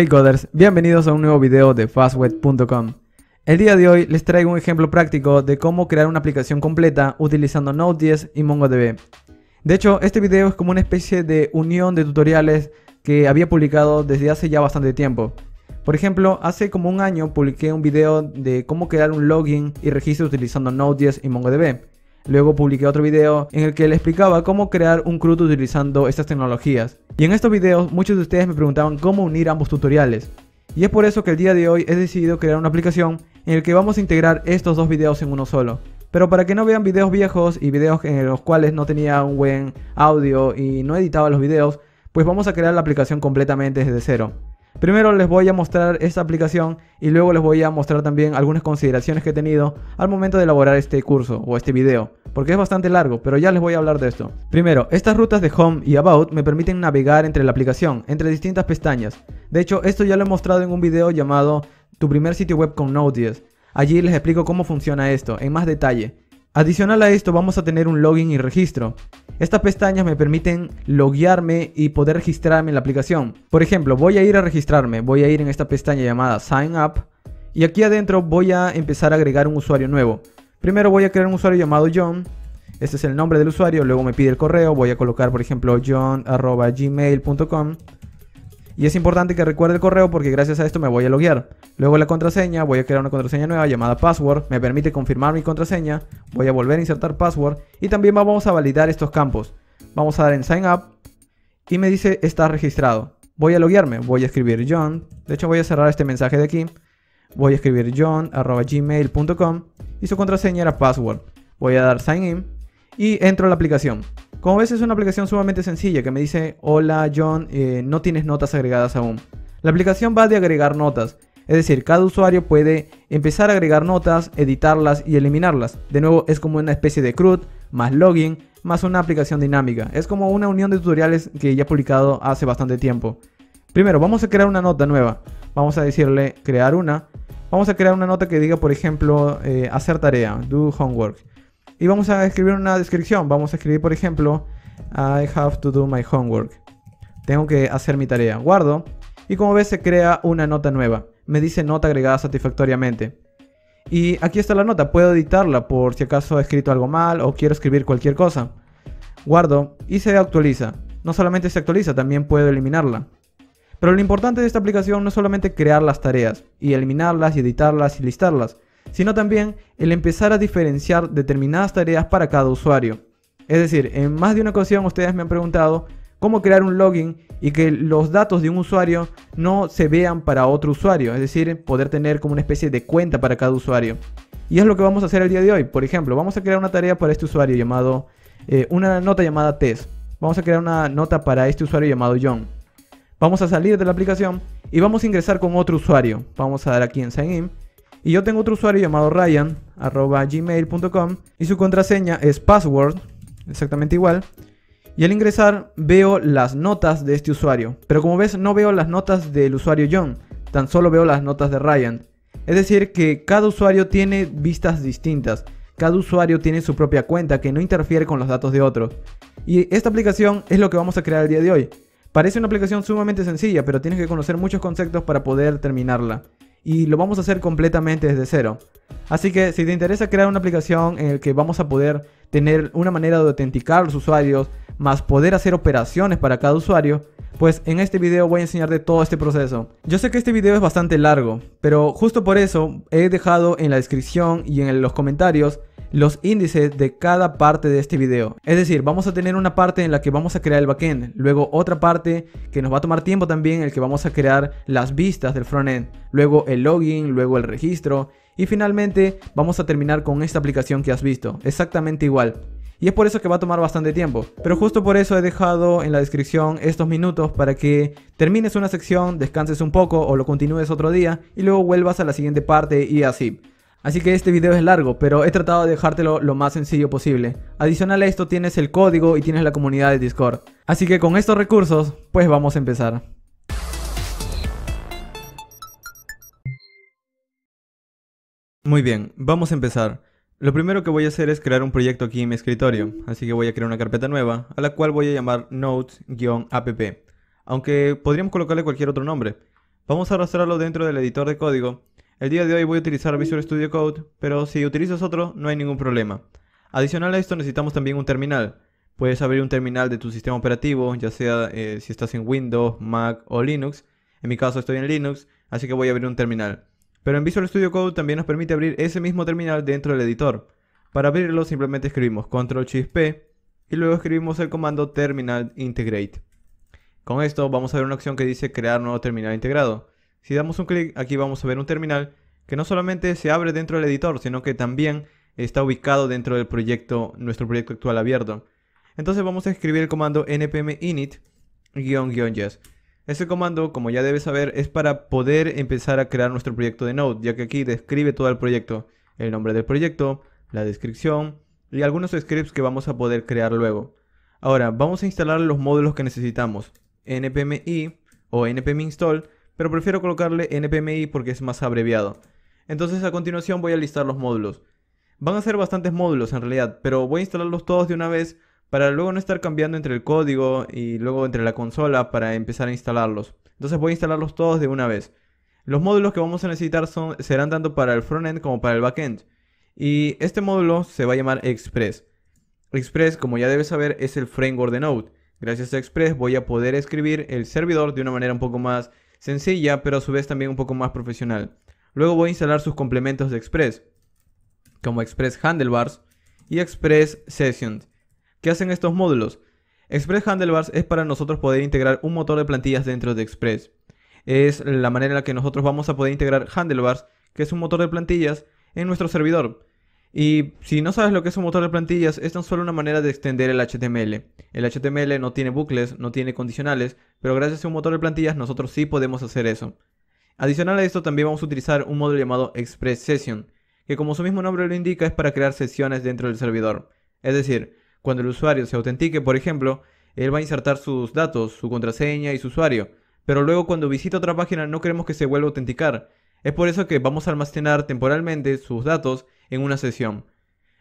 Hey Coders, bienvenidos a un nuevo video de fastweb.com. El día de hoy les traigo un ejemplo práctico de cómo crear una aplicación completa utilizando Node.js y MongoDB. De hecho, este video es como una especie de unión de tutoriales que había publicado desde hace ya bastante tiempo. Por ejemplo, hace como un año publiqué un video de cómo crear un login y registro utilizando Node.js y MongoDB. Luego publiqué otro video en el que le explicaba cómo crear un CRUD utilizando estas tecnologías. Y en estos videos muchos de ustedes me preguntaban cómo unir ambos tutoriales. Y es por eso que el día de hoy he decidido crear una aplicación en el que vamos a integrar estos dos videos en uno solo. Pero para que no vean videos viejos y videos en los cuales no tenía un buen audio y no editaba los videos, pues vamos a crear la aplicación completamente desde cero. Primero les voy a mostrar esta aplicación y luego les voy a mostrar también algunas consideraciones que he tenido al momento de elaborar este curso o este video porque es bastante largo, pero ya les voy a hablar de esto. Primero, estas rutas de Home y About me permiten navegar entre la aplicación, entre distintas pestañas. De hecho, esto ya lo he mostrado en un video llamado Tu primer sitio web con Node.js. Allí les explico cómo funciona esto, en más detalle. Adicional a esto vamos a tener un login y registro. Estas pestañas me permiten loguearme y poder registrarme en la aplicación. Por ejemplo, voy a ir a registrarme, voy a ir en esta pestaña llamada Sign Up y aquí adentro voy a empezar a agregar un usuario nuevo. Primero voy a crear un usuario llamado John. Este es el nombre del usuario, luego me pide el correo, voy a colocar por ejemplo john.gmail.com y es importante que recuerde el correo porque gracias a esto me voy a loguear. Luego la contraseña, voy a crear una contraseña nueva llamada password, me permite confirmar mi contraseña, voy a volver a insertar password y también vamos a validar estos campos. Vamos a dar en sign up y me dice está registrado. Voy a loguearme, voy a escribir John, de hecho voy a cerrar este mensaje de aquí, voy a escribir john.gmail.com y su contraseña era password. Voy a dar sign in y entro a la aplicación. Como ves es una aplicación sumamente sencilla que me dice, hola John, eh, no tienes notas agregadas aún. La aplicación va de agregar notas, es decir, cada usuario puede empezar a agregar notas, editarlas y eliminarlas. De nuevo es como una especie de CRUD, más login, más una aplicación dinámica. Es como una unión de tutoriales que ya he publicado hace bastante tiempo. Primero, vamos a crear una nota nueva. Vamos a decirle crear una Vamos a crear una nota que diga, por ejemplo, eh, hacer tarea, do homework. Y vamos a escribir una descripción. Vamos a escribir, por ejemplo, I have to do my homework. Tengo que hacer mi tarea. Guardo. Y como ves, se crea una nota nueva. Me dice nota agregada satisfactoriamente. Y aquí está la nota. Puedo editarla por si acaso he escrito algo mal o quiero escribir cualquier cosa. Guardo y se actualiza. No solamente se actualiza, también puedo eliminarla. Pero lo importante de esta aplicación no es solamente crear las tareas y eliminarlas y editarlas y listarlas, sino también el empezar a diferenciar determinadas tareas para cada usuario. Es decir, en más de una ocasión ustedes me han preguntado cómo crear un login y que los datos de un usuario no se vean para otro usuario, es decir, poder tener como una especie de cuenta para cada usuario. Y es lo que vamos a hacer el día de hoy. Por ejemplo, vamos a crear una tarea para este usuario llamado, eh, una nota llamada test. Vamos a crear una nota para este usuario llamado John. Vamos a salir de la aplicación y vamos a ingresar con otro usuario. Vamos a dar aquí en Sign In. Y yo tengo otro usuario llamado Ryan, arroba gmail.com. Y su contraseña es password, exactamente igual. Y al ingresar veo las notas de este usuario. Pero como ves no veo las notas del usuario John, tan solo veo las notas de Ryan. Es decir que cada usuario tiene vistas distintas. Cada usuario tiene su propia cuenta que no interfiere con los datos de otros. Y esta aplicación es lo que vamos a crear el día de hoy. Parece una aplicación sumamente sencilla, pero tienes que conocer muchos conceptos para poder terminarla. Y lo vamos a hacer completamente desde cero. Así que si te interesa crear una aplicación en la que vamos a poder tener una manera de autenticar los usuarios, más poder hacer operaciones para cada usuario, pues en este video voy a enseñarte todo este proceso. Yo sé que este video es bastante largo, pero justo por eso he dejado en la descripción y en los comentarios los índices de cada parte de este video. Es decir, vamos a tener una parte en la que vamos a crear el backend, luego otra parte que nos va a tomar tiempo también en el que vamos a crear las vistas del frontend, luego el login, luego el registro y finalmente vamos a terminar con esta aplicación que has visto, exactamente igual. Y es por eso que va a tomar bastante tiempo. Pero justo por eso he dejado en la descripción estos minutos para que termines una sección, descanses un poco o lo continúes otro día y luego vuelvas a la siguiente parte y así. Así que este video es largo, pero he tratado de dejártelo lo más sencillo posible. Adicional a esto tienes el código y tienes la comunidad de Discord. Así que con estos recursos, pues vamos a empezar. Muy bien, vamos a empezar. Lo primero que voy a hacer es crear un proyecto aquí en mi escritorio, así que voy a crear una carpeta nueva, a la cual voy a llamar notes-app, aunque podríamos colocarle cualquier otro nombre. Vamos a arrastrarlo dentro del editor de código el día de hoy voy a utilizar Visual Studio Code, pero si utilizas otro no hay ningún problema. Adicional a esto necesitamos también un terminal. Puedes abrir un terminal de tu sistema operativo, ya sea eh, si estás en Windows, Mac o Linux. En mi caso estoy en Linux, así que voy a abrir un terminal. Pero en Visual Studio Code también nos permite abrir ese mismo terminal dentro del editor. Para abrirlo simplemente escribimos ctrl Shift P y luego escribimos el comando Terminal Integrate. Con esto vamos a ver una opción que dice crear nuevo terminal integrado. Si damos un clic, aquí vamos a ver un terminal que no solamente se abre dentro del editor, sino que también está ubicado dentro del proyecto, nuestro proyecto actual abierto. Entonces vamos a escribir el comando npm init-yes. Ese comando, como ya debes saber, es para poder empezar a crear nuestro proyecto de Node, ya que aquí describe todo el proyecto, el nombre del proyecto, la descripción y algunos scripts que vamos a poder crear luego. Ahora, vamos a instalar los módulos que necesitamos, npm i o npm install, pero prefiero colocarle NPMI porque es más abreviado. Entonces a continuación voy a listar los módulos. Van a ser bastantes módulos en realidad, pero voy a instalarlos todos de una vez para luego no estar cambiando entre el código y luego entre la consola para empezar a instalarlos. Entonces voy a instalarlos todos de una vez. Los módulos que vamos a necesitar son, serán tanto para el frontend como para el backend. Y este módulo se va a llamar Express. Express, como ya debes saber, es el framework de Node. Gracias a Express voy a poder escribir el servidor de una manera un poco más sencilla, pero a su vez también un poco más profesional. Luego voy a instalar sus complementos de Express, como Express Handlebars y Express Sessions. ¿Qué hacen estos módulos? Express Handlebars es para nosotros poder integrar un motor de plantillas dentro de Express. Es la manera en la que nosotros vamos a poder integrar Handlebars, que es un motor de plantillas, en nuestro servidor. Y si no sabes lo que es un motor de plantillas, es tan solo una manera de extender el HTML. El HTML no tiene bucles, no tiene condicionales, pero gracias a un motor de plantillas nosotros sí podemos hacer eso. Adicional a esto también vamos a utilizar un módulo llamado Express Session, que como su mismo nombre lo indica es para crear sesiones dentro del servidor. Es decir, cuando el usuario se autentique, por ejemplo, él va a insertar sus datos, su contraseña y su usuario, pero luego cuando visita otra página no queremos que se vuelva a autenticar. Es por eso que vamos a almacenar temporalmente sus datos en una sesión.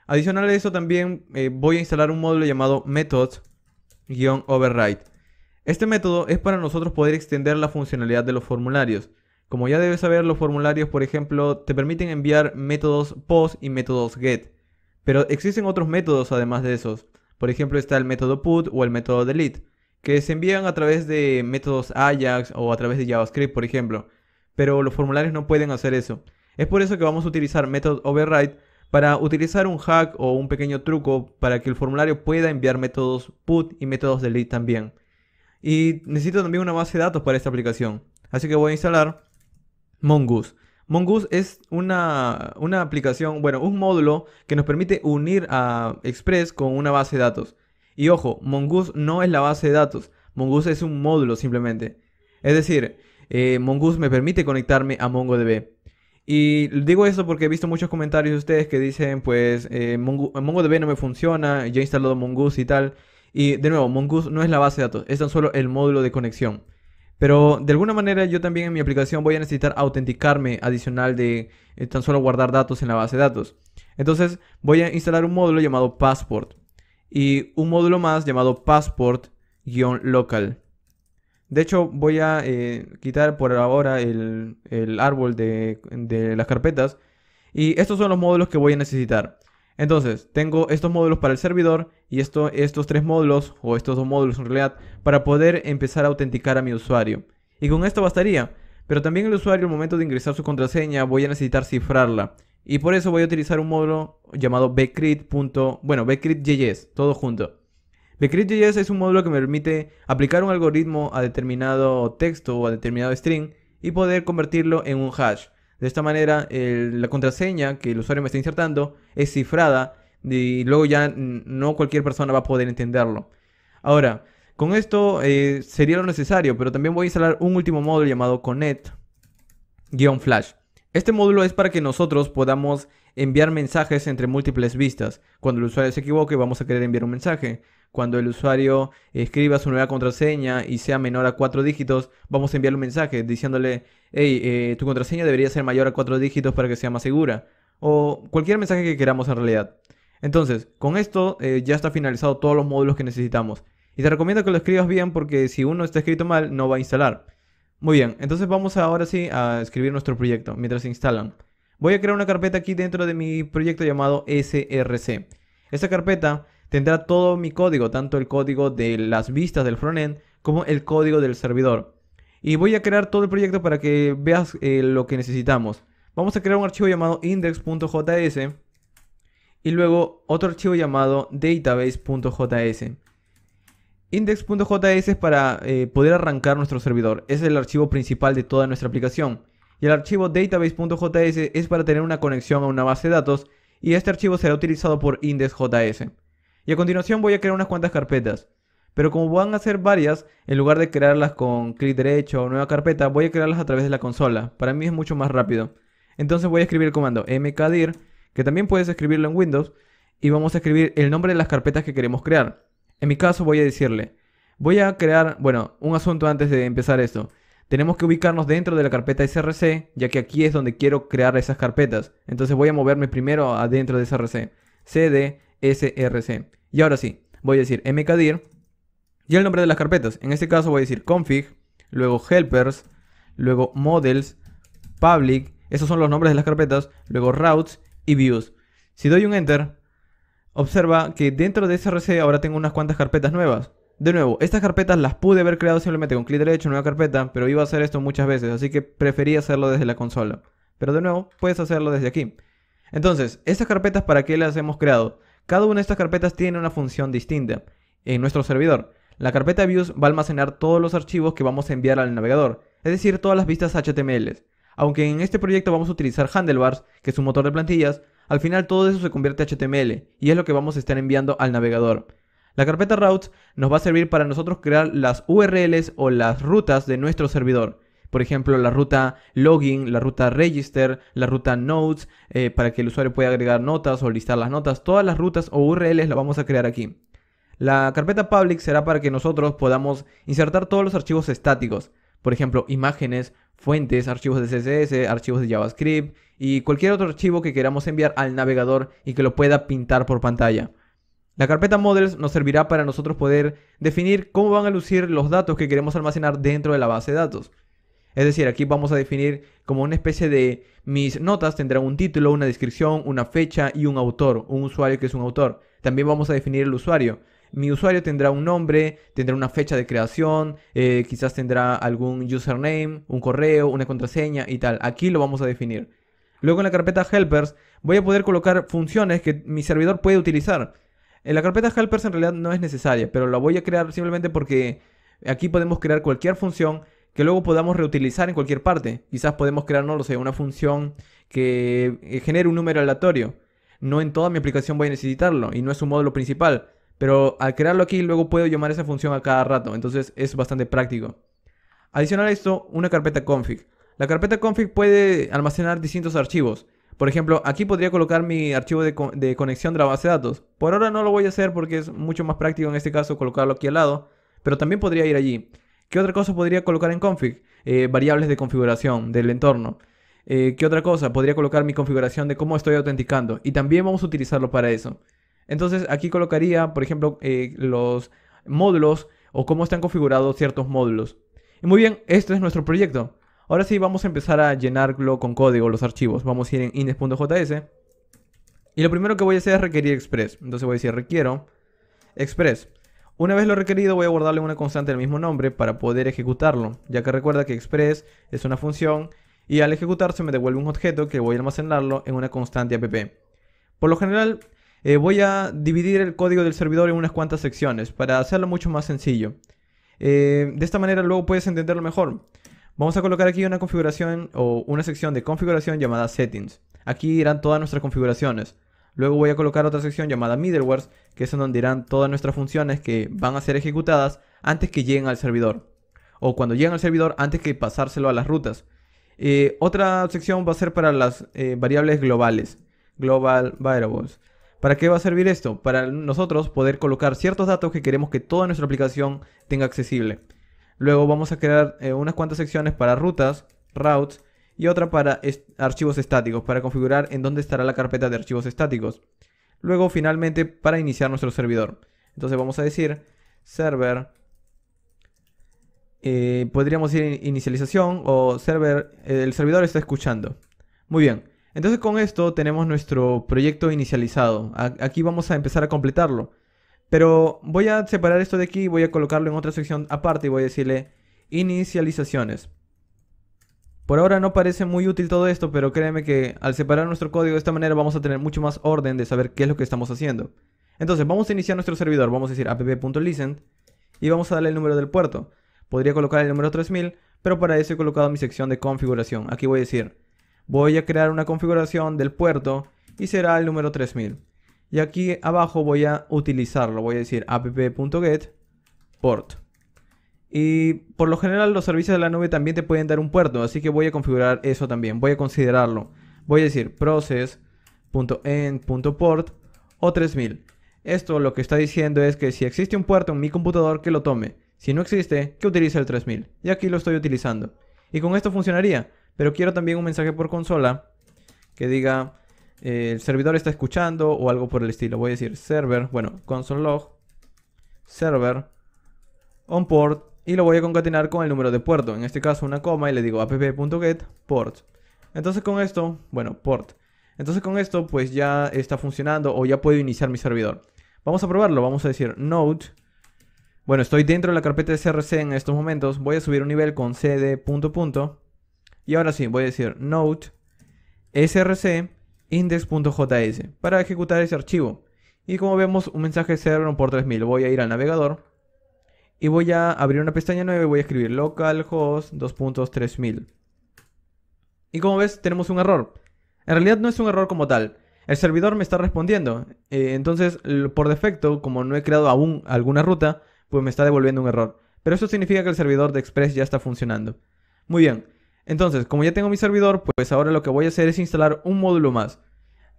Adicional a eso también eh, voy a instalar un módulo llamado methods-override. Este método es para nosotros poder extender la funcionalidad de los formularios. Como ya debes saber, los formularios, por ejemplo, te permiten enviar métodos post y métodos get. Pero existen otros métodos además de esos. Por ejemplo, está el método put o el método delete, que se envían a través de métodos Ajax o a través de JavaScript, por ejemplo. Pero los formularios no pueden hacer eso. Es por eso que vamos a utilizar method override para utilizar un hack o un pequeño truco para que el formulario pueda enviar métodos put y métodos delete también. Y necesito también una base de datos para esta aplicación. Así que voy a instalar Mongoose. Mongoose es una, aplicación, bueno, un módulo que nos permite unir a Express con una base de datos. Y ojo, Mongoose no es la base de datos, Mongoose es un módulo simplemente. Es decir, eh, Mongoose me permite conectarme a MongoDB. Y digo eso porque he visto muchos comentarios de ustedes que dicen, pues, eh, eh, MongoDB no me funciona, ya he instalado Mongoose y tal. Y de nuevo, Mongoose no es la base de datos, es tan solo el módulo de conexión. Pero de alguna manera yo también en mi aplicación voy a necesitar autenticarme adicional de eh, tan solo guardar datos en la base de datos. Entonces voy a instalar un módulo llamado Passport y un módulo más llamado Passport-local. De hecho, voy a eh, quitar por ahora el, árbol de, las carpetas. Y estos son los módulos que voy a necesitar. Entonces, tengo estos módulos para el servidor y esto, estos tres módulos, o estos dos módulos en realidad, para poder empezar a autenticar a mi usuario. Y con esto bastaría. Pero también el usuario al momento de ingresar su contraseña voy a necesitar cifrarla. Y por eso voy a utilizar un módulo llamado bcrypt. Bueno, bcrypt.js, todo junto. Decrypt.js es un módulo que me permite aplicar un algoritmo a determinado texto o a determinado string y poder convertirlo en un hash. De esta manera, la contraseña que el usuario me está insertando es cifrada y luego ya no cualquier persona va a poder entenderlo. Ahora, con esto eh, sería lo necesario, pero también voy a instalar un último módulo llamado connect-flash. Este módulo es para que nosotros podamos enviar mensajes entre múltiples vistas. Cuando el usuario se equivoque, vamos a querer enviar un mensaje. Cuando el usuario escriba su nueva contraseña y sea menor a cuatro dígitos, vamos a enviarle un mensaje diciéndole, hey, eh, tu contraseña debería ser mayor a cuatro dígitos para que sea más segura. O cualquier mensaje que queramos en realidad. Entonces, con esto eh, ya está finalizado todos los módulos que necesitamos. Y te recomiendo que lo escribas bien porque si uno está escrito mal, no va a instalar. Muy bien, entonces vamos ahora sí a escribir nuestro proyecto mientras se instalan. Voy a crear una carpeta aquí dentro de mi proyecto llamado SRC. Esta carpeta tendrá todo mi código, tanto el código de las vistas del frontend como el código del servidor. Y voy a crear todo el proyecto para que veas eh, lo que necesitamos. Vamos a crear un archivo llamado index.js y luego otro archivo llamado database.js. Index.js es para eh, poder arrancar nuestro servidor. Es el archivo principal de toda nuestra aplicación y el archivo database.js es para tener una conexión a una base de datos y este archivo será utilizado por index.js. Y a continuación voy a crear unas cuantas carpetas. Pero como van a ser varias, en lugar de crearlas con clic derecho o nueva carpeta, voy a crearlas a través de la consola. Para mí es mucho más rápido. Entonces voy a escribir el comando mkdir, que también puedes escribirlo en Windows, y vamos a escribir el nombre de las carpetas que queremos crear. En mi caso voy a decirle, voy a crear, bueno, un asunto antes de empezar esto. Tenemos que ubicarnos dentro de la carpeta src, ya que aquí es donde quiero crear esas carpetas. Entonces voy a moverme primero adentro de src. cd src. Y ahora sí, voy a decir mkdir y el nombre de las carpetas. En este caso voy a decir config, luego helpers, luego models, public. Esos son los nombres de las carpetas. Luego routes y views. Si doy un enter, observa que dentro de src ahora tengo unas cuantas carpetas nuevas. De nuevo, estas carpetas las pude haber creado simplemente con clic derecho, nueva carpeta, pero iba a hacer esto muchas veces, así que preferí hacerlo desde la consola. Pero de nuevo, puedes hacerlo desde aquí. Entonces, estas carpetas para qué las hemos creado? Cada una de estas carpetas tiene una función distinta en nuestro servidor. La carpeta views va a almacenar todos los archivos que vamos a enviar al navegador, es decir, todas las vistas HTML. Aunque en este proyecto vamos a utilizar Handlebars, que es un motor de plantillas, al final todo eso se convierte a HTML y es lo que vamos a estar enviando al navegador. La carpeta routes nos va a servir para nosotros crear las URLs o las rutas de nuestro servidor. Por ejemplo, la ruta login, la ruta register, la ruta notes, eh, para que el usuario pueda agregar notas o listar las notas. Todas las rutas o URLs las vamos a crear aquí. La carpeta public será para que nosotros podamos insertar todos los archivos estáticos. Por ejemplo, imágenes, fuentes, archivos de CSS, archivos de JavaScript y cualquier otro archivo que queramos enviar al navegador y que lo pueda pintar por pantalla. La carpeta Models nos servirá para nosotros poder definir cómo van a lucir los datos que queremos almacenar dentro de la base de datos. Es decir, aquí vamos a definir como una especie de mis notas tendrán un título, una descripción, una fecha y un autor, un usuario que es un autor. También vamos a definir el usuario. Mi usuario tendrá un nombre, tendrá una fecha de creación, eh, quizás tendrá algún username, un correo, una contraseña y tal. Aquí lo vamos a definir. Luego en la carpeta helpers voy a poder colocar funciones que mi servidor puede utilizar. En eh, la carpeta helpers en realidad no es necesaria, pero la voy a crear simplemente porque aquí podemos crear cualquier función que luego podamos reutilizar en cualquier parte. Quizás podemos crear, no lo sé, una función que eh, genere un número aleatorio. No en toda mi aplicación voy a necesitarlo y no es un módulo principal, pero al crearlo aquí luego puedo llamar esa función a cada rato, entonces es bastante práctico. Adicional a esto, una carpeta config. La carpeta config puede almacenar distintos archivos. Por ejemplo, aquí podría colocar mi archivo de, conexión de la base de datos. Por ahora no lo voy a hacer porque es mucho más práctico en este caso colocarlo aquí al lado, pero también podría ir allí. ¿Qué otra cosa podría colocar en config? Eh, variables de configuración del entorno. Eh, ¿Qué otra cosa? Podría colocar mi configuración de cómo estoy autenticando y también vamos a utilizarlo para eso. Entonces aquí colocaría, por ejemplo, eh, los módulos o cómo están configurados ciertos módulos. Y muy bien, este es nuestro proyecto. Ahora sí, vamos a empezar a llenarlo con código, los archivos. Vamos a ir en index.js. Y lo primero que voy a hacer es requerir express. Entonces voy a decir requiero express. Una vez lo requerido voy a guardarle una constante del mismo nombre para poder ejecutarlo, ya que recuerda que express es una función y al ejecutarse me devuelve un objeto que voy a almacenarlo en una constante app. Por lo general eh, voy a dividir el código del servidor en unas cuantas secciones para hacerlo mucho más sencillo. Eh, de esta manera luego puedes entenderlo mejor. Vamos a colocar aquí una configuración o una sección de configuración llamada Settings. Aquí irán todas nuestras configuraciones. Luego voy a colocar otra sección llamada Middlewares, que es en donde irán todas nuestras funciones que van a ser ejecutadas antes que lleguen al servidor. O cuando lleguen al servidor antes que pasárselo a las rutas. Eh, otra sección va a ser para las eh, variables globales. Global Variables. ¿Para qué va a servir esto? Para nosotros poder colocar ciertos datos que queremos que toda nuestra aplicación tenga accesible. Luego vamos a crear eh, unas cuantas secciones para rutas, routes y otra para archivos estáticos, para configurar en dónde estará la carpeta de archivos estáticos. Luego finalmente para iniciar nuestro servidor. Entonces vamos a decir server, eh, podríamos ir inicialización o server, eh, el servidor está escuchando. Muy bien, entonces con esto tenemos nuestro proyecto inicializado. aquí vamos a empezar a completarlo. Pero voy a separar esto de aquí y voy a colocarlo en otra sección aparte y voy a decirle inicializaciones. Por ahora no parece muy útil todo esto, pero créeme que al separar nuestro código de esta manera vamos a tener mucho más orden de saber qué es lo que estamos haciendo. Entonces vamos a iniciar nuestro servidor, vamos a decir app.listen y vamos a darle el número del puerto. Podría colocar el número 3000, pero para eso he colocado mi sección de configuración. Aquí voy a decir, voy a crear una configuración del puerto y será el número 3000. Y aquí abajo voy a utilizarlo. Voy a decir app.get port. Y por lo general los servicios de la nube también te pueden dar un puerto. Así que voy a configurar eso también. Voy a considerarlo. Voy a decir process.end.port o 3000. Esto lo que está diciendo es que si existe un puerto en mi computador que lo tome. Si no existe, que utilice el 3000. Y aquí lo estoy utilizando. Y con esto funcionaría. Pero quiero también un mensaje por consola que diga eh, el servidor está escuchando o algo por el estilo. Voy a decir server, bueno, console log, server, on port y lo voy a concatenar con el número de puerto. En este caso una coma y le digo app.get port. Entonces con esto, bueno, port. Entonces con esto pues ya está funcionando o ya puedo iniciar mi servidor. Vamos a probarlo, vamos a decir node. Bueno, estoy dentro de la carpeta de CRC en estos momentos. Voy a subir un nivel con cd. Punto, punto. Y ahora sí, voy a decir node src index.js para ejecutar ese archivo. Y como vemos, un mensaje 0 por 3000. Voy a ir al navegador y voy a abrir una pestaña nueva y voy a escribir localhost 2.3000. Y como ves, tenemos un error. En realidad no es un error como tal. El servidor me está respondiendo. Eh, entonces, por defecto, como no he creado aún alguna ruta, pues me está devolviendo un error. Pero eso significa que el servidor de Express ya está funcionando. Muy bien. Entonces, como ya tengo mi servidor, pues ahora lo que voy a hacer es instalar un módulo más.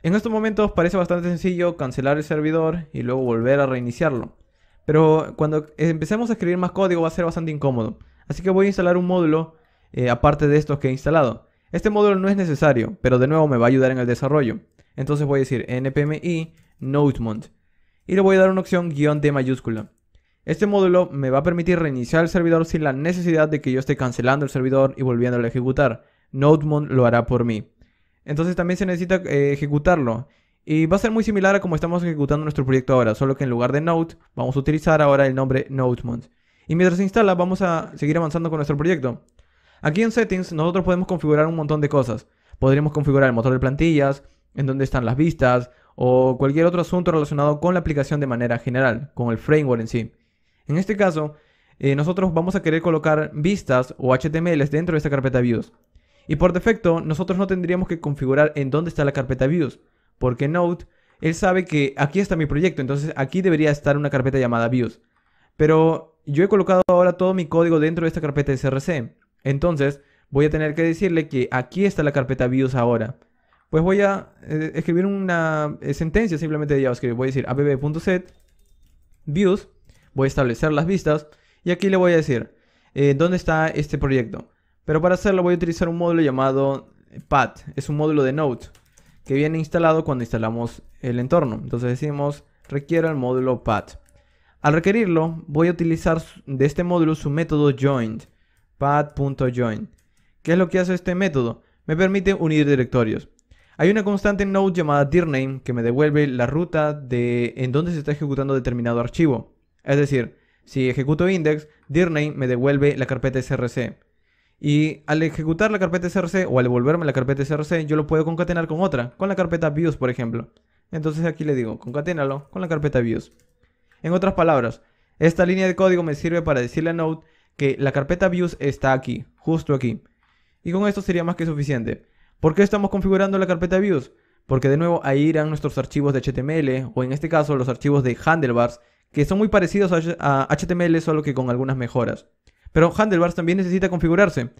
En estos momentos parece bastante sencillo cancelar el servidor y luego volver a reiniciarlo. Pero cuando empecemos a escribir más código va a ser bastante incómodo. Así que voy a instalar un módulo eh, aparte de estos que he instalado. Este módulo no es necesario, pero de nuevo me va a ayudar en el desarrollo. Entonces voy a decir npmi notemont y le voy a dar una opción guión de mayúscula. Este módulo me va a permitir reiniciar el servidor sin la necesidad de que yo esté cancelando el servidor y volviéndolo a ejecutar. Nodemon lo hará por mí. Entonces también se necesita eh, ejecutarlo. Y va a ser muy similar a como estamos ejecutando nuestro proyecto ahora, solo que en lugar de Node vamos a utilizar ahora el nombre Nodemon. Y mientras se instala vamos a seguir avanzando con nuestro proyecto. Aquí en Settings nosotros podemos configurar un montón de cosas. Podríamos configurar el motor de plantillas, en dónde están las vistas, o cualquier otro asunto relacionado con la aplicación de manera general, con el framework en sí. En este caso, eh, nosotros vamos a querer colocar vistas o html dentro de esta carpeta views. Y por defecto, nosotros no tendríamos que configurar en dónde está la carpeta views, porque Node, él sabe que aquí está mi proyecto, entonces aquí debería estar una carpeta llamada views. Pero yo he colocado ahora todo mi código dentro de esta carpeta src, entonces voy a tener que decirle que aquí está la carpeta views ahora. Pues voy a eh, escribir una eh, sentencia simplemente de JavaScript, voy a decir app.set views voy a establecer las vistas y aquí le voy a decir eh, dónde está este proyecto. Pero para hacerlo voy a utilizar un módulo llamado Path, es un módulo de Node que viene instalado cuando instalamos el entorno. Entonces decimos requiero el módulo Path. Al requerirlo voy a utilizar de este módulo su método joined, path.join. ¿Qué es lo que hace este método? Me permite unir directorios. Hay una constante en Node llamada dirname que me devuelve la ruta de en dónde se está ejecutando determinado archivo. Es decir, si ejecuto index, dirname me devuelve la carpeta src. Y al ejecutar la carpeta src o al devolverme la carpeta src, yo lo puedo concatenar con otra, con la carpeta views, por ejemplo. Entonces aquí le digo, concaténalo con la carpeta views. En otras palabras, esta línea de código me sirve para decirle a Node que la carpeta views está aquí, justo aquí. Y con esto sería más que suficiente. ¿Por qué estamos configurando la carpeta views? Porque de nuevo ahí irán nuestros archivos de HTML o en este caso los archivos de handlebars que son muy parecidos a HTML, solo que con algunas mejoras. Pero Handlebars también necesita configurarse.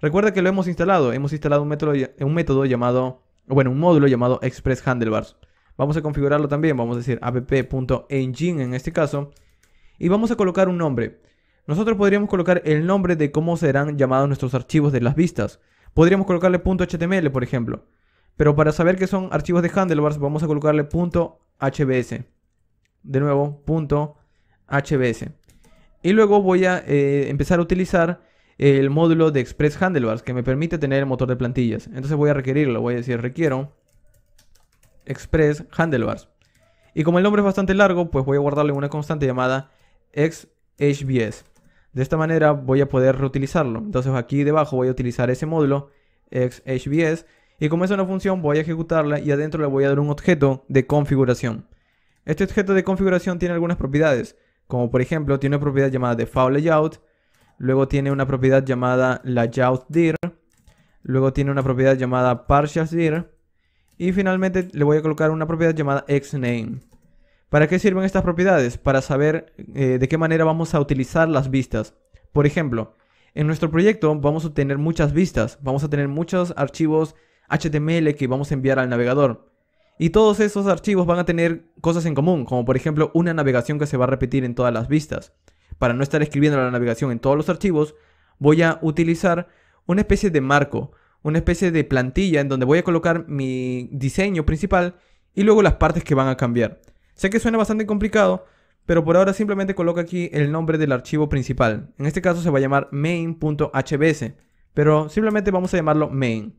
Recuerda que lo hemos instalado. Hemos instalado un método, un método llamado, bueno, un módulo llamado Express Handlebars. Vamos a configurarlo también. Vamos a decir app.engine en este caso. Y vamos a colocar un nombre. Nosotros podríamos colocar el nombre de cómo serán llamados nuestros archivos de las vistas. Podríamos colocarle .html, por ejemplo. Pero para saber que son archivos de handlebars, vamos a colocarle .hbs de nuevo, punto HBS. Y luego voy a eh, empezar a utilizar el módulo de Express Handlebars que me permite tener el motor de plantillas. Entonces voy a requerirlo, voy a decir requiero Express Handlebars. Y como el nombre es bastante largo, pues voy a guardarle una constante llamada XHBS. De esta manera voy a poder reutilizarlo. Entonces aquí debajo voy a utilizar ese módulo XHBS y como es una función voy a ejecutarla y adentro le voy a dar un objeto de configuración. Este objeto de configuración tiene algunas propiedades, como por ejemplo tiene una propiedad llamada default layout, luego tiene una propiedad llamada layout dir, luego tiene una propiedad llamada partial dir y finalmente le voy a colocar una propiedad llamada xname. ¿Para qué sirven estas propiedades? Para saber eh, de qué manera vamos a utilizar las vistas. Por ejemplo, en nuestro proyecto vamos a tener muchas vistas, vamos a tener muchos archivos HTML que vamos a enviar al navegador. Y todos esos archivos van a tener cosas en común, como por ejemplo una navegación que se va a repetir en todas las vistas. Para no estar escribiendo la navegación en todos los archivos, voy a utilizar una especie de marco, una especie de plantilla en donde voy a colocar mi diseño principal y luego las partes que van a cambiar. Sé que suena bastante complicado, pero por ahora simplemente coloco aquí el nombre del archivo principal. En este caso se va a llamar main.hbs, pero simplemente vamos a llamarlo main.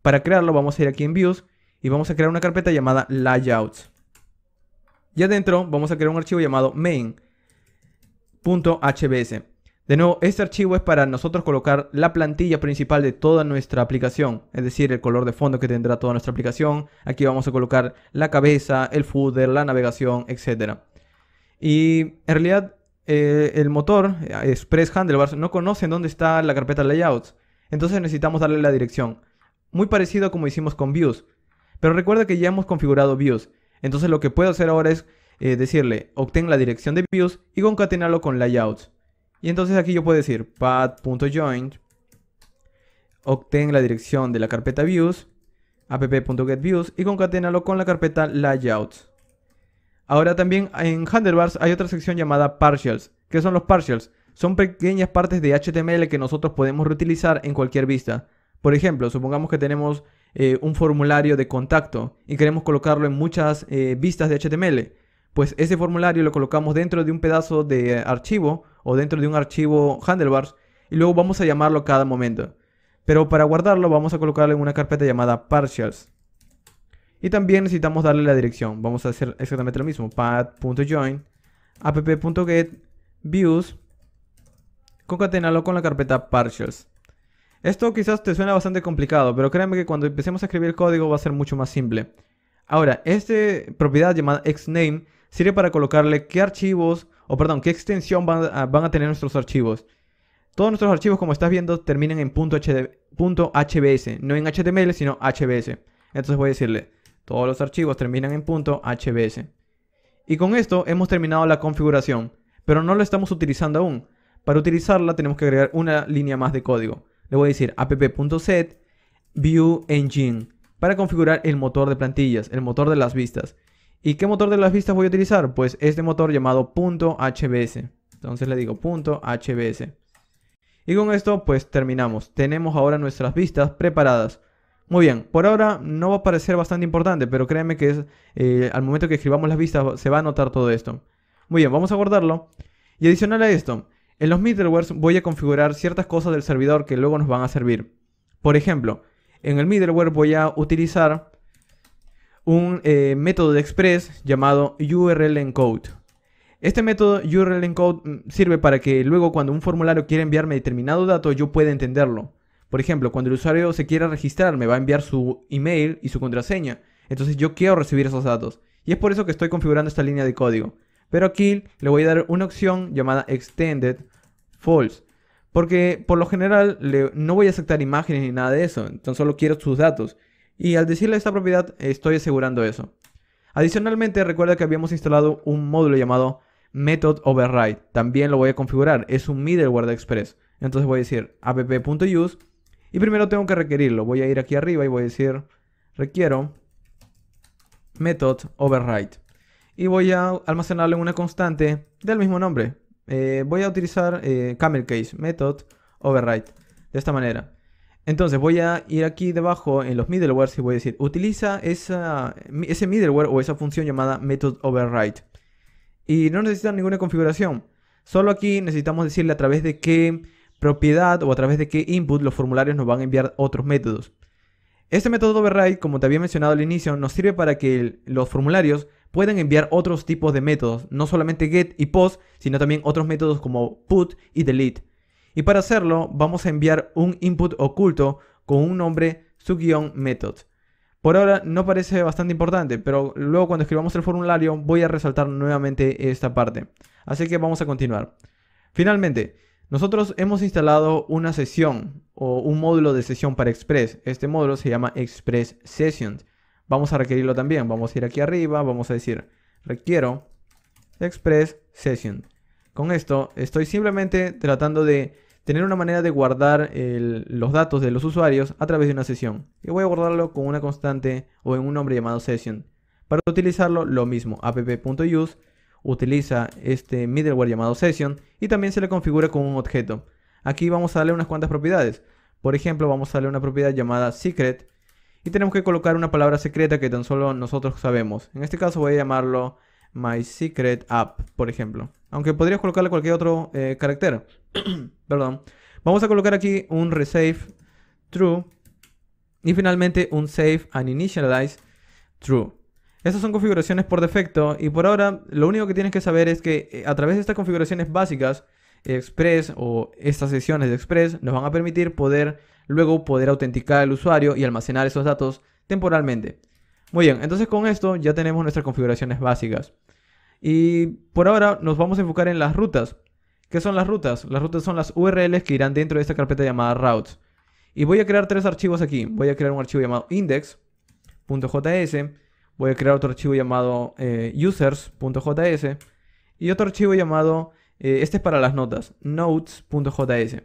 Para crearlo vamos a ir aquí en views y vamos a crear una carpeta llamada layouts. Y adentro vamos a crear un archivo llamado main.hbs. De nuevo, este archivo es para nosotros colocar la plantilla principal de toda nuestra aplicación, es decir, el color de fondo que tendrá toda nuestra aplicación. Aquí vamos a colocar la cabeza, el footer, la navegación, etc. Y en realidad eh, el motor Express eh, Handlebars no conoce en dónde está la carpeta layouts, entonces necesitamos darle la dirección. Muy parecido a como hicimos con views, pero recuerda que ya hemos configurado views. Entonces lo que puedo hacer ahora es eh, decirle obtén la dirección de views y concatenarlo con layouts. Y entonces aquí yo puedo decir path.join obtén la dirección de la carpeta views app.getViews y concatenarlo con la carpeta layouts. Ahora también en Handlebars hay otra sección llamada partials. ¿Qué son los partials? Son pequeñas partes de HTML que nosotros podemos reutilizar en cualquier vista. Por ejemplo, supongamos que tenemos eh, un formulario de contacto y queremos colocarlo en muchas eh, vistas de HTML, pues ese formulario lo colocamos dentro de un pedazo de archivo o dentro de un archivo handlebars y luego vamos a llamarlo cada momento. Pero para guardarlo vamos a colocarlo en una carpeta llamada partials. Y también necesitamos darle la dirección. Vamos a hacer exactamente lo mismo. pad.join app.get views concatenarlo con la carpeta partials. Esto quizás te suena bastante complicado, pero créeme que cuando empecemos a escribir el código va a ser mucho más simple. Ahora, esta propiedad llamada xname sirve para colocarle qué archivos, o perdón, qué extensión van a, tener nuestros archivos. Todos nuestros archivos, como estás viendo, terminan en .hbs, no en HTML, sino HBS. Entonces voy a decirle, todos los archivos terminan en .hbs. Y con esto hemos terminado la configuración, pero no lo estamos utilizando aún. Para utilizarla tenemos que agregar una línea más de código le voy a decir app.set view engine para configurar el motor de plantillas, el motor de las vistas. ¿Y qué motor de las vistas voy a utilizar? Pues este motor llamado .hbs. Entonces le digo .hbs. Y con esto pues terminamos. Tenemos ahora nuestras vistas preparadas. Muy bien, por ahora no va a parecer bastante importante, pero créanme que es, eh, al momento que escribamos las vistas se va a notar todo esto. Muy bien, vamos a guardarlo. Y adicional a esto, en los middlewares voy a configurar ciertas cosas del servidor que luego nos van a servir. Por ejemplo, en el middleware voy a utilizar un eh, método de express llamado URL encode. Este método URL encode mm, sirve para que luego cuando un formulario quiere enviarme determinado dato yo pueda entenderlo. Por ejemplo, cuando el usuario se quiera registrar me va a enviar su email y su contraseña. Entonces yo quiero recibir esos datos. Y es por eso que estoy configurando esta línea de código. Pero aquí le voy a dar una opción llamada Extended False. Porque por lo general no voy a aceptar imágenes ni nada de eso. Entonces solo quiero sus datos. Y al decirle esta propiedad estoy asegurando eso. Adicionalmente recuerda que habíamos instalado un módulo llamado Method Override. También lo voy a configurar. Es un middleware de Express. Entonces voy a decir app.use. Y primero tengo que requerirlo. Voy a ir aquí arriba y voy a decir requiero Method Override y voy a almacenarlo en una constante del mismo nombre. Eh, voy a utilizar eh, camel case method override de esta manera. Entonces voy a ir aquí debajo en los middlewares y voy a decir utiliza esa, ese middleware o esa función llamada method override. Y no necesita ninguna configuración. Solo aquí necesitamos decirle a través de qué propiedad o a través de qué input los formularios nos van a enviar otros métodos. Este método override, como te había mencionado al inicio, nos sirve para que los formularios pueden enviar otros tipos de métodos, no solamente get y post, sino también otros métodos como put y delete. Y para hacerlo, vamos a enviar un input oculto con un nombre su-method. Por ahora no parece bastante importante, pero luego cuando escribamos el formulario voy a resaltar nuevamente esta parte. Así que vamos a continuar. Finalmente, nosotros hemos instalado una sesión o un módulo de sesión para Express. Este módulo se llama Express Sessions vamos a requerirlo también. Vamos a ir aquí arriba, vamos a decir requiero express session. Con esto estoy simplemente tratando de tener una manera de guardar los datos de los usuarios a través de una sesión. Y voy a guardarlo con una constante o en un nombre llamado session. Para utilizarlo, lo mismo, app.use utiliza este middleware llamado session y también se le configura con un objeto. Aquí vamos a darle unas cuantas propiedades. Por ejemplo, vamos a darle una propiedad llamada secret y tenemos que colocar una palabra secreta que tan solo nosotros sabemos. En este caso voy a llamarlo My Secret App, por ejemplo. Aunque podrías colocarle cualquier otro eh, carácter. Perdón. Vamos a colocar aquí un resave true y finalmente un save and initialize true. Estas son configuraciones por defecto y por ahora lo único que tienes que saber es que eh, a través de estas configuraciones básicas Express o estas sesiones de Express nos van a permitir poder luego poder autenticar al usuario y almacenar esos datos temporalmente. Muy bien, entonces con esto ya tenemos nuestras configuraciones básicas. Y por ahora nos vamos a enfocar en las rutas. ¿Qué son las rutas? Las rutas son las URLs que irán dentro de esta carpeta llamada routes. Y voy a crear tres archivos aquí. Voy a crear un archivo llamado index.js, voy a crear otro archivo llamado eh, users.js y otro archivo llamado, eh, este es para las notas, notes.js.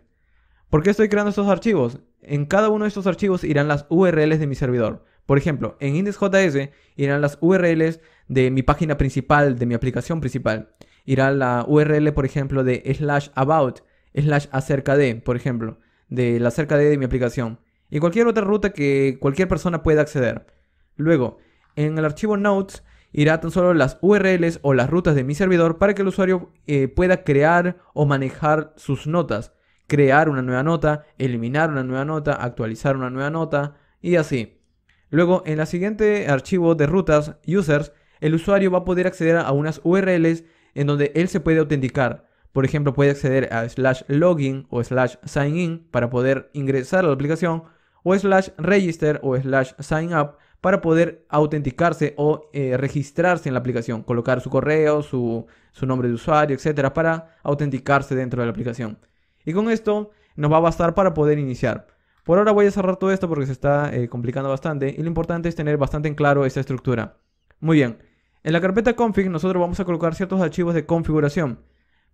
¿Por qué estoy creando estos archivos? en cada uno de estos archivos irán las URLs de mi servidor. Por ejemplo, en index.js irán las URLs de mi página principal, de mi aplicación principal. Irá la URL, por ejemplo, de slash about, slash acerca de, por ejemplo, de la acerca de, de mi aplicación. Y cualquier otra ruta que cualquier persona pueda acceder. Luego, en el archivo notes irá tan solo las URLs o las rutas de mi servidor para que el usuario eh, pueda crear o manejar sus notas crear una nueva nota, eliminar una nueva nota, actualizar una nueva nota y así. Luego, en el siguiente archivo de rutas, users, el usuario va a poder acceder a unas URLs en donde él se puede autenticar. Por ejemplo, puede acceder a slash login o slash sign in para poder ingresar a la aplicación o slash register o slash sign up para poder autenticarse o eh, registrarse en la aplicación, colocar su correo, su, su nombre de usuario, etcétera, para autenticarse dentro de la aplicación. Y con esto nos va a bastar para poder iniciar. Por ahora voy a cerrar todo esto porque se está eh, complicando bastante y lo importante es tener bastante en claro esta estructura. Muy bien, en la carpeta config nosotros vamos a colocar ciertos archivos de configuración,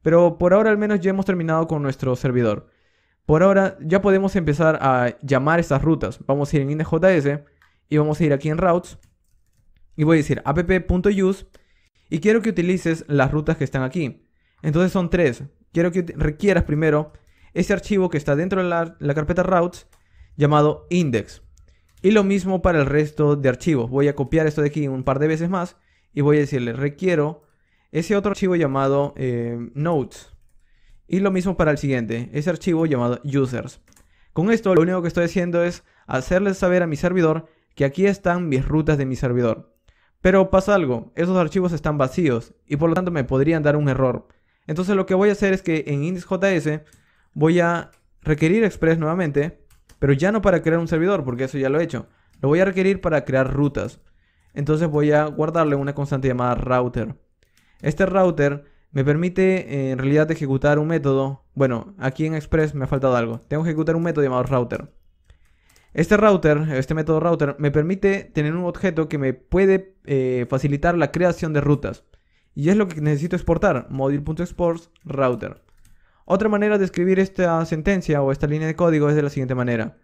pero por ahora al menos ya hemos terminado con nuestro servidor. Por ahora ya podemos empezar a llamar estas rutas. Vamos a ir en index.js. y vamos a ir aquí en routes y voy a decir app.use y quiero que utilices las rutas que están aquí. Entonces son tres. Quiero que requieras primero ese archivo que está dentro de la, carpeta routes llamado index. Y lo mismo para el resto de archivos. Voy a copiar esto de aquí un par de veces más y voy a decirle requiero ese otro archivo llamado eh, notes. Y lo mismo para el siguiente, ese archivo llamado users. Con esto lo único que estoy haciendo es hacerles saber a mi servidor que aquí están mis rutas de mi servidor. Pero pasa algo, esos archivos están vacíos y por lo tanto me podrían dar un error. Entonces lo que voy a hacer es que en index.js voy a requerir Express nuevamente, pero ya no para crear un servidor, porque eso ya lo he hecho. Lo voy a requerir para crear rutas. Entonces voy a guardarle una constante llamada router. Este router me permite eh, en realidad ejecutar un método. Bueno, aquí en Express me ha faltado algo. Tengo que ejecutar un método llamado router. Este router, este método router, me permite tener un objeto que me puede eh, facilitar la creación de rutas. Y es lo que necesito exportar, module.exports router. Otra manera de escribir esta sentencia o esta línea de código es de la siguiente manera.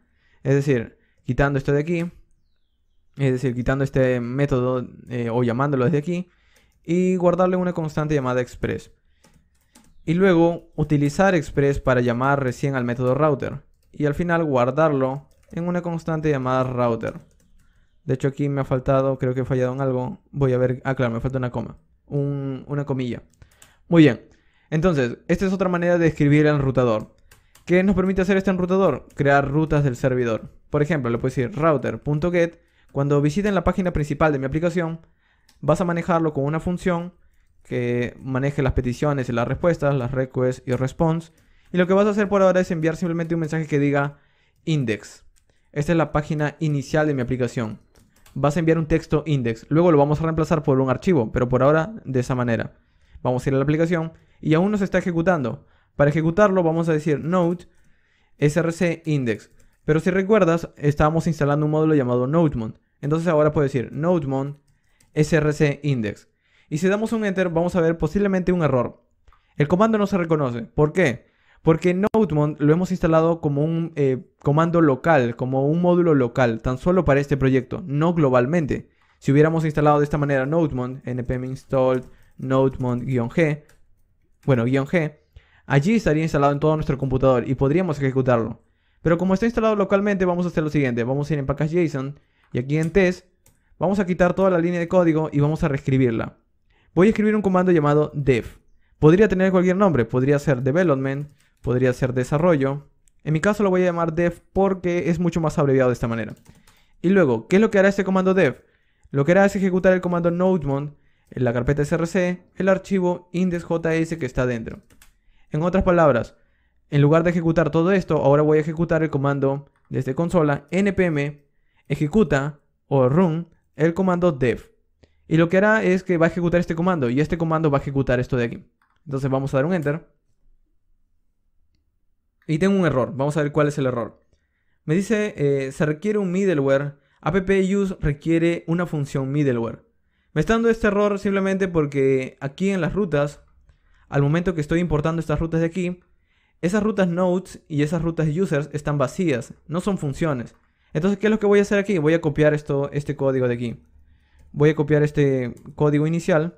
Es decir, quitando esto de aquí, es decir, quitando este método eh, o llamándolo desde aquí, y guardarle una constante llamada express. Y luego utilizar express para llamar recién al método router. Y al final guardarlo en una constante llamada router. De hecho aquí me ha faltado, creo que he fallado en algo. Voy a ver, ah claro, me falta una coma. una comilla. Muy bien. Entonces, esta es otra manera de escribir el enrutador. ¿Qué nos permite hacer este enrutador? Crear rutas del servidor. Por ejemplo, le puedo decir router.get. Cuando visiten la página principal de mi aplicación, vas a manejarlo con una función que maneje las peticiones y las respuestas, las requests y response. Y lo que vas a hacer por ahora es enviar simplemente un mensaje que diga index. Esta es la página inicial de mi aplicación. Vas a enviar un texto index. Luego lo vamos a reemplazar por un archivo, pero por ahora de esa manera. Vamos a ir a la aplicación y aún no se está ejecutando. Para ejecutarlo vamos a decir node src index. Pero si recuerdas, estábamos instalando un módulo llamado nodemon. Entonces ahora puedo decir nodemon src index. Y si damos un enter vamos a ver posiblemente un error. El comando no se reconoce. ¿Por qué? Porque nodemon lo hemos instalado como un eh, comando local, como un módulo local, tan solo para este proyecto, no globalmente. Si hubiéramos instalado de esta manera nodemon npm install nodemon-g, bueno, G, allí estaría instalado en todo nuestro computador y podríamos ejecutarlo. Pero como está instalado localmente, vamos a hacer lo siguiente. Vamos a ir en package.json y aquí en test, vamos a quitar toda la línea de código y vamos a reescribirla. Voy a escribir un comando llamado dev. Podría tener cualquier nombre, podría ser development, podría ser desarrollo. En mi caso lo voy a llamar dev porque es mucho más abreviado de esta manera. Y luego, ¿qué es lo que hará este comando dev? Lo que hará es ejecutar el comando nodemon en la carpeta src, el archivo index.js que está dentro. En otras palabras, en lugar de ejecutar todo esto, ahora voy a ejecutar el comando desde este consola npm ejecuta o run el comando dev. Y lo que hará es que va a ejecutar este comando y este comando va a ejecutar esto de aquí. Entonces vamos a dar un enter. Y tengo un error, vamos a ver cuál es el error. Me dice, eh, se requiere un middleware, app use requiere una función middleware. Me está dando este error simplemente porque aquí en las rutas, al momento que estoy importando estas rutas de aquí, esas rutas nodes y esas rutas users están vacías, no son funciones. Entonces, ¿qué es lo que voy a hacer aquí? Voy a copiar esto, este código de aquí. Voy a copiar este código inicial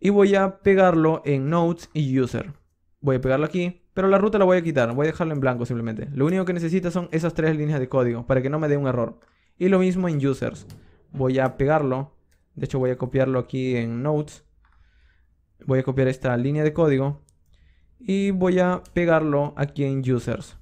y voy a pegarlo en nodes y user. Voy a pegarlo aquí, pero la ruta la voy a quitar, voy a dejarlo en blanco simplemente. Lo único que necesita son esas tres líneas de código para que no me dé un error. Y lo mismo en users. Voy a pegarlo de hecho voy a copiarlo aquí en Notes. Voy a copiar esta línea de código. Y voy a pegarlo aquí en Users.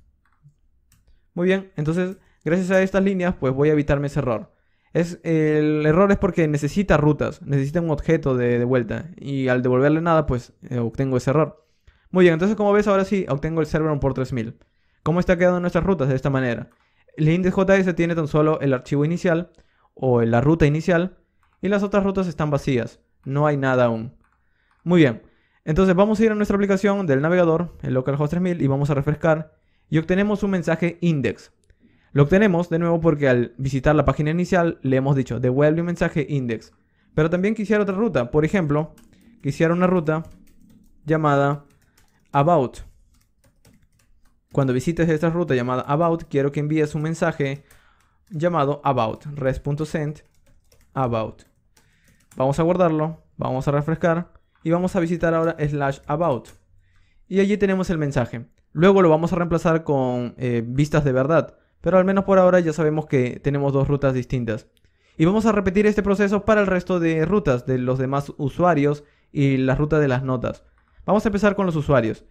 Muy bien, entonces gracias a estas líneas pues voy a evitarme ese error. Es, el error es porque necesita rutas, necesita un objeto de, vuelta. Y al devolverle nada pues eh, obtengo ese error. Muy bien, entonces como ves ahora sí obtengo el server por 3000. ¿Cómo está quedando nuestras rutas de esta manera? El index.js tiene tan solo el archivo inicial o la ruta inicial y las otras rutas están vacías. No hay nada aún. Muy bien. Entonces vamos a ir a nuestra aplicación del navegador, el localhost 3000, y vamos a refrescar y obtenemos un mensaje index. Lo obtenemos de nuevo porque al visitar la página inicial le hemos dicho devuelve un mensaje index. Pero también quisiera otra ruta. Por ejemplo, quisiera una ruta llamada about. Cuando visites esta ruta llamada about, quiero que envíes un mensaje llamado about, res.send about. Vamos a guardarlo, vamos a refrescar y vamos a visitar ahora slash about. Y allí tenemos el mensaje. Luego lo vamos a reemplazar con eh, vistas de verdad, pero al menos por ahora ya sabemos que tenemos dos rutas distintas. Y vamos a repetir este proceso para el resto de rutas de los demás usuarios y la ruta de las notas. Vamos a empezar con los usuarios.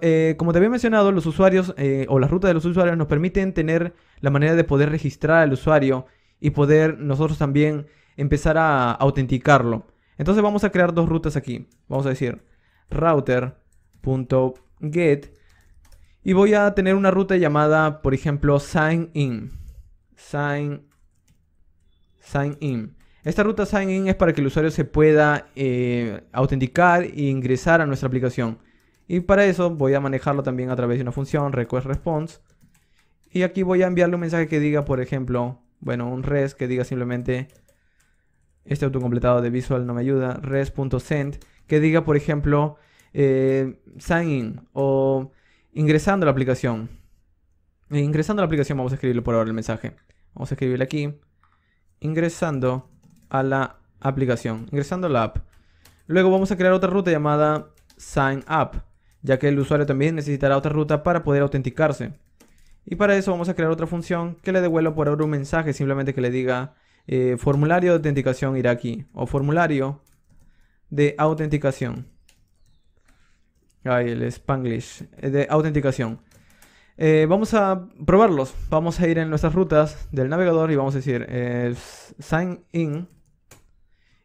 Eh, como te había mencionado, los usuarios eh, o las rutas de los usuarios nos permiten tener la manera de poder registrar al usuario y poder nosotros también empezar a autenticarlo. Entonces vamos a crear dos rutas aquí. Vamos a decir router.get y voy a tener una ruta llamada, por ejemplo, sign in. Sign, sign in. Esta ruta sign in es para que el usuario se pueda eh, autenticar e ingresar a nuestra aplicación. Y para eso voy a manejarlo también a través de una función request response. Y aquí voy a enviarle un mensaje que diga, por ejemplo, bueno, un res que diga simplemente este autocompletado de visual no me ayuda, res.send, que diga, por ejemplo, eh, sign in o ingresando a la aplicación. ingresando a la aplicación vamos a escribirle por ahora el mensaje. Vamos a escribirle aquí, ingresando a la aplicación, ingresando a la app. Luego vamos a crear otra ruta llamada sign up, ya que el usuario también necesitará otra ruta para poder autenticarse. Y para eso vamos a crear otra función que le devuelva por ahora un mensaje, simplemente que le diga eh, formulario de autenticación irá aquí o formulario de autenticación. Ahí el Spanglish eh, de autenticación. Eh, vamos a probarlos. Vamos a ir en nuestras rutas del navegador y vamos a decir sign in.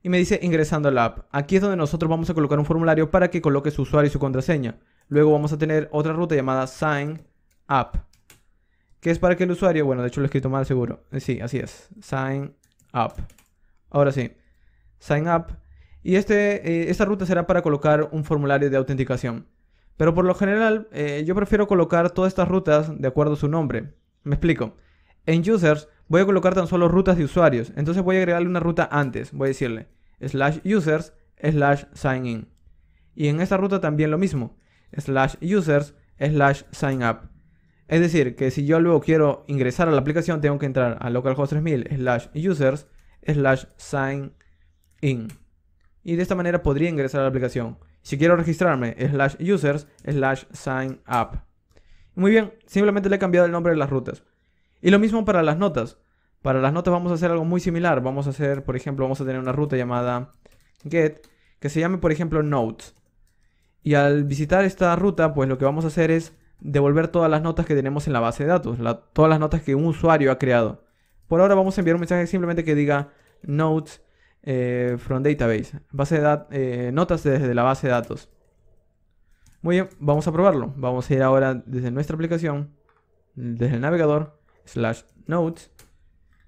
Y me dice ingresando a la app. Aquí es donde nosotros vamos a colocar un formulario para que coloque su usuario y su contraseña. Luego vamos a tener otra ruta llamada sign up. Que es para que el usuario, bueno, de hecho lo he escrito mal seguro. sí, así es. Sign Ahora sí, sign up. Y este, eh, esta ruta será para colocar un formulario de autenticación. Pero por lo general, eh, yo prefiero colocar todas estas rutas de acuerdo a su nombre. Me explico. En users voy a colocar tan solo rutas de usuarios. Entonces voy a agregarle una ruta antes. Voy a decirle slash users slash sign in. Y en esta ruta también lo mismo. Slash users slash sign up. Es decir, que si yo luego quiero ingresar a la aplicación, tengo que entrar a localhost 3000 slash users slash sign in. Y de esta manera podría ingresar a la aplicación. Si quiero registrarme, slash users slash sign up. Muy bien, simplemente le he cambiado el nombre de las rutas. Y lo mismo para las notas. Para las notas vamos a hacer algo muy similar. Vamos a hacer, por ejemplo, vamos a tener una ruta llamada get que se llame, por ejemplo, notes. Y al visitar esta ruta, pues lo que vamos a hacer es devolver todas las notas que tenemos en la base de datos, todas las notas que un usuario ha creado. Por ahora vamos a enviar un mensaje simplemente que diga notes eh, from database, base de eh, notas desde la base de datos. Muy bien, vamos a probarlo. Vamos a ir ahora desde nuestra aplicación, desde el navegador, slash notes,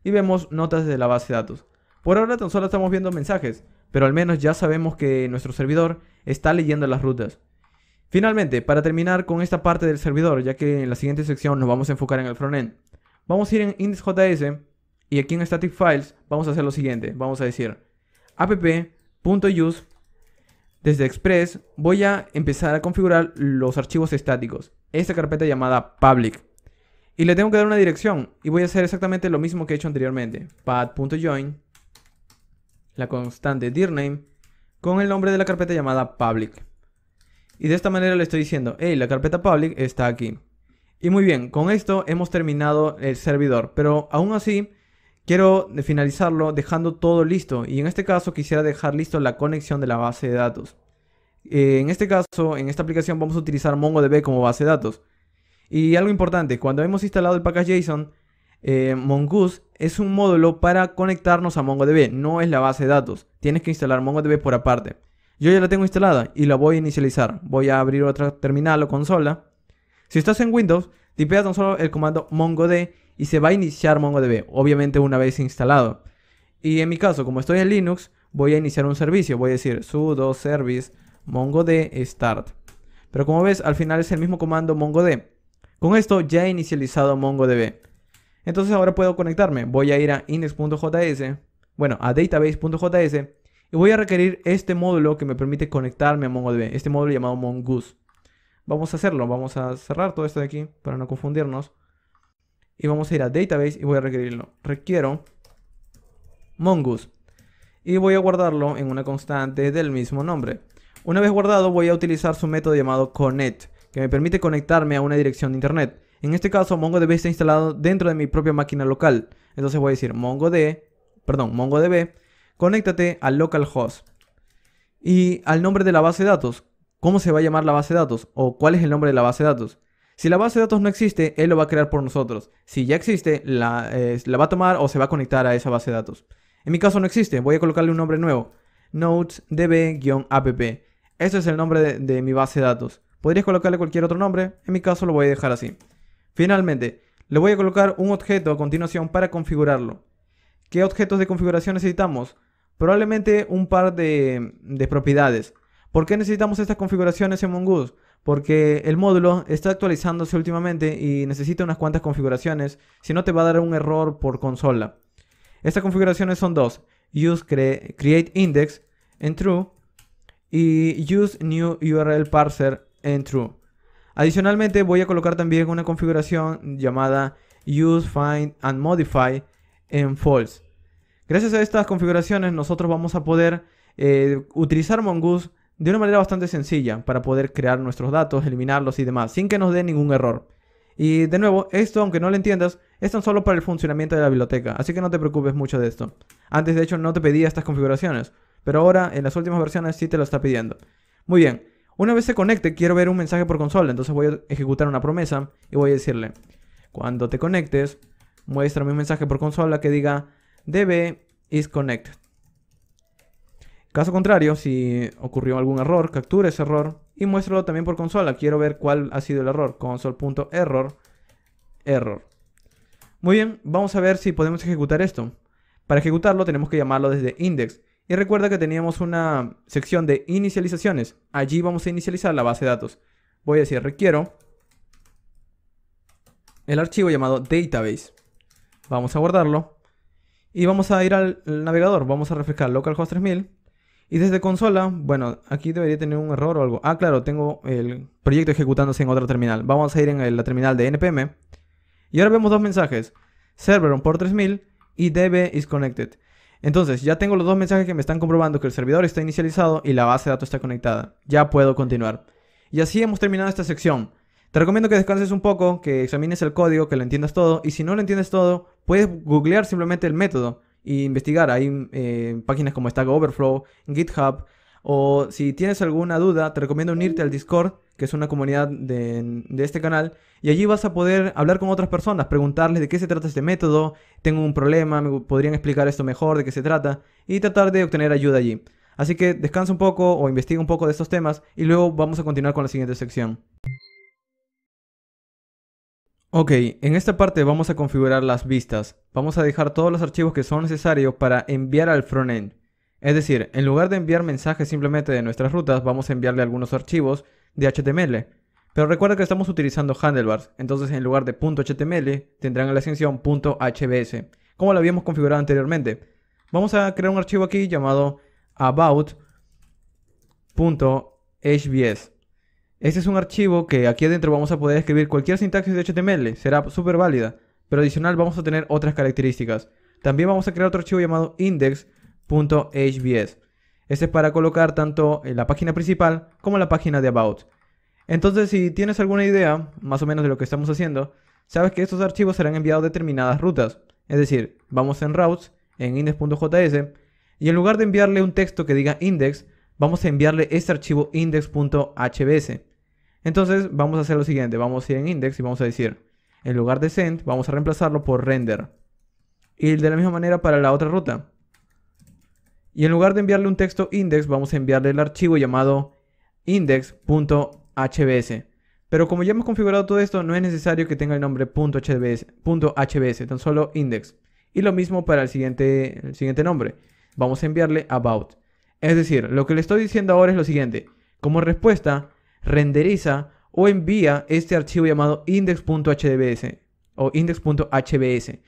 y vemos notas desde la base de datos. Por ahora tan solo estamos viendo mensajes, pero al menos ya sabemos que nuestro servidor está leyendo las rutas. Finalmente, para terminar con esta parte del servidor, ya que en la siguiente sección nos vamos a enfocar en el frontend, vamos a ir en index.js y aquí en static files vamos a hacer lo siguiente, vamos a decir app.use desde Express voy a empezar a configurar los archivos estáticos, esta carpeta llamada public. Y le tengo que dar una dirección y voy a hacer exactamente lo mismo que he hecho anteriormente, pad.join la constante dirname con el nombre de la carpeta llamada public. Y de esta manera le estoy diciendo, hey, la carpeta public está aquí. Y muy bien, con esto hemos terminado el servidor, pero aún así quiero finalizarlo dejando todo listo y en este caso quisiera dejar listo la conexión de la base de datos. Eh, en este caso, en esta aplicación vamos a utilizar MongoDB como base de datos. Y algo importante, cuando hemos instalado el package JSON, eh, Mongoose es un módulo para conectarnos a MongoDB, no es la base de datos. Tienes que instalar MongoDB por aparte. Yo ya la tengo instalada y la voy a inicializar. Voy a abrir otra terminal o consola. Si estás en Windows, tipeas tan solo el comando mongod y se va a iniciar MongoDB, obviamente una vez instalado. Y en mi caso, como estoy en Linux, voy a iniciar un servicio. Voy a decir sudo service mongod start. Pero como ves, al final es el mismo comando mongod. Con esto ya he inicializado MongoDB. Entonces ahora puedo conectarme. Voy a ir a index.js, bueno, a database.js y voy a requerir este módulo que me permite conectarme a MongoDB, este módulo llamado Mongoose. Vamos a hacerlo, vamos a cerrar todo esto de aquí para no confundirnos. Y vamos a ir a Database y voy a requerirlo. Requiero Mongoose. Y voy a guardarlo en una constante del mismo nombre. Una vez guardado voy a utilizar su método llamado connect, que me permite conectarme a una dirección de internet. En este caso MongoDB está instalado dentro de mi propia máquina local. Entonces voy a decir MongoD, perdón, MongoDB conéctate al localhost y al nombre de la base de datos. ¿Cómo se va a llamar la base de datos? ¿O cuál es el nombre de la base de datos? Si la base de datos no existe, él lo va a crear por nosotros. Si ya existe, la, eh, va a tomar o se va a conectar a esa base de datos. En mi caso no existe, voy a colocarle un nombre nuevo. notesdb app Eso es el nombre de mi base de datos. Podrías colocarle cualquier otro nombre, en mi caso lo voy a dejar así. Finalmente, le voy a colocar un objeto a continuación para configurarlo. ¿Qué objetos de configuración necesitamos? Probablemente un par de, propiedades. ¿Por qué necesitamos estas configuraciones en Mongoose? Porque el módulo está actualizándose últimamente y necesita unas cuantas configuraciones, si no te va a dar un error por consola. Estas configuraciones son dos, use create index en true y use new URL parser en true. Adicionalmente voy a colocar también una configuración llamada use find and modify en false. Gracias a estas configuraciones nosotros vamos a poder eh, utilizar Mongoose de una manera bastante sencilla para poder crear nuestros datos, eliminarlos y demás, sin que nos dé ningún error. Y de nuevo, esto aunque no lo entiendas, es tan solo para el funcionamiento de la biblioteca, así que no te preocupes mucho de esto. Antes de hecho no te pedía estas configuraciones, pero ahora en las últimas versiones sí te lo está pidiendo. Muy bien, una vez se conecte quiero ver un mensaje por consola, entonces voy a ejecutar una promesa y voy a decirle, cuando te conectes, muéstrame un mensaje por consola que diga DB is connected. Caso contrario, si ocurrió algún error, captura ese error y muéstralo también por consola. Quiero ver cuál ha sido el error. Console.error, error. Muy bien, vamos a ver si podemos ejecutar esto. Para ejecutarlo tenemos que llamarlo desde index. Y recuerda que teníamos una sección de inicializaciones. Allí vamos a inicializar la base de datos. Voy a decir requiero el archivo llamado database. Vamos a guardarlo y vamos a ir al navegador, vamos a refrescar localhost 3000. Y desde consola, bueno, aquí debería tener un error o algo. Ah, claro, tengo el proyecto ejecutándose en otra terminal. Vamos a ir en la terminal de NPM. Y ahora vemos dos mensajes. Server on port 3000 y DB is connected. Entonces, ya tengo los dos mensajes que me están comprobando que el servidor está inicializado y la base de datos está conectada. Ya puedo continuar. Y así hemos terminado esta sección. Te recomiendo que descanses un poco, que examines el código, que lo entiendas todo. Y si no lo entiendes todo, puedes googlear simplemente el método e investigar. Hay eh, páginas como Stack Overflow, GitHub. O si tienes alguna duda, te recomiendo unirte al Discord, que es una comunidad de, de, este canal. Y allí vas a poder hablar con otras personas, preguntarles de qué se trata este método. Tengo un problema, me podrían explicar esto mejor, de qué se trata. Y tratar de obtener ayuda allí. Así que descansa un poco o investiga un poco de estos temas y luego vamos a continuar con la siguiente sección. Ok, en esta parte vamos a configurar las vistas. Vamos a dejar todos los archivos que son necesarios para enviar al frontend. Es decir, en lugar de enviar mensajes simplemente de nuestras rutas, vamos a enviarle algunos archivos de HTML. Pero recuerda que estamos utilizando handlebars, entonces en lugar de .html tendrán la extensión .hbs, como lo habíamos configurado anteriormente. Vamos a crear un archivo aquí llamado about.hbs. Este es un archivo que aquí adentro vamos a poder escribir cualquier sintaxis de HTML, será súper válida, pero adicional vamos a tener otras características. También vamos a crear otro archivo llamado index.hbs. Este es para colocar tanto en la página principal como en la página de About. Entonces, si tienes alguna idea, más o menos de lo que estamos haciendo, sabes que estos archivos serán enviados a determinadas rutas. Es decir, vamos en routes, en index.js, y en lugar de enviarle un texto que diga index, vamos a enviarle este archivo index.hbs. Entonces vamos a hacer lo siguiente, vamos a ir en index y vamos a decir, en lugar de send, vamos a reemplazarlo por render. Y de la misma manera para la otra ruta. Y en lugar de enviarle un texto index, vamos a enviarle el archivo llamado index.hbs. Pero como ya hemos configurado todo esto, no es necesario que tenga el nombre .hbs, tan solo index. Y lo mismo para el siguiente, el siguiente nombre. Vamos a enviarle about. Es decir, lo que le estoy diciendo ahora es lo siguiente. Como respuesta, renderiza o envía este archivo llamado index.hbs o index.hbs.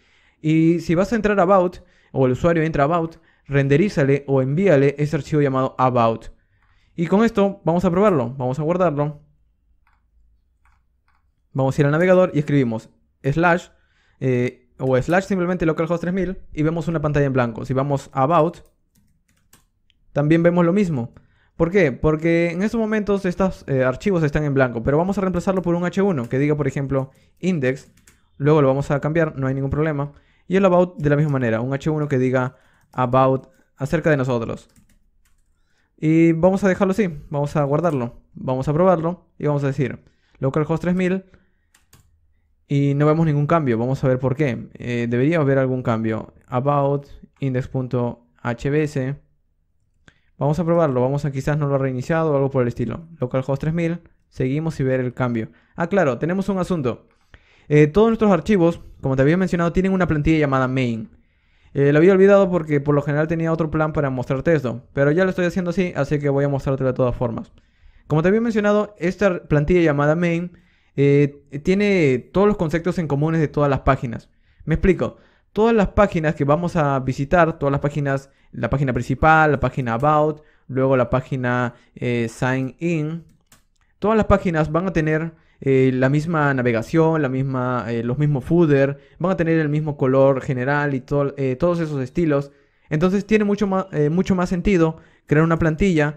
Y si vas a entrar a about o el usuario entra a about, renderízale o envíale este archivo llamado about. Y con esto vamos a probarlo, vamos a guardarlo. Vamos a ir al navegador y escribimos slash eh, o slash simplemente localhost 3000 y vemos una pantalla en blanco. Si vamos a about, también vemos lo mismo. ¿Por qué? Porque en estos momentos estos eh, archivos están en blanco, pero vamos a reemplazarlo por un H1 que diga, por ejemplo, index. Luego lo vamos a cambiar, no hay ningún problema. Y el about de la misma manera, un H1 que diga about acerca de nosotros. Y vamos a dejarlo así, vamos a guardarlo, vamos a probarlo y vamos a decir localhost 3000 y no vemos ningún cambio, vamos a ver por qué. Eh, debería haber algún cambio. About index.hbs Vamos a probarlo, vamos a quizás no lo ha reiniciado o algo por el estilo. Localhost 3000, seguimos y ver el cambio. Ah, claro, tenemos un asunto. Eh, todos nuestros archivos, como te había mencionado, tienen una plantilla llamada main. Eh, lo había olvidado porque por lo general tenía otro plan para mostrarte esto, pero ya lo estoy haciendo así, así que voy a mostrarte de todas formas. Como te había mencionado, esta plantilla llamada main eh, tiene todos los conceptos en comunes de todas las páginas. Me explico, todas las páginas que vamos a visitar, todas las páginas, la página principal, la página About, luego la página eh, Sign In, todas las páginas van a tener eh, la misma navegación, la misma, eh, los mismos footer, van a tener el mismo color general y todos esos estilos. Entonces tiene mucho más, mucho más sentido crear una plantilla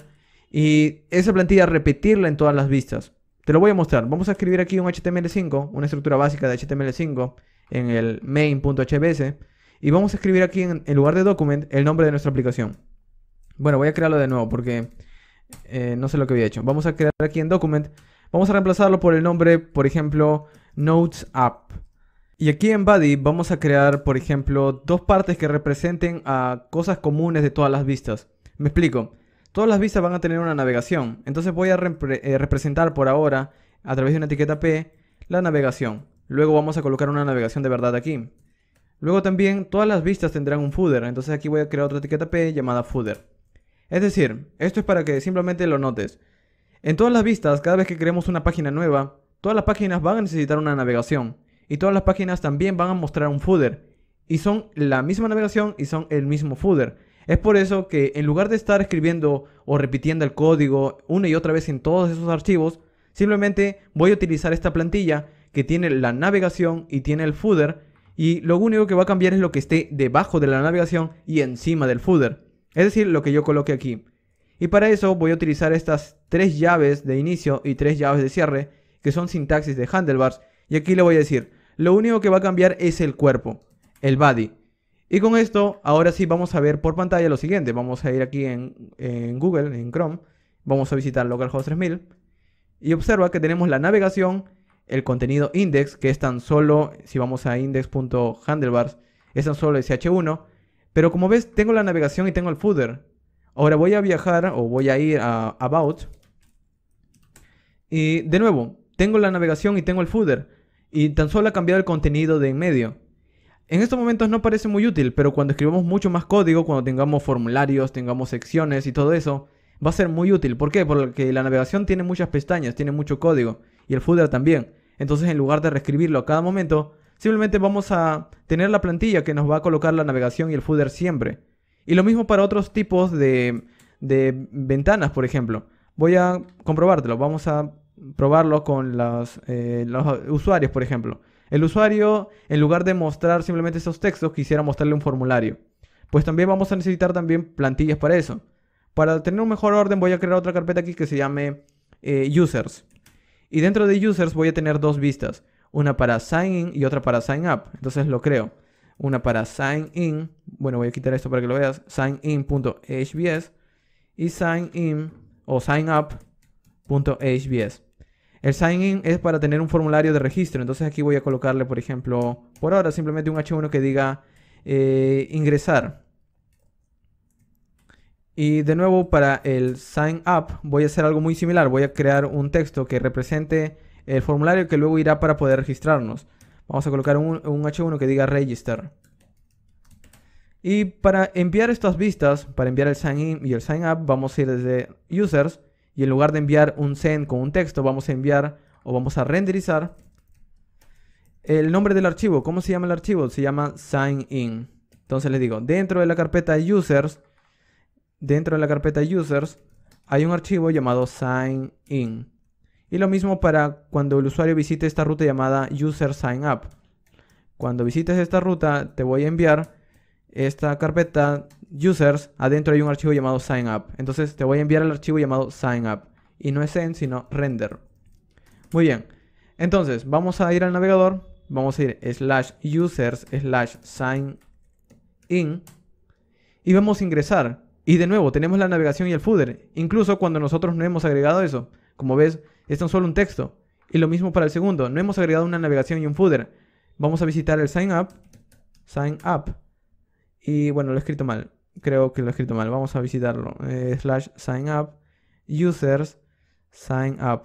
y esa plantilla repetirla en todas las vistas. Te lo voy a mostrar. Vamos a escribir aquí un HTML5, una estructura básica de HTML5 en el main.hbs y vamos a escribir aquí en, lugar de document el nombre de nuestra aplicación. Bueno, voy a crearlo de nuevo porque eh, no sé lo que había hecho. Vamos a crear aquí en document, vamos a reemplazarlo por el nombre, por ejemplo, Notes App. Y aquí en Body vamos a crear, por ejemplo, dos partes que representen a cosas comunes de todas las vistas. Me explico. Todas las vistas van a tener una navegación. Entonces voy a eh, representar por ahora, a través de una etiqueta P, la navegación. Luego vamos a colocar una navegación de verdad aquí. Luego también todas las vistas tendrán un footer, entonces aquí voy a crear otra etiqueta P llamada footer. Es decir, esto es para que simplemente lo notes. En todas las vistas, cada vez que creemos una página nueva, todas las páginas van a necesitar una navegación. Y todas las páginas también van a mostrar un footer. Y son la misma navegación y son el mismo footer. Es por eso que en lugar de estar escribiendo o repitiendo el código una y otra vez en todos esos archivos, simplemente voy a utilizar esta plantilla que tiene la navegación y tiene el footer. Y lo único que va a cambiar es lo que esté debajo de la navegación y encima del footer. Es decir, lo que yo coloque aquí. Y para eso voy a utilizar estas tres llaves de inicio y tres llaves de cierre, que son sintaxis de handlebars. Y aquí le voy a decir, lo único que va a cambiar es el cuerpo, el body. Y con esto, ahora sí vamos a ver por pantalla lo siguiente. Vamos a ir aquí en, Google, en Chrome. Vamos a visitar localhost 3000. Y observa que tenemos la navegación el contenido index, que es tan solo, si vamos a index.handlebars, es tan solo SH1. Pero como ves, tengo la navegación y tengo el footer. Ahora voy a viajar o voy a ir a About. Y de nuevo, tengo la navegación y tengo el footer. Y tan solo ha cambiado el contenido de en medio. En estos momentos no parece muy útil, pero cuando escribamos mucho más código, cuando tengamos formularios, tengamos secciones y todo eso, va a ser muy útil. ¿Por qué? Porque la navegación tiene muchas pestañas, tiene mucho código y el footer también. Entonces, en lugar de reescribirlo a cada momento, simplemente vamos a tener la plantilla que nos va a colocar la navegación y el footer siempre. Y lo mismo para otros tipos de, de ventanas, por ejemplo. Voy a comprobártelo, vamos a probarlo con los, eh, los usuarios, por ejemplo. El usuario, en lugar de mostrar simplemente esos textos, quisiera mostrarle un formulario. Pues también vamos a necesitar también plantillas para eso. Para tener un mejor orden voy a crear otra carpeta aquí que se llame eh, users. Y dentro de users voy a tener dos vistas, una para sign in y otra para sign up. Entonces lo creo. Una para sign in, bueno, voy a quitar esto para que lo veas, sign in.hbs y sign in o sign up.hbs. El sign in es para tener un formulario de registro. Entonces aquí voy a colocarle, por ejemplo, por ahora simplemente un H1 que diga eh, ingresar. Y de nuevo para el sign up voy a hacer algo muy similar. Voy a crear un texto que represente el formulario que luego irá para poder registrarnos. Vamos a colocar un, un H1 que diga register. Y para enviar estas vistas, para enviar el sign in y el sign up, vamos a ir desde users y en lugar de enviar un send con un texto, vamos a enviar o vamos a renderizar el nombre del archivo. ¿Cómo se llama el archivo? Se llama sign in. Entonces le digo, dentro de la carpeta users dentro de la carpeta users hay un archivo llamado sign in. Y lo mismo para cuando el usuario visite esta ruta llamada user sign up. Cuando visites esta ruta te voy a enviar esta carpeta users. Adentro hay un archivo llamado sign up. Entonces te voy a enviar el archivo llamado sign up. Y no es send sino render. Muy bien. Entonces vamos a ir al navegador. Vamos a ir slash users slash sign in. Y vamos a ingresar y de nuevo, tenemos la navegación y el footer, incluso cuando nosotros no hemos agregado eso. Como ves, es tan solo un texto. Y lo mismo para el segundo, no hemos agregado una navegación y un footer. Vamos a visitar el sign up, sign up. Y bueno, lo he escrito mal, creo que lo he escrito mal, vamos a visitarlo. Eh, slash sign up, users, sign up,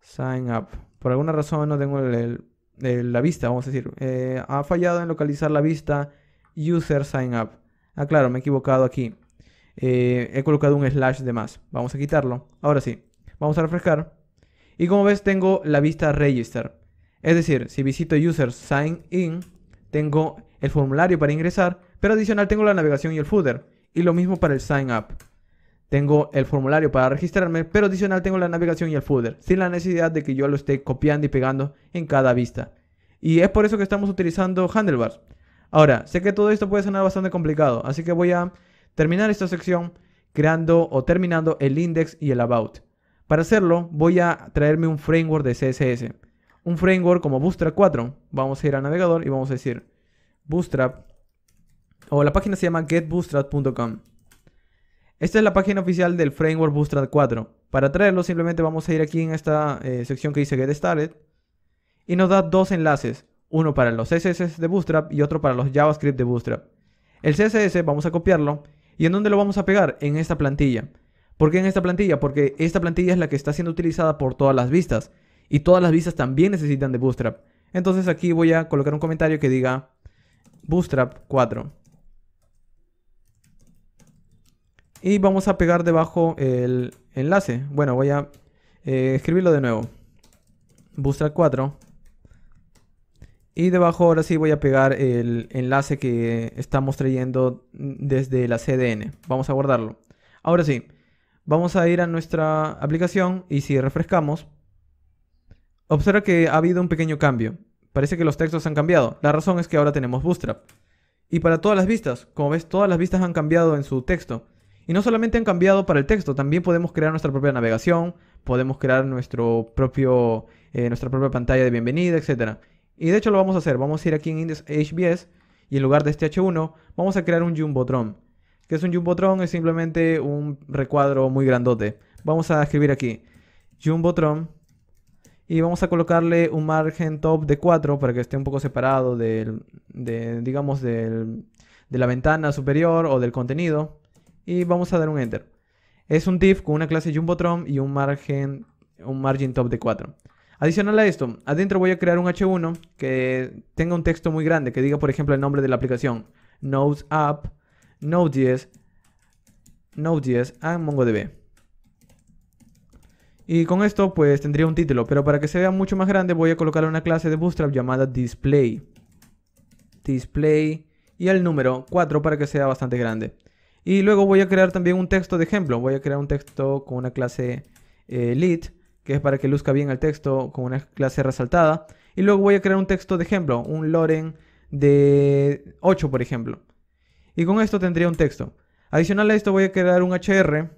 sign up. Por alguna razón no tengo el, la vista, vamos a decir. Eh, ha fallado en localizar la vista, user, sign up. Ah, claro, me he equivocado aquí. Eh, he colocado un slash de más. Vamos a quitarlo. Ahora sí, vamos a refrescar. Y como ves tengo la vista register. Es decir, si visito user sign in, tengo el formulario para ingresar, pero adicional tengo la navegación y el footer. Y lo mismo para el sign up. Tengo el formulario para registrarme, pero adicional tengo la navegación y el footer, sin la necesidad de que yo lo esté copiando y pegando en cada vista. Y es por eso que estamos utilizando handlebars. Ahora, sé que todo esto puede sonar bastante complicado, así que voy a terminar esta sección creando o terminando el index y el about. Para hacerlo voy a traerme un framework de CSS. Un framework como Bootstrap 4. Vamos a ir al navegador y vamos a decir Bootstrap. O la página se llama getbootstrap.com. Esta es la página oficial del framework Bootstrap 4. Para traerlo simplemente vamos a ir aquí en esta eh, sección que dice Get Started. Y nos da dos enlaces. Uno para los CSS de Bootstrap y otro para los JavaScript de Bootstrap. El CSS vamos a copiarlo ¿Y en dónde lo vamos a pegar? En esta plantilla. ¿Por qué en esta plantilla? Porque esta plantilla es la que está siendo utilizada por todas las vistas. Y todas las vistas también necesitan de Bootstrap. Entonces aquí voy a colocar un comentario que diga Bootstrap 4. Y vamos a pegar debajo el enlace. Bueno, voy a eh, escribirlo de nuevo. Bootstrap 4. Y debajo ahora sí voy a pegar el enlace que estamos trayendo desde la CDN. Vamos a guardarlo. Ahora sí, vamos a ir a nuestra aplicación y si refrescamos, observa que ha habido un pequeño cambio. Parece que los textos han cambiado. La razón es que ahora tenemos Bootstrap. Y para todas las vistas, como ves, todas las vistas han cambiado en su texto. Y no solamente han cambiado para el texto, también podemos crear nuestra propia navegación, podemos crear nuestro propio, eh, nuestra propia pantalla de bienvenida, etc. Y de hecho lo vamos a hacer. Vamos a ir aquí en index HBS y en lugar de este H1 vamos a crear un Jumbotron. ¿Qué es un Jumbotron? Es simplemente un recuadro muy grandote. Vamos a escribir aquí Jumbotron y vamos a colocarle un margen top de 4 para que esté un poco separado del, de, digamos, de la ventana superior o del contenido. Y vamos a dar un enter. Es un div con una clase Jumbotron y un margen, un margin top de 4. Adicional a esto, adentro voy a crear un H1 que tenga un texto muy grande, que diga por ejemplo el nombre de la aplicación, Notes App, Node.js, and ah, MongoDB. Y con esto pues tendría un título, pero para que se vea mucho más grande voy a colocar una clase de Bootstrap llamada Display. Display y el número 4 para que sea bastante grande. Y luego voy a crear también un texto de ejemplo, voy a crear un texto con una clase eh, lead que es para que luzca bien el texto con una clase resaltada. Y luego voy a crear un texto de ejemplo, un Loren de 8, por ejemplo. Y con esto tendría un texto. Adicional a esto voy a crear un HR,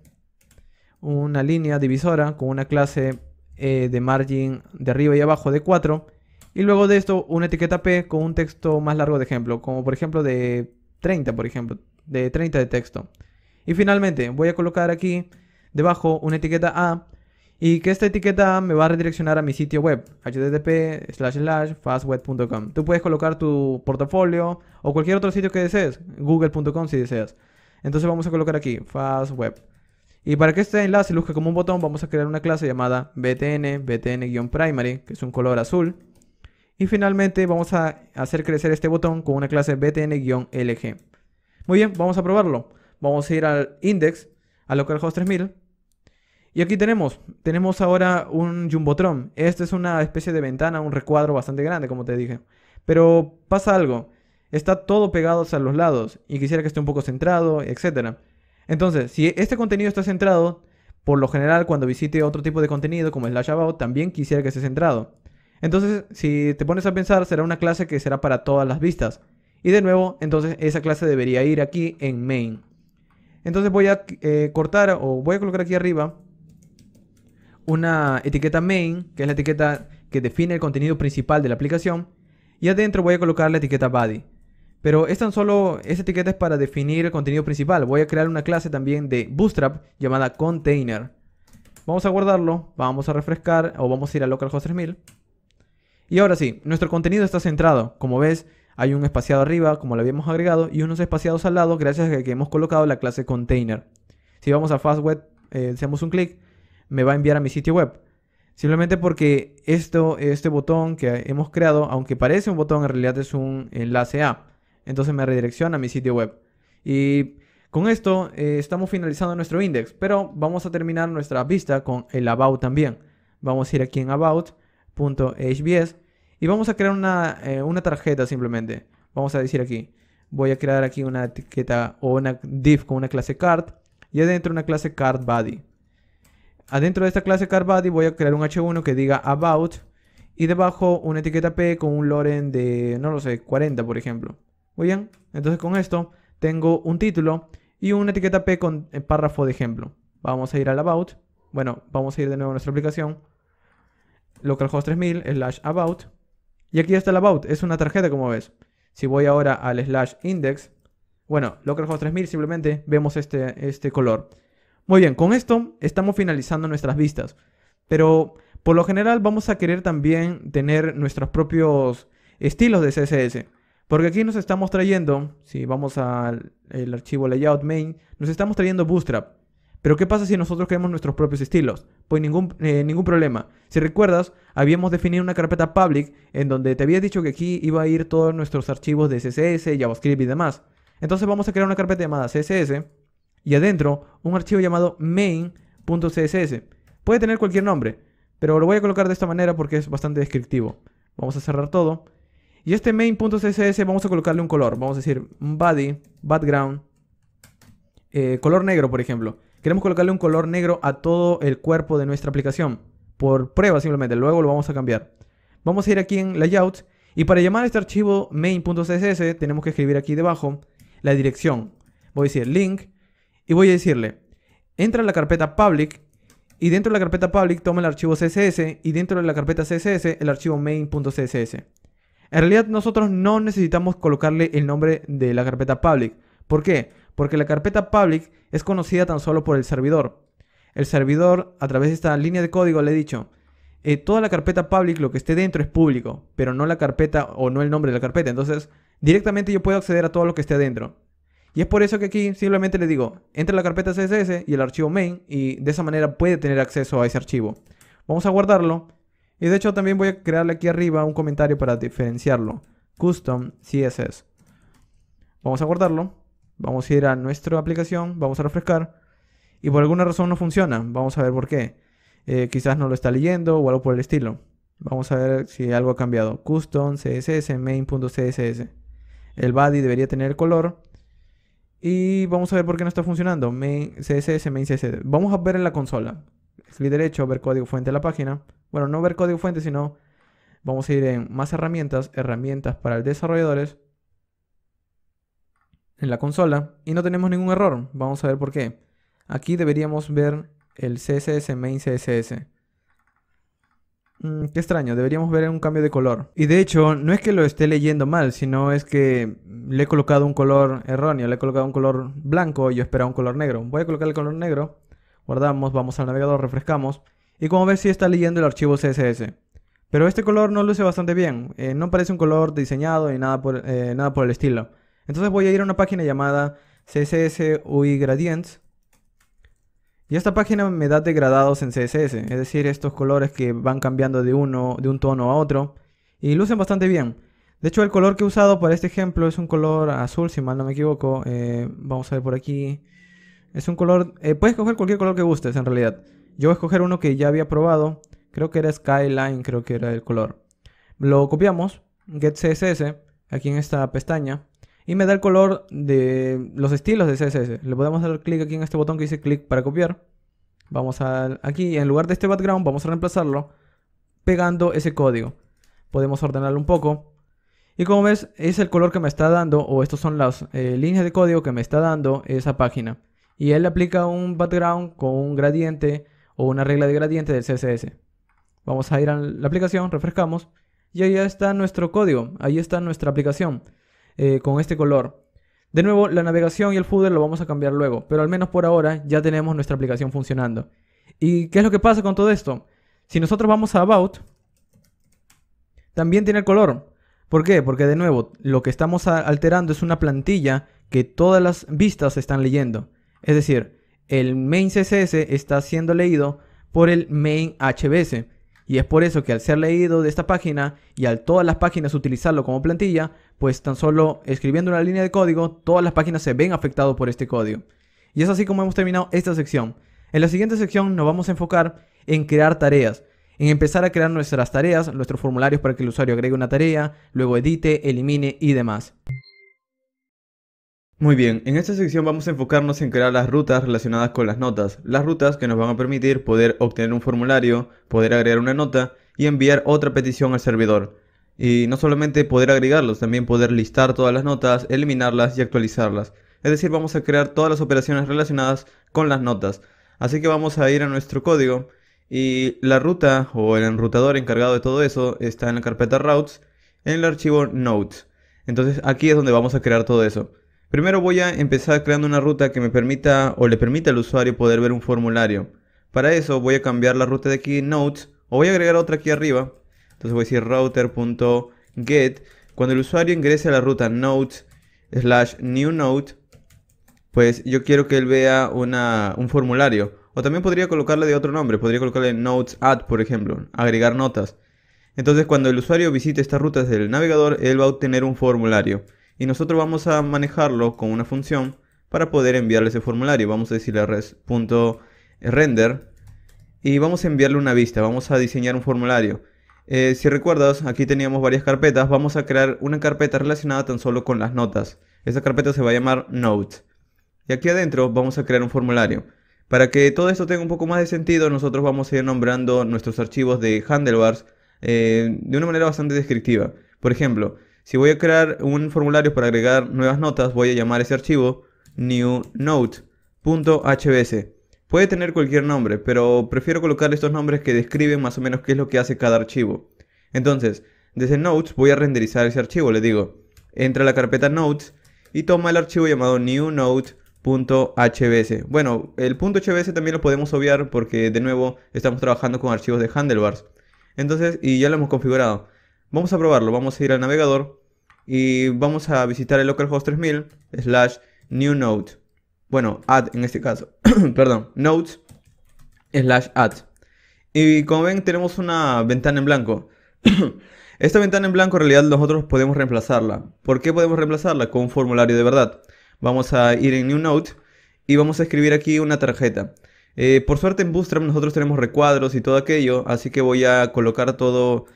una línea divisora con una clase eh, de margin de arriba y abajo de 4. Y luego de esto una etiqueta P con un texto más largo de ejemplo, como por ejemplo de 30, por ejemplo, de 30 de texto. Y finalmente voy a colocar aquí debajo una etiqueta A y que esta etiqueta me va a redireccionar a mi sitio web, http fastweb.com. Tú puedes colocar tu portafolio o cualquier otro sitio que desees, google.com si deseas. Entonces vamos a colocar aquí, fastweb. Y para que este enlace luzca como un botón, vamos a crear una clase llamada btn, btn-primary, que es un color azul. Y finalmente vamos a hacer crecer este botón con una clase btn-lg. Muy bien, vamos a probarlo. Vamos a ir al index, a localhost 3000 y aquí tenemos, tenemos ahora un Jumbotron. Esta es una especie de ventana, un recuadro bastante grande, como te dije. Pero pasa algo, está todo pegado a los lados y quisiera que esté un poco centrado, etc. Entonces, si este contenido está centrado, por lo general cuando visite otro tipo de contenido como slash about, también quisiera que esté centrado. Entonces, si te pones a pensar, será una clase que será para todas las vistas. Y de nuevo, entonces esa clase debería ir aquí en main. Entonces voy a eh, cortar o voy a colocar aquí arriba una etiqueta main, que es la etiqueta que define el contenido principal de la aplicación, y adentro voy a colocar la etiqueta body. Pero es tan solo, esa etiqueta es para definir el contenido principal. Voy a crear una clase también de Bootstrap llamada container. Vamos a guardarlo, vamos a refrescar o vamos a ir a localhost 3000. Y ahora sí, nuestro contenido está centrado. Como ves, hay un espaciado arriba, como lo habíamos agregado, y unos espaciados al lado gracias a que hemos colocado la clase container. Si vamos a FastWeb, web eh, hacemos un clic, me va a enviar a mi sitio web. Simplemente porque esto, este botón que hemos creado, aunque parece un botón, en realidad es un enlace a. Entonces me redirecciona a mi sitio web. Y con esto eh, estamos finalizando nuestro index, pero vamos a terminar nuestra vista con el about también. Vamos a ir aquí en about.hbs y vamos a crear eh, una, tarjeta simplemente. Vamos a decir aquí, voy a crear aquí una etiqueta o una div con una clase card y adentro una clase card body. Adentro de esta clase CarBody voy a crear un H1 que diga about y debajo una etiqueta P con un Loren de, no lo sé, 40 por ejemplo. Muy bien, entonces con esto tengo un título y una etiqueta P con eh, párrafo de ejemplo. Vamos a ir al about. Bueno, vamos a ir de nuevo a nuestra aplicación. Localhost 3000 slash about. Y aquí está el about, es una tarjeta como ves. Si voy ahora al slash index, bueno, localhost 3000 simplemente vemos este, este color. Muy bien, con esto estamos finalizando nuestras vistas, pero por lo general vamos a querer también tener nuestros propios estilos de CSS. Porque aquí nos estamos trayendo, si vamos al archivo layout main, nos estamos trayendo Bootstrap. Pero ¿qué pasa si nosotros queremos nuestros propios estilos? Pues ningún, eh, ningún problema. Si recuerdas, habíamos definido una carpeta public en donde te había dicho que aquí iba a ir todos nuestros archivos de CSS, JavaScript y demás. Entonces vamos a crear una carpeta llamada CSS y adentro un archivo llamado main.css. Puede tener cualquier nombre, pero lo voy a colocar de esta manera porque es bastante descriptivo. Vamos a cerrar todo. Y este main.css vamos a colocarle un color. Vamos a decir body, background, eh, color negro, por ejemplo. Queremos colocarle un color negro a todo el cuerpo de nuestra aplicación. Por prueba simplemente, luego lo vamos a cambiar. Vamos a ir aquí en layout y para llamar a este archivo main.css tenemos que escribir aquí debajo la dirección. Voy a decir link y voy a decirle, entra a la carpeta public y dentro de la carpeta public toma el archivo CSS y dentro de la carpeta CSS el archivo main.css. En realidad nosotros no necesitamos colocarle el nombre de la carpeta public. ¿Por qué? Porque la carpeta public es conocida tan solo por el servidor. El servidor a través de esta línea de código le he dicho, eh, toda la carpeta public, lo que esté dentro es público, pero no la carpeta o no el nombre de la carpeta. Entonces, directamente yo puedo acceder a todo lo que esté adentro. Y es por eso que aquí simplemente le digo, entra la carpeta CSS y el archivo main y de esa manera puede tener acceso a ese archivo. Vamos a guardarlo. Y de hecho también voy a crearle aquí arriba un comentario para diferenciarlo. Custom CSS. Vamos a guardarlo. Vamos a ir a nuestra aplicación. Vamos a refrescar. Y por alguna razón no funciona. Vamos a ver por qué. Eh, quizás no lo está leyendo o algo por el estilo. Vamos a ver si algo ha cambiado. Custom CSS main.css. El body debería tener color. Y vamos a ver por qué no está funcionando. CSS, main CSS. Vamos a ver en la consola. Clic derecho, ver código fuente de la página. Bueno, no ver código fuente, sino vamos a ir en más herramientas, herramientas para desarrolladores. En la consola. Y no tenemos ningún error. Vamos a ver por qué. Aquí deberíamos ver el CSS, main CSS. Mm, qué extraño, deberíamos ver un cambio de color. Y de hecho, no es que lo esté leyendo mal, sino es que le he colocado un color erróneo, le he colocado un color blanco y yo esperaba un color negro. Voy a colocar el color negro, guardamos, vamos al navegador, refrescamos. Y como ves, si está leyendo el archivo CSS. Pero este color no luce bastante bien, eh, no parece un color diseñado y nada por, eh, nada por el estilo. Entonces voy a ir a una página llamada CSS UI Gradients y esta página me da degradados en CSS, es decir, estos colores que van cambiando de, uno, de un tono a otro. Y lucen bastante bien. De hecho, el color que he usado para este ejemplo es un color azul, si mal no me equivoco. Eh, vamos a ver por aquí. Es un color... Eh, puedes coger cualquier color que gustes, en realidad. Yo voy a escoger uno que ya había probado. Creo que era Skyline, creo que era el color. Lo copiamos, Get CSS, aquí en esta pestaña y me da el color de los estilos de CSS. Le podemos dar clic aquí en este botón que dice clic para copiar. Vamos a, aquí, en lugar de este background, vamos a reemplazarlo pegando ese código. Podemos ordenarlo un poco. Y como ves, es el color que me está dando, o estos son las eh, líneas de código que me está dando esa página. Y él aplica un background con un gradiente o una regla de gradiente del CSS. Vamos a ir a la aplicación, refrescamos, y ahí está nuestro código, ahí está nuestra aplicación. Eh, con este color. De nuevo, la navegación y el footer lo vamos a cambiar luego, pero al menos por ahora ya tenemos nuestra aplicación funcionando. ¿Y qué es lo que pasa con todo esto? Si nosotros vamos a About, también tiene el color. ¿Por qué? Porque de nuevo, lo que estamos alterando es una plantilla que todas las vistas están leyendo. Es decir, el main CSS está siendo leído por el main HBS. Y es por eso que al ser leído de esta página y al todas las páginas utilizarlo como plantilla, pues tan solo escribiendo una línea de código, todas las páginas se ven afectadas por este código. Y es así como hemos terminado esta sección. En la siguiente sección nos vamos a enfocar en crear tareas, en empezar a crear nuestras tareas, nuestros formularios para que el usuario agregue una tarea, luego edite, elimine y demás. Muy bien, en esta sección vamos a enfocarnos en crear las rutas relacionadas con las notas, las rutas que nos van a permitir poder obtener un formulario, poder agregar una nota y enviar otra petición al servidor. Y no solamente poder agregarlos, también poder listar todas las notas, eliminarlas y actualizarlas. Es decir, vamos a crear todas las operaciones relacionadas con las notas. Así que vamos a ir a nuestro código y la ruta o el enrutador encargado de todo eso está en la carpeta routes en el archivo notes. Entonces aquí es donde vamos a crear todo eso. Primero voy a empezar creando una ruta que me permita o le permita al usuario poder ver un formulario. Para eso voy a cambiar la ruta de aquí notes, o voy a agregar otra aquí arriba. Entonces voy a decir router.get. Cuando el usuario ingrese a la ruta notes slash new note, pues yo quiero que él vea un formulario. O también podría colocarle de otro nombre, podría colocarle notes add, por ejemplo, agregar notas. Entonces cuando el usuario visite estas rutas del navegador, él va a obtener un formulario y nosotros vamos a manejarlo con una función para poder enviarle ese formulario. Vamos a decirle res.render y vamos a enviarle una vista, vamos a diseñar un formulario. Eh, si recuerdas, aquí teníamos varias carpetas, vamos a crear una carpeta relacionada tan solo con las notas. Esa carpeta se va a llamar Notes. Y aquí adentro vamos a crear un formulario. Para que todo esto tenga un poco más de sentido, nosotros vamos a ir nombrando nuestros archivos de handlebars eh, de una manera bastante descriptiva. Por ejemplo, si voy a crear un formulario para agregar nuevas notas, voy a llamar ese archivo new_note.hbs. Puede tener cualquier nombre, pero prefiero colocar estos nombres que describen más o menos qué es lo que hace cada archivo. Entonces, desde Notes voy a renderizar ese archivo, le digo, entra a la carpeta Notes y toma el archivo llamado new_note.hbs. Bueno, el .hbs también lo podemos obviar porque de nuevo estamos trabajando con archivos de handlebars. Entonces, y ya lo hemos configurado. Vamos a probarlo, vamos a ir al navegador y vamos a visitar el localhost 3000 slash new note Bueno, add en este caso, perdón, notes slash add. Y como ven tenemos una ventana en blanco. Esta ventana en blanco en realidad nosotros podemos reemplazarla. ¿Por qué podemos reemplazarla? Con un formulario de verdad. Vamos a ir en New Note y vamos a escribir aquí una tarjeta. Eh, por suerte en Bootstrap nosotros tenemos recuadros y todo aquello, así que voy a colocar todo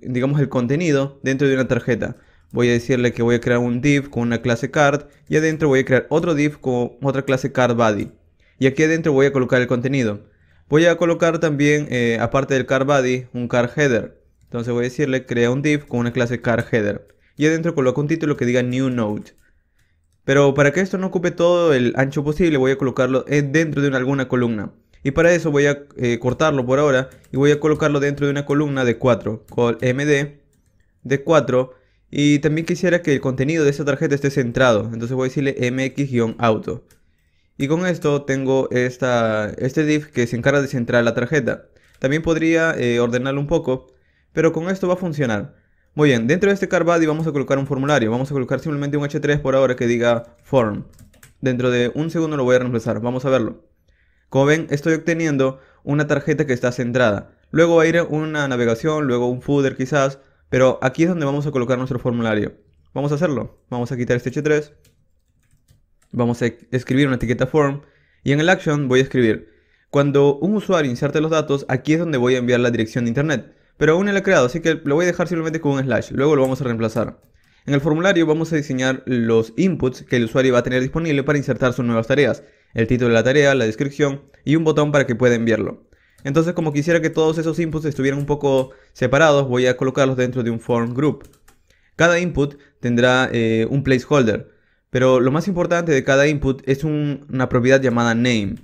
digamos, el contenido dentro de una tarjeta. Voy a decirle que voy a crear un div con una clase card y adentro voy a crear otro div con otra clase card body. Y aquí adentro voy a colocar el contenido. Voy a colocar también, eh, aparte del card body, un card header. Entonces voy a decirle crea un div con una clase card header. Y adentro coloco un título que diga new node. Pero para que esto no ocupe todo el ancho posible, voy a colocarlo dentro de alguna columna. Y para eso voy a eh, cortarlo por ahora y voy a colocarlo dentro de una columna de 4 con MD de 4. Y también quisiera que el contenido de esta tarjeta esté centrado. Entonces voy a decirle mx-auto. Y con esto tengo este div que se encarga de centrar la tarjeta. También podría eh, ordenarlo un poco, pero con esto va a funcionar. Muy bien, dentro de este car vamos a colocar un formulario. Vamos a colocar simplemente un H3 por ahora que diga form. Dentro de un segundo lo voy a reemplazar, vamos a verlo. Como ven, estoy obteniendo una tarjeta que está centrada. Luego va a ir una navegación, luego un footer quizás, pero aquí es donde vamos a colocar nuestro formulario. Vamos a hacerlo. Vamos a quitar este H3. Vamos a escribir una etiqueta form. Y en el action voy a escribir. Cuando un usuario inserte los datos, aquí es donde voy a enviar la dirección de internet. Pero aún no la he creado, así que lo voy a dejar simplemente con un slash. Luego lo vamos a reemplazar. En el formulario vamos a diseñar los inputs que el usuario va a tener disponible para insertar sus nuevas tareas el título de la tarea, la descripción y un botón para que pueda enviarlo. Entonces como quisiera que todos esos inputs estuvieran un poco separados, voy a colocarlos dentro de un form group. Cada input tendrá eh, un placeholder, pero lo más importante de cada input es una propiedad llamada name.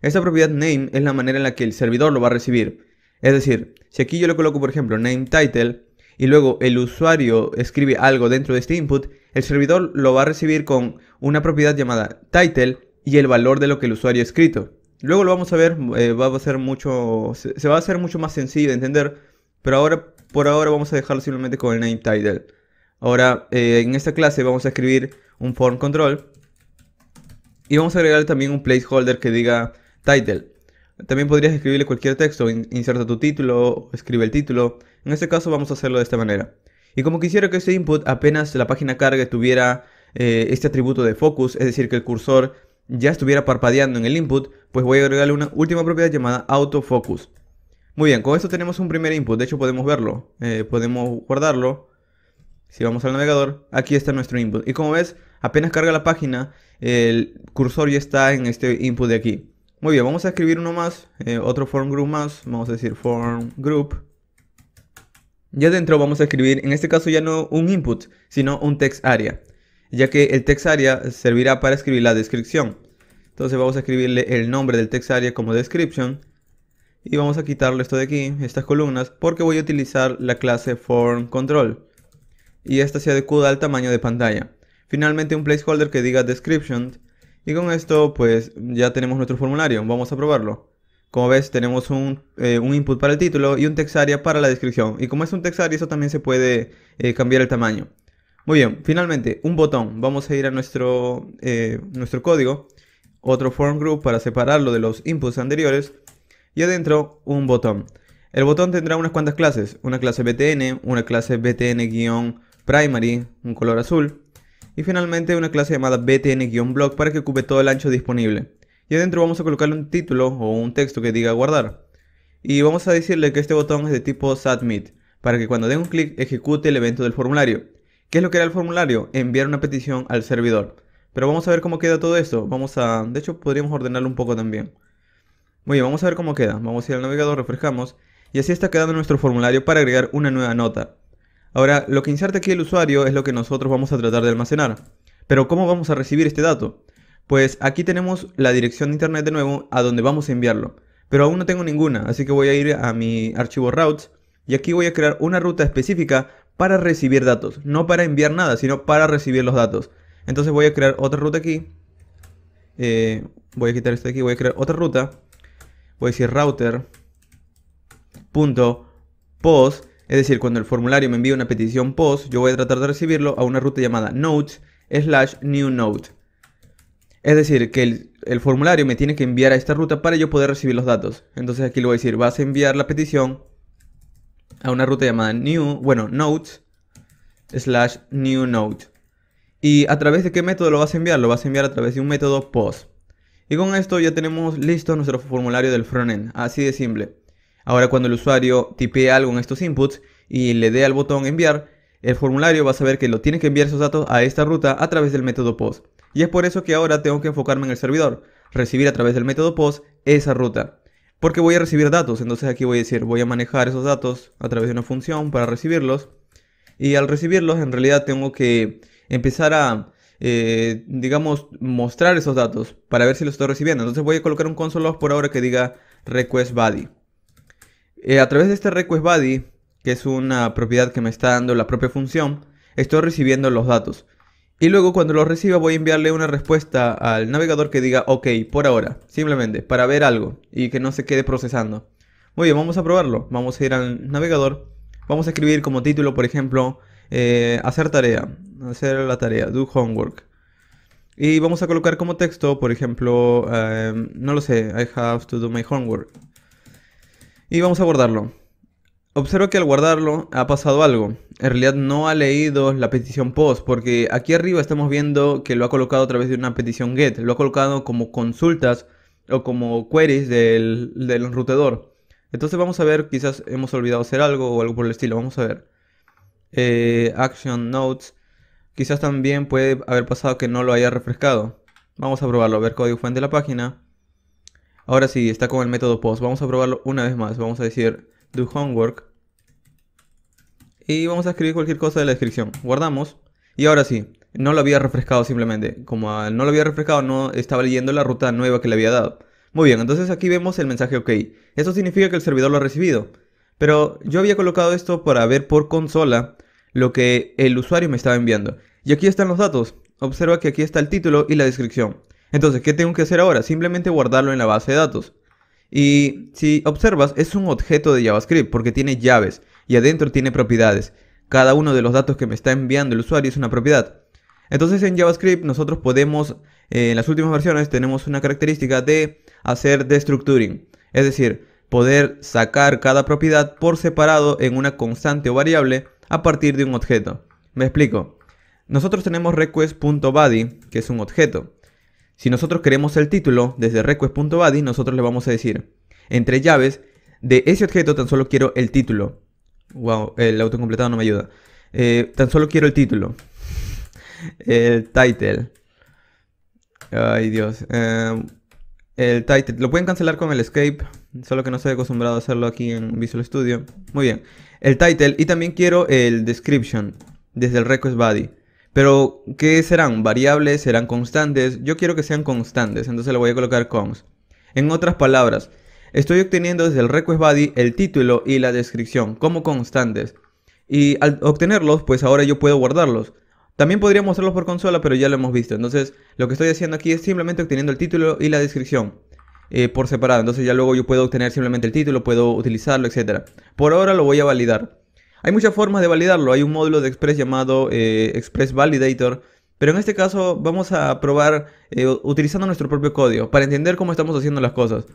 Esta propiedad name es la manera en la que el servidor lo va a recibir. Es decir, si aquí yo le coloco por ejemplo name title y luego el usuario escribe algo dentro de este input, el servidor lo va a recibir con una propiedad llamada title y el valor de lo que el usuario ha escrito. Luego lo vamos a ver, eh, va a ser mucho, se, va a hacer mucho más sencillo de entender, pero ahora, por ahora vamos a dejarlo simplemente con el name title. Ahora, eh, en esta clase vamos a escribir un form control y vamos a agregar también un placeholder que diga title. También podrías escribirle cualquier texto, inserta tu título, escribe el título. En este caso vamos a hacerlo de esta manera. Y como quisiera que este input apenas la página cargue tuviera eh, este atributo de focus, es decir, que el cursor ya estuviera parpadeando en el input, pues voy a agregarle una última propiedad llamada autofocus. Muy bien, con esto tenemos un primer input, de hecho podemos verlo, eh, podemos guardarlo. Si vamos al navegador, aquí está nuestro input. Y como ves, apenas carga la página, el cursor ya está en este input de aquí. Muy bien, vamos a escribir uno más, eh, otro form group más, vamos a decir form group. Ya dentro vamos a escribir, en este caso ya no un input, sino un text area ya que el text area servirá para escribir la descripción. Entonces vamos a escribirle el nombre del text area como description y vamos a quitarle esto de aquí, estas columnas, porque voy a utilizar la clase form control y esta se adecua al tamaño de pantalla. Finalmente un placeholder que diga description y con esto pues ya tenemos nuestro formulario, vamos a probarlo. Como ves tenemos un, eh, input para el título y un text area para la descripción y como es un text area eso también se puede eh, cambiar el tamaño. Muy bien, finalmente, un botón. Vamos a ir a nuestro, eh, nuestro código, otro form group para separarlo de los inputs anteriores y adentro un botón. El botón tendrá unas cuantas clases, una clase btn, una clase btn-primary, un color azul, y finalmente una clase llamada btn-block para que ocupe todo el ancho disponible. Y adentro vamos a colocarle un título o un texto que diga guardar. Y vamos a decirle que este botón es de tipo submit, para que cuando den un clic ejecute el evento del formulario. ¿Qué es lo que era el formulario? Enviar una petición al servidor. Pero vamos a ver cómo queda todo esto. Vamos a... De hecho, podríamos ordenarlo un poco también. Muy bien, vamos a ver cómo queda. Vamos a ir al navegador, refrescamos. Y así está quedando nuestro formulario para agregar una nueva nota. Ahora, lo que inserta aquí el usuario es lo que nosotros vamos a tratar de almacenar. Pero ¿cómo vamos a recibir este dato? Pues aquí tenemos la dirección de internet de nuevo a donde vamos a enviarlo. Pero aún no tengo ninguna, así que voy a ir a mi archivo routes y aquí voy a crear una ruta específica para recibir datos. No para enviar nada, sino para recibir los datos. Entonces voy a crear otra ruta aquí. Eh, voy a quitar esto de aquí, voy a crear otra ruta. Voy a decir router.post. Es decir, cuando el formulario me envía una petición post, yo voy a tratar de recibirlo a una ruta llamada notes slash new note. Es decir, que el, el, formulario me tiene que enviar a esta ruta para yo poder recibir los datos. Entonces aquí le voy a decir, vas a enviar la petición a una ruta llamada new, bueno, notes slash new note. ¿Y a través de qué método lo vas a enviar? Lo vas a enviar a través de un método post. Y con esto ya tenemos listo nuestro formulario del frontend, así de simple. Ahora cuando el usuario tipee algo en estos inputs y le dé al botón enviar, el formulario va a saber que lo tiene que enviar esos datos a esta ruta a través del método post. Y es por eso que ahora tengo que enfocarme en el servidor, recibir a través del método post esa ruta porque voy a recibir datos. Entonces aquí voy a decir, voy a manejar esos datos a través de una función para recibirlos. Y al recibirlos, en realidad tengo que empezar a, eh, digamos, mostrar esos datos para ver si los estoy recibiendo. Entonces voy a colocar un console por ahora que diga request body. Eh, a través de este request body, que es una propiedad que me está dando la propia función, estoy recibiendo los datos. Y luego cuando lo reciba voy a enviarle una respuesta al navegador que diga ok por ahora, simplemente para ver algo y que no se quede procesando. Muy bien, vamos a probarlo. Vamos a ir al navegador. Vamos a escribir como título, por ejemplo, eh, hacer tarea. Hacer la tarea, do homework. Y vamos a colocar como texto, por ejemplo, eh, no lo sé, I have to do my homework. Y vamos a guardarlo. Observo que al guardarlo ha pasado algo. En realidad no ha leído la petición POST porque aquí arriba estamos viendo que lo ha colocado a través de una petición GET. Lo ha colocado como consultas o como queries del, del Entonces vamos a ver, quizás hemos olvidado hacer algo o algo por el estilo. Vamos a ver. Eh, action Notes. Quizás también puede haber pasado que no lo haya refrescado. Vamos a probarlo, a ver código fuente de la página. Ahora sí, está con el método POST. Vamos a probarlo una vez más. Vamos a decir do homework. Y vamos a escribir cualquier cosa de la descripción. Guardamos. Y ahora sí, no lo había refrescado simplemente. Como no lo había refrescado, no estaba leyendo la ruta nueva que le había dado. Muy bien, entonces aquí vemos el mensaje OK. Eso significa que el servidor lo ha recibido. Pero yo había colocado esto para ver por consola lo que el usuario me estaba enviando. Y aquí están los datos. Observa que aquí está el título y la descripción. Entonces, ¿qué tengo que hacer ahora? Simplemente guardarlo en la base de datos. Y si observas, es un objeto de JavaScript porque tiene llaves y adentro tiene propiedades. Cada uno de los datos que me está enviando el usuario es una propiedad. Entonces en JavaScript nosotros podemos, eh, en las últimas versiones tenemos una característica de hacer destructuring. Es decir, poder sacar cada propiedad por separado en una constante o variable a partir de un objeto. Me explico. Nosotros tenemos request.body, que es un objeto. Si nosotros queremos el título desde request.body, nosotros le vamos a decir entre llaves de ese objeto tan solo quiero el título. Wow, el autocompletado no me ayuda. Eh, tan solo quiero el título. El title. Ay Dios. Em, el title. Lo pueden cancelar con el escape. Solo que no estoy acostumbrado a hacerlo aquí en Visual Studio. Muy bien. El title. Y también quiero el description. Desde el request body. Pero, ¿qué serán? ¿Variables? ¿Serán constantes? Yo quiero que sean constantes, entonces le voy a colocar cons. En otras palabras, estoy obteniendo desde el request body el título y la descripción como constantes. Y al obtenerlos, pues ahora yo puedo guardarlos. También podría mostrarlos por consola, pero ya lo hemos visto. Entonces, lo que estoy haciendo aquí es simplemente obteniendo el título y la descripción. Eh, por separado. Entonces ya luego yo puedo obtener simplemente el título, puedo utilizarlo, etc. Por ahora lo voy a validar. Hay muchas formas de validarlo. Hay un módulo de Express llamado eh, Express Validator. Pero en este caso vamos a probar eh, utilizando nuestro propio código para entender cómo estamos haciendo las cosas.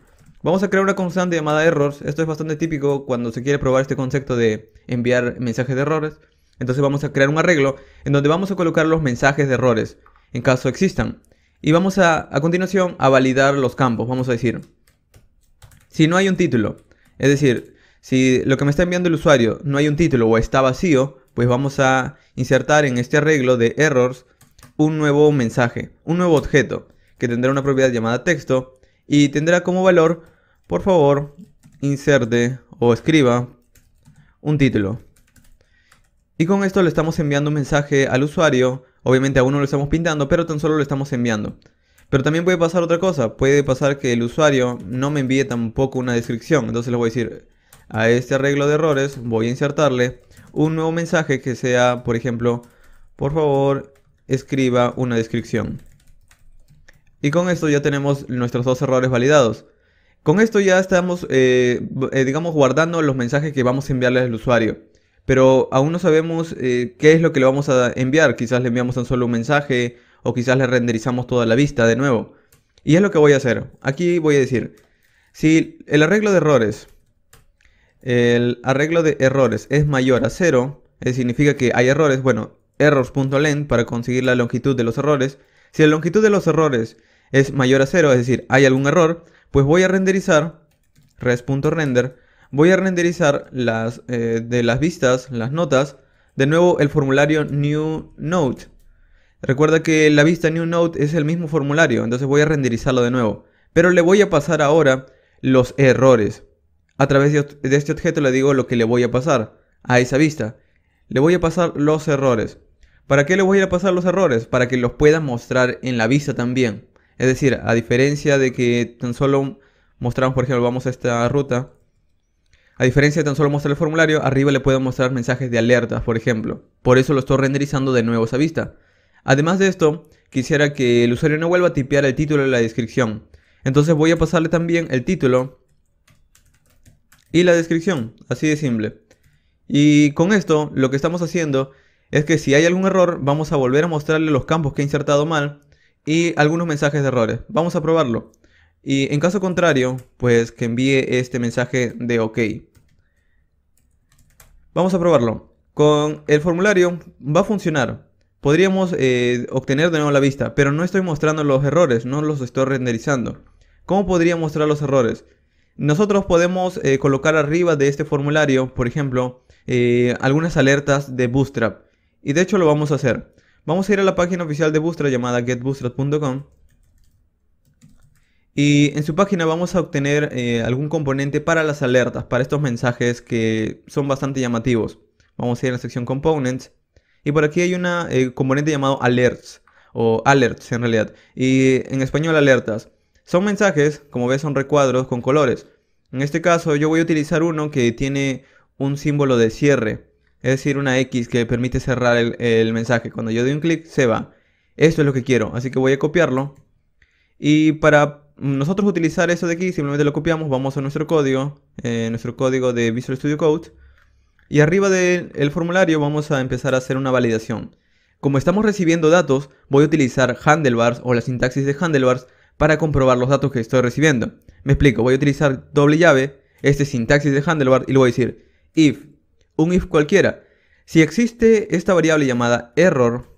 Vamos a crear una constante llamada errors. Esto es bastante típico cuando se quiere probar este concepto de enviar mensajes de errores. Entonces vamos a crear un arreglo en donde vamos a colocar los mensajes de errores en caso existan. Y vamos a, a continuación a validar los campos. Vamos a decir, si no hay un título, es decir, si lo que me está enviando el usuario no hay un título o está vacío, pues vamos a insertar en este arreglo de errors un nuevo mensaje, un nuevo objeto que tendrá una propiedad llamada texto y tendrá como valor, por favor, inserte o escriba un título. Y con esto le estamos enviando un mensaje al usuario, obviamente aún no lo estamos pintando, pero tan solo lo estamos enviando. Pero también puede pasar otra cosa, puede pasar que el usuario no me envíe tampoco una descripción, entonces le voy a decir, a este arreglo de errores voy a insertarle un nuevo mensaje que sea, por ejemplo, por favor escriba una descripción. Y con esto ya tenemos nuestros dos errores validados. Con esto ya estamos, eh, eh, digamos, guardando los mensajes que vamos a enviarle al usuario. Pero aún no sabemos eh, qué es lo que le vamos a enviar. Quizás le enviamos tan solo un mensaje o quizás le renderizamos toda la vista de nuevo. Y es lo que voy a hacer. Aquí voy a decir, si el arreglo de errores el arreglo de errores es mayor a cero, significa que hay errores, bueno, errors.length para conseguir la longitud de los errores. Si la longitud de los errores es mayor a cero, es decir, hay algún error, pues voy a renderizar res.render, voy a renderizar las, eh, de las vistas, las notas, de nuevo el formulario new note. Recuerda que la vista new note es el mismo formulario, entonces voy a renderizarlo de nuevo. Pero le voy a pasar ahora los errores. A través de este objeto le digo lo que le voy a pasar a esa vista. Le voy a pasar los errores. ¿Para qué le voy a pasar los errores? Para que los pueda mostrar en la vista también. Es decir, a diferencia de que tan solo mostramos, por ejemplo, vamos a esta ruta. A diferencia de tan solo mostrar el formulario, arriba le puedo mostrar mensajes de alerta, por ejemplo. Por eso lo estoy renderizando de nuevo esa vista. Además de esto, quisiera que el usuario no vuelva a tipear el título de la descripción. Entonces voy a pasarle también el título y la descripción, así de simple. Y con esto lo que estamos haciendo es que si hay algún error vamos a volver a mostrarle los campos que he insertado mal y algunos mensajes de errores. Vamos a probarlo. Y en caso contrario, pues que envíe este mensaje de OK. Vamos a probarlo. Con el formulario va a funcionar. Podríamos eh, obtener de nuevo la vista, pero no estoy mostrando los errores, no los estoy renderizando. ¿Cómo podría mostrar los errores? Nosotros podemos eh, colocar arriba de este formulario, por ejemplo, eh, algunas alertas de Bootstrap. Y de hecho lo vamos a hacer. Vamos a ir a la página oficial de Bootstrap llamada getbootstrap.com. Y en su página vamos a obtener eh, algún componente para las alertas, para estos mensajes que son bastante llamativos. Vamos a ir a la sección Components. Y por aquí hay un componente llamado Alerts, o Alerts en realidad. Y en español Alertas. Son mensajes, como ves son recuadros con colores. En este caso yo voy a utilizar uno que tiene un símbolo de cierre, es decir, una X que permite cerrar el, mensaje. Cuando yo doy un clic se va. Esto es lo que quiero, así que voy a copiarlo. Y para nosotros utilizar eso de aquí, simplemente lo copiamos, vamos a nuestro código, eh, nuestro código de Visual Studio Code. Y arriba del formulario vamos a empezar a hacer una validación. Como estamos recibiendo datos, voy a utilizar handlebars o la sintaxis de handlebars para comprobar los datos que estoy recibiendo. Me explico, voy a utilizar doble llave, este sintaxis de Handlebar, y le voy a decir if, un if cualquiera. Si existe esta variable llamada error,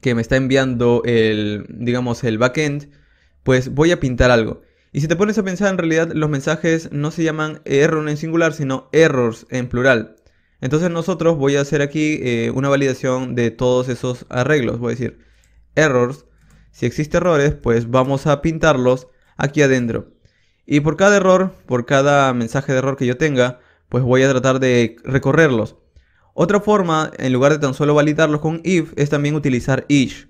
que me está enviando el, digamos, el backend, pues voy a pintar algo. Y si te pones a pensar, en realidad los mensajes no se llaman error en singular, sino errors en plural. Entonces nosotros voy a hacer aquí eh, una validación de todos esos arreglos. Voy a decir errors si existe errores, pues vamos a pintarlos aquí adentro. Y por cada error, por cada mensaje de error que yo tenga, pues voy a tratar de recorrerlos. Otra forma, en lugar de tan solo validarlos con if, es también utilizar each.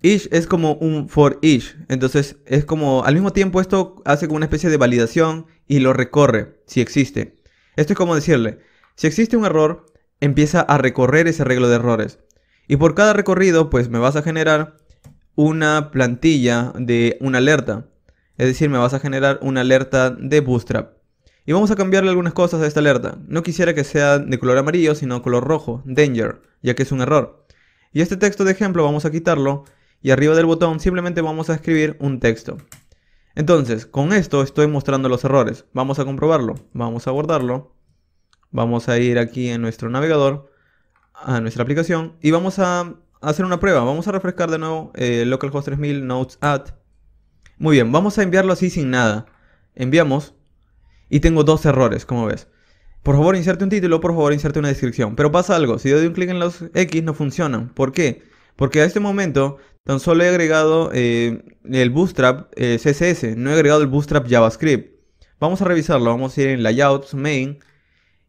Each es como un for each, entonces es como, al mismo tiempo esto hace como una especie de validación y lo recorre, si existe. Esto es como decirle, si existe un error, empieza a recorrer ese arreglo de errores. Y por cada recorrido, pues me vas a generar una plantilla de una alerta. Es decir, me vas a generar una alerta de Bootstrap. Y vamos a cambiarle algunas cosas a esta alerta. No quisiera que sea de color amarillo, sino color rojo, danger, ya que es un error. Y este texto de ejemplo vamos a quitarlo y arriba del botón simplemente vamos a escribir un texto. Entonces, con esto estoy mostrando los errores. Vamos a comprobarlo. Vamos a guardarlo. Vamos a ir aquí en nuestro navegador, a nuestra aplicación y vamos a hacer una prueba. Vamos a refrescar de nuevo eh, localhost 3000 notes, add. Muy bien, vamos a enviarlo así sin nada. Enviamos y tengo dos errores, como ves. Por favor, inserte un título, por favor, inserte una descripción. Pero pasa algo, si doy un clic en los X no funcionan. ¿Por qué? Porque a este momento tan solo he agregado eh, el Bootstrap eh, CSS, no he agregado el Bootstrap JavaScript. Vamos a revisarlo, vamos a ir en Layouts, Main,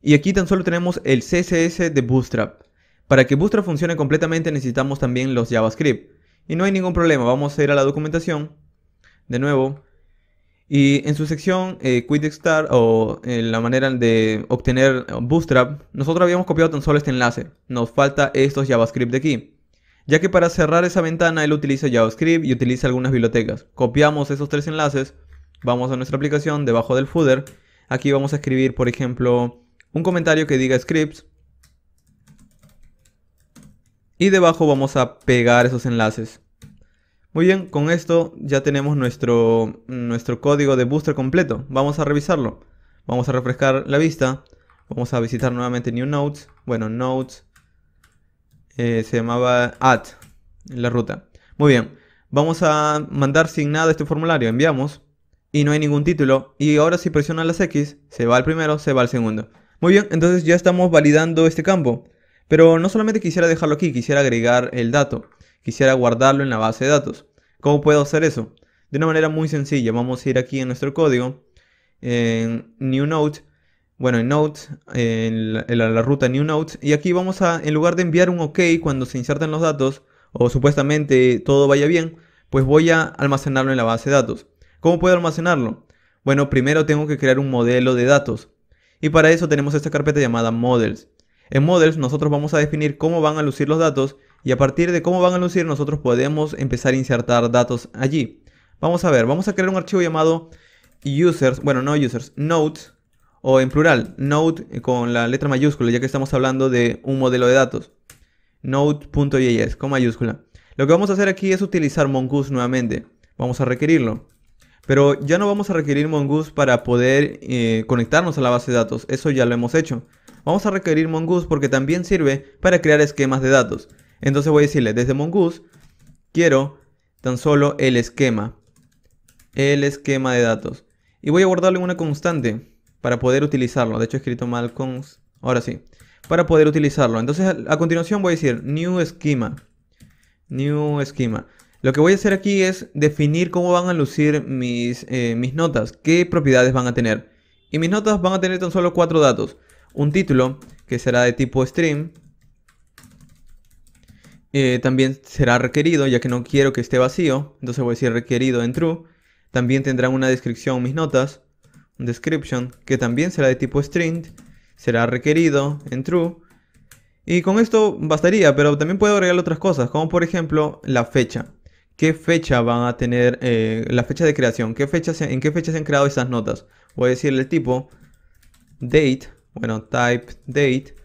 y aquí tan solo tenemos el CSS de Bootstrap. Para que Bootstrap funcione completamente necesitamos también los JavaScript. Y no hay ningún problema, vamos a ir a la documentación, de nuevo, y en su sección eh, Start o eh, la manera de obtener Bootstrap, nosotros habíamos copiado tan solo este enlace. Nos falta estos JavaScript de aquí. Ya que para cerrar esa ventana él utiliza JavaScript y utiliza algunas bibliotecas. Copiamos esos tres enlaces, vamos a nuestra aplicación debajo del footer. Aquí vamos a escribir, por ejemplo, un comentario que diga scripts y debajo vamos a pegar esos enlaces. Muy bien, con esto ya tenemos nuestro, nuestro código de booster completo. Vamos a revisarlo. Vamos a refrescar la vista. Vamos a visitar nuevamente New Notes Bueno, Notes eh, se llamaba add, la ruta. Muy bien, vamos a mandar sin nada este formulario. Enviamos y no hay ningún título. Y ahora si presiona las X, se va al primero, se va al segundo. Muy bien, entonces ya estamos validando este campo. Pero no solamente quisiera dejarlo aquí, quisiera agregar el dato, quisiera guardarlo en la base de datos. ¿Cómo puedo hacer eso? De una manera muy sencilla, vamos a ir aquí en nuestro código, en New Note, bueno, en Note, en la, ruta New Note, y aquí vamos a, en lugar de enviar un OK cuando se insertan los datos, o supuestamente todo vaya bien, pues voy a almacenarlo en la base de datos. ¿Cómo puedo almacenarlo? Bueno, primero tengo que crear un modelo de datos. Y para eso tenemos esta carpeta llamada Models. En models nosotros vamos a definir cómo van a lucir los datos y a partir de cómo van a lucir nosotros podemos empezar a insertar datos allí. Vamos a ver, vamos a crear un archivo llamado users, bueno no users, notes o en plural, note con la letra mayúscula ya que estamos hablando de un modelo de datos. Note.js con mayúscula. Lo que vamos a hacer aquí es utilizar Mongoose nuevamente. Vamos a requerirlo. Pero ya no vamos a requerir Mongoose para poder eh, conectarnos a la base de datos. Eso ya lo hemos hecho vamos a requerir mongoose porque también sirve para crear esquemas de datos. Entonces voy a decirle desde mongoose quiero tan solo el esquema, el esquema de datos. Y voy a guardarlo en una constante para poder utilizarlo. De hecho he escrito mal con, ahora sí, para poder utilizarlo. Entonces a continuación voy a decir new esquema, new esquema. Lo que voy a hacer aquí es definir cómo van a lucir mis, eh, mis notas, qué propiedades van a tener. Y mis notas van a tener tan solo cuatro datos un título que será de tipo stream. Eh, también será requerido, ya que no quiero que esté vacío, entonces voy a decir requerido en true. También tendrán una descripción mis notas, un description, que también será de tipo string, será requerido en true. Y con esto bastaría, pero también puedo agregar otras cosas, como por ejemplo la fecha. ¿Qué fecha van a tener eh, la fecha de creación? ¿Qué fecha ¿En qué fecha se han creado esas notas? Voy a decirle el tipo date bueno, type date.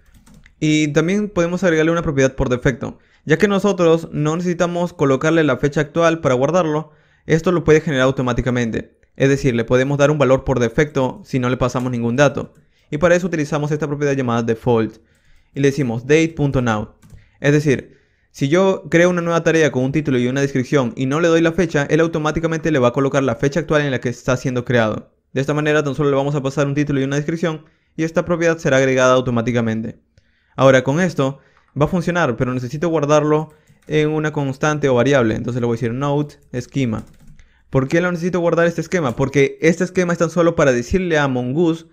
Y también podemos agregarle una propiedad por defecto, ya que nosotros no necesitamos colocarle la fecha actual para guardarlo, esto lo puede generar automáticamente. Es decir, le podemos dar un valor por defecto si no le pasamos ningún dato. Y para eso utilizamos esta propiedad llamada default. Y le decimos date.now. Es decir, si yo creo una nueva tarea con un título y una descripción y no le doy la fecha, él automáticamente le va a colocar la fecha actual en la que está siendo creado. De esta manera tan solo le vamos a pasar un título y una descripción y esta propiedad será agregada automáticamente. Ahora con esto va a funcionar, pero necesito guardarlo en una constante o variable. Entonces le voy a decir node esquema. ¿Por qué lo necesito guardar este esquema? Porque este esquema es tan solo para decirle a Mongoose,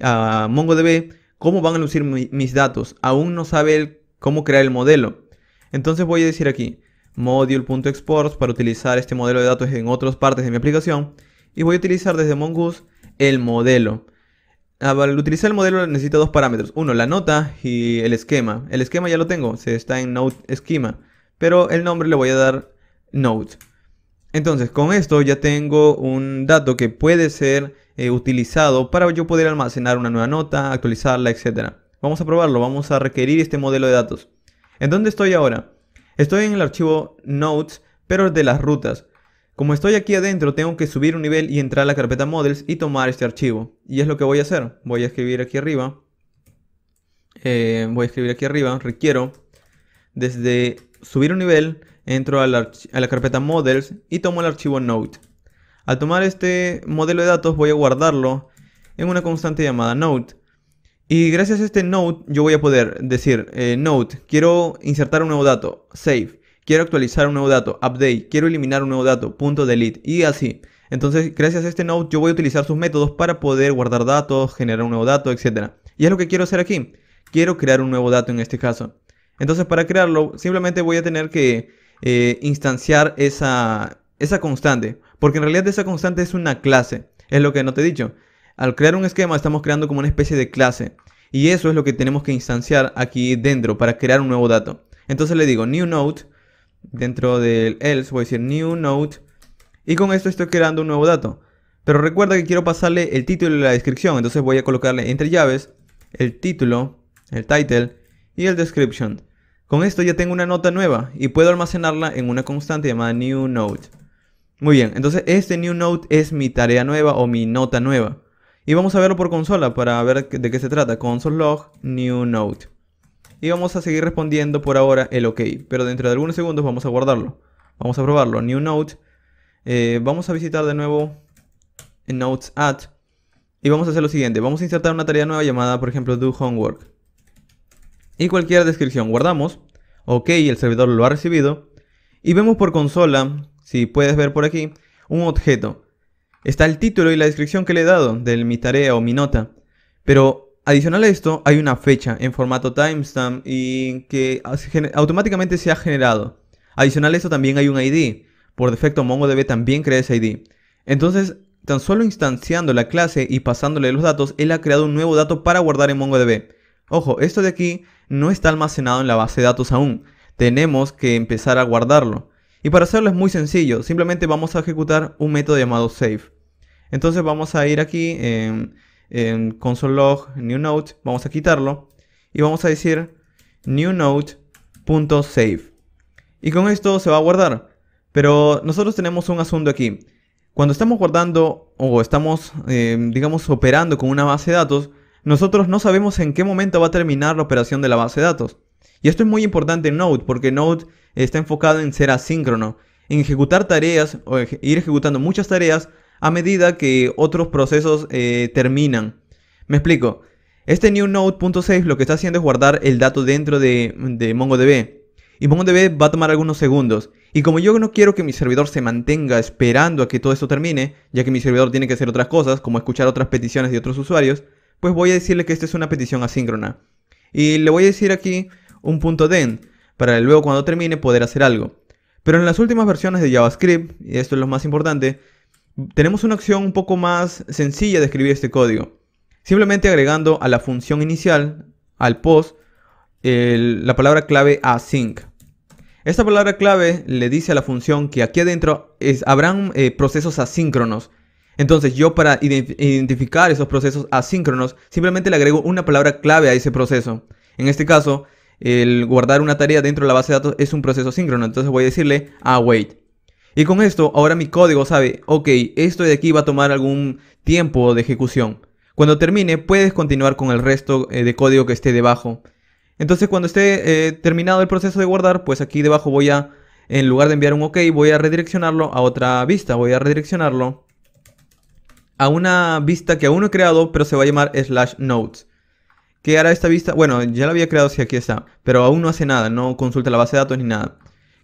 a MongoDB, cómo van a lucir mis datos. Aún no sabe cómo crear el modelo. Entonces voy a decir aquí Module.exports para utilizar este modelo de datos en otras partes de mi aplicación. Y voy a utilizar desde Mongoose el modelo. Ah, Al utilizar el modelo necesita dos parámetros. Uno, la nota y el esquema. El esquema ya lo tengo, se está en Node Esquema. Pero el nombre le voy a dar Node. Entonces, con esto ya tengo un dato que puede ser eh, utilizado para yo poder almacenar una nueva nota, actualizarla, etc. Vamos a probarlo, vamos a requerir este modelo de datos. ¿En dónde estoy ahora? Estoy en el archivo notes, pero de las rutas. Como estoy aquí adentro, tengo que subir un nivel y entrar a la carpeta models y tomar este archivo. Y es lo que voy a hacer. Voy a escribir aquí arriba. Eh, voy a escribir aquí arriba. Requiero desde subir un nivel, entro a la, carpeta models y tomo el archivo node. Al tomar este modelo de datos voy a guardarlo en una constante llamada node. Y gracias a este node yo voy a poder decir, eh, node, quiero insertar un nuevo dato, save quiero actualizar un nuevo dato, update, quiero eliminar un nuevo dato, punto delete y así. Entonces, gracias a este node yo voy a utilizar sus métodos para poder guardar datos, generar un nuevo dato, etc. Y es lo que quiero hacer aquí. Quiero crear un nuevo dato en este caso. Entonces, para crearlo, simplemente voy a tener que eh, instanciar esa, esa constante. Porque en realidad esa constante es una clase. Es lo que no te he dicho. Al crear un esquema estamos creando como una especie de clase. Y eso es lo que tenemos que instanciar aquí dentro para crear un nuevo dato. Entonces le digo new node dentro del else voy a decir new note y con esto estoy creando un nuevo dato. Pero recuerda que quiero pasarle el título y la descripción, entonces voy a colocarle entre llaves el título, el title y el description. Con esto ya tengo una nota nueva y puedo almacenarla en una constante llamada new note. Muy bien, entonces este new note es mi tarea nueva o mi nota nueva. Y vamos a verlo por consola para ver de qué se trata. Console log new note. Y vamos a seguir respondiendo por ahora el OK. Pero dentro de algunos segundos vamos a guardarlo. Vamos a probarlo. New Note. Eh, vamos a visitar de nuevo en Notes Add. Y vamos a hacer lo siguiente. Vamos a insertar una tarea nueva llamada, por ejemplo, Do Homework. Y cualquier descripción. Guardamos. OK, el servidor lo ha recibido. Y vemos por consola, si puedes ver por aquí, un objeto. Está el título y la descripción que le he dado de mi tarea o mi nota. Pero Adicional a esto, hay una fecha en formato timestamp y que automáticamente se ha generado. Adicional a esto también hay un ID. Por defecto MongoDB también crea ese ID. Entonces, tan solo instanciando la clase y pasándole los datos, él ha creado un nuevo dato para guardar en MongoDB. Ojo, esto de aquí no está almacenado en la base de datos aún. Tenemos que empezar a guardarlo. Y para hacerlo es muy sencillo. Simplemente vamos a ejecutar un método llamado save. Entonces vamos a ir aquí... en en console new note, vamos a quitarlo y vamos a decir new save Y con esto se va a guardar. Pero nosotros tenemos un asunto aquí. Cuando estamos guardando o estamos, em, digamos, operando con una base de datos, nosotros no sabemos en qué momento va a terminar la operación de la base de datos. Y esto es muy importante en Node, porque Node está enfocado en ser asíncrono, en ejecutar tareas o ir ejecutando muchas tareas a medida que otros procesos eh, terminan. Me explico. Este new node.6 lo que está haciendo es guardar el dato dentro de, MongoDB. Y MongoDB va a tomar algunos segundos. Y como yo no quiero que mi servidor se mantenga esperando a que todo esto termine, ya que mi servidor tiene que hacer otras cosas, como escuchar otras peticiones de otros usuarios, pues voy a decirle que esta es una petición asíncrona. Y le voy a decir aquí un punto den, para luego cuando termine poder hacer algo. Pero en las últimas versiones de JavaScript, y esto es lo más importante, tenemos una acción un poco más sencilla de escribir este código. Simplemente agregando a la función inicial, al post, la palabra clave async. Esta palabra clave le dice a la función que aquí adentro habrán eh, procesos asíncronos. Entonces yo para identificar esos procesos asíncronos simplemente le agrego una palabra clave a ese proceso. En este caso, el guardar una tarea dentro de la base de datos es un proceso asíncrono Entonces voy a decirle await. Y con esto, ahora mi código sabe, ok, esto de aquí va a tomar algún tiempo de ejecución. Cuando termine, puedes continuar con el resto eh, de código que esté debajo. Entonces, cuando esté eh, terminado el proceso de guardar, pues aquí debajo voy a, en lugar de enviar un OK, voy a redireccionarlo a otra vista. Voy a redireccionarlo a una vista que aún no he creado, pero se va a llamar slash Notes. ¿Qué hará esta vista? Bueno, ya la había creado, si aquí está, pero aún no hace nada, no consulta la base de datos ni nada.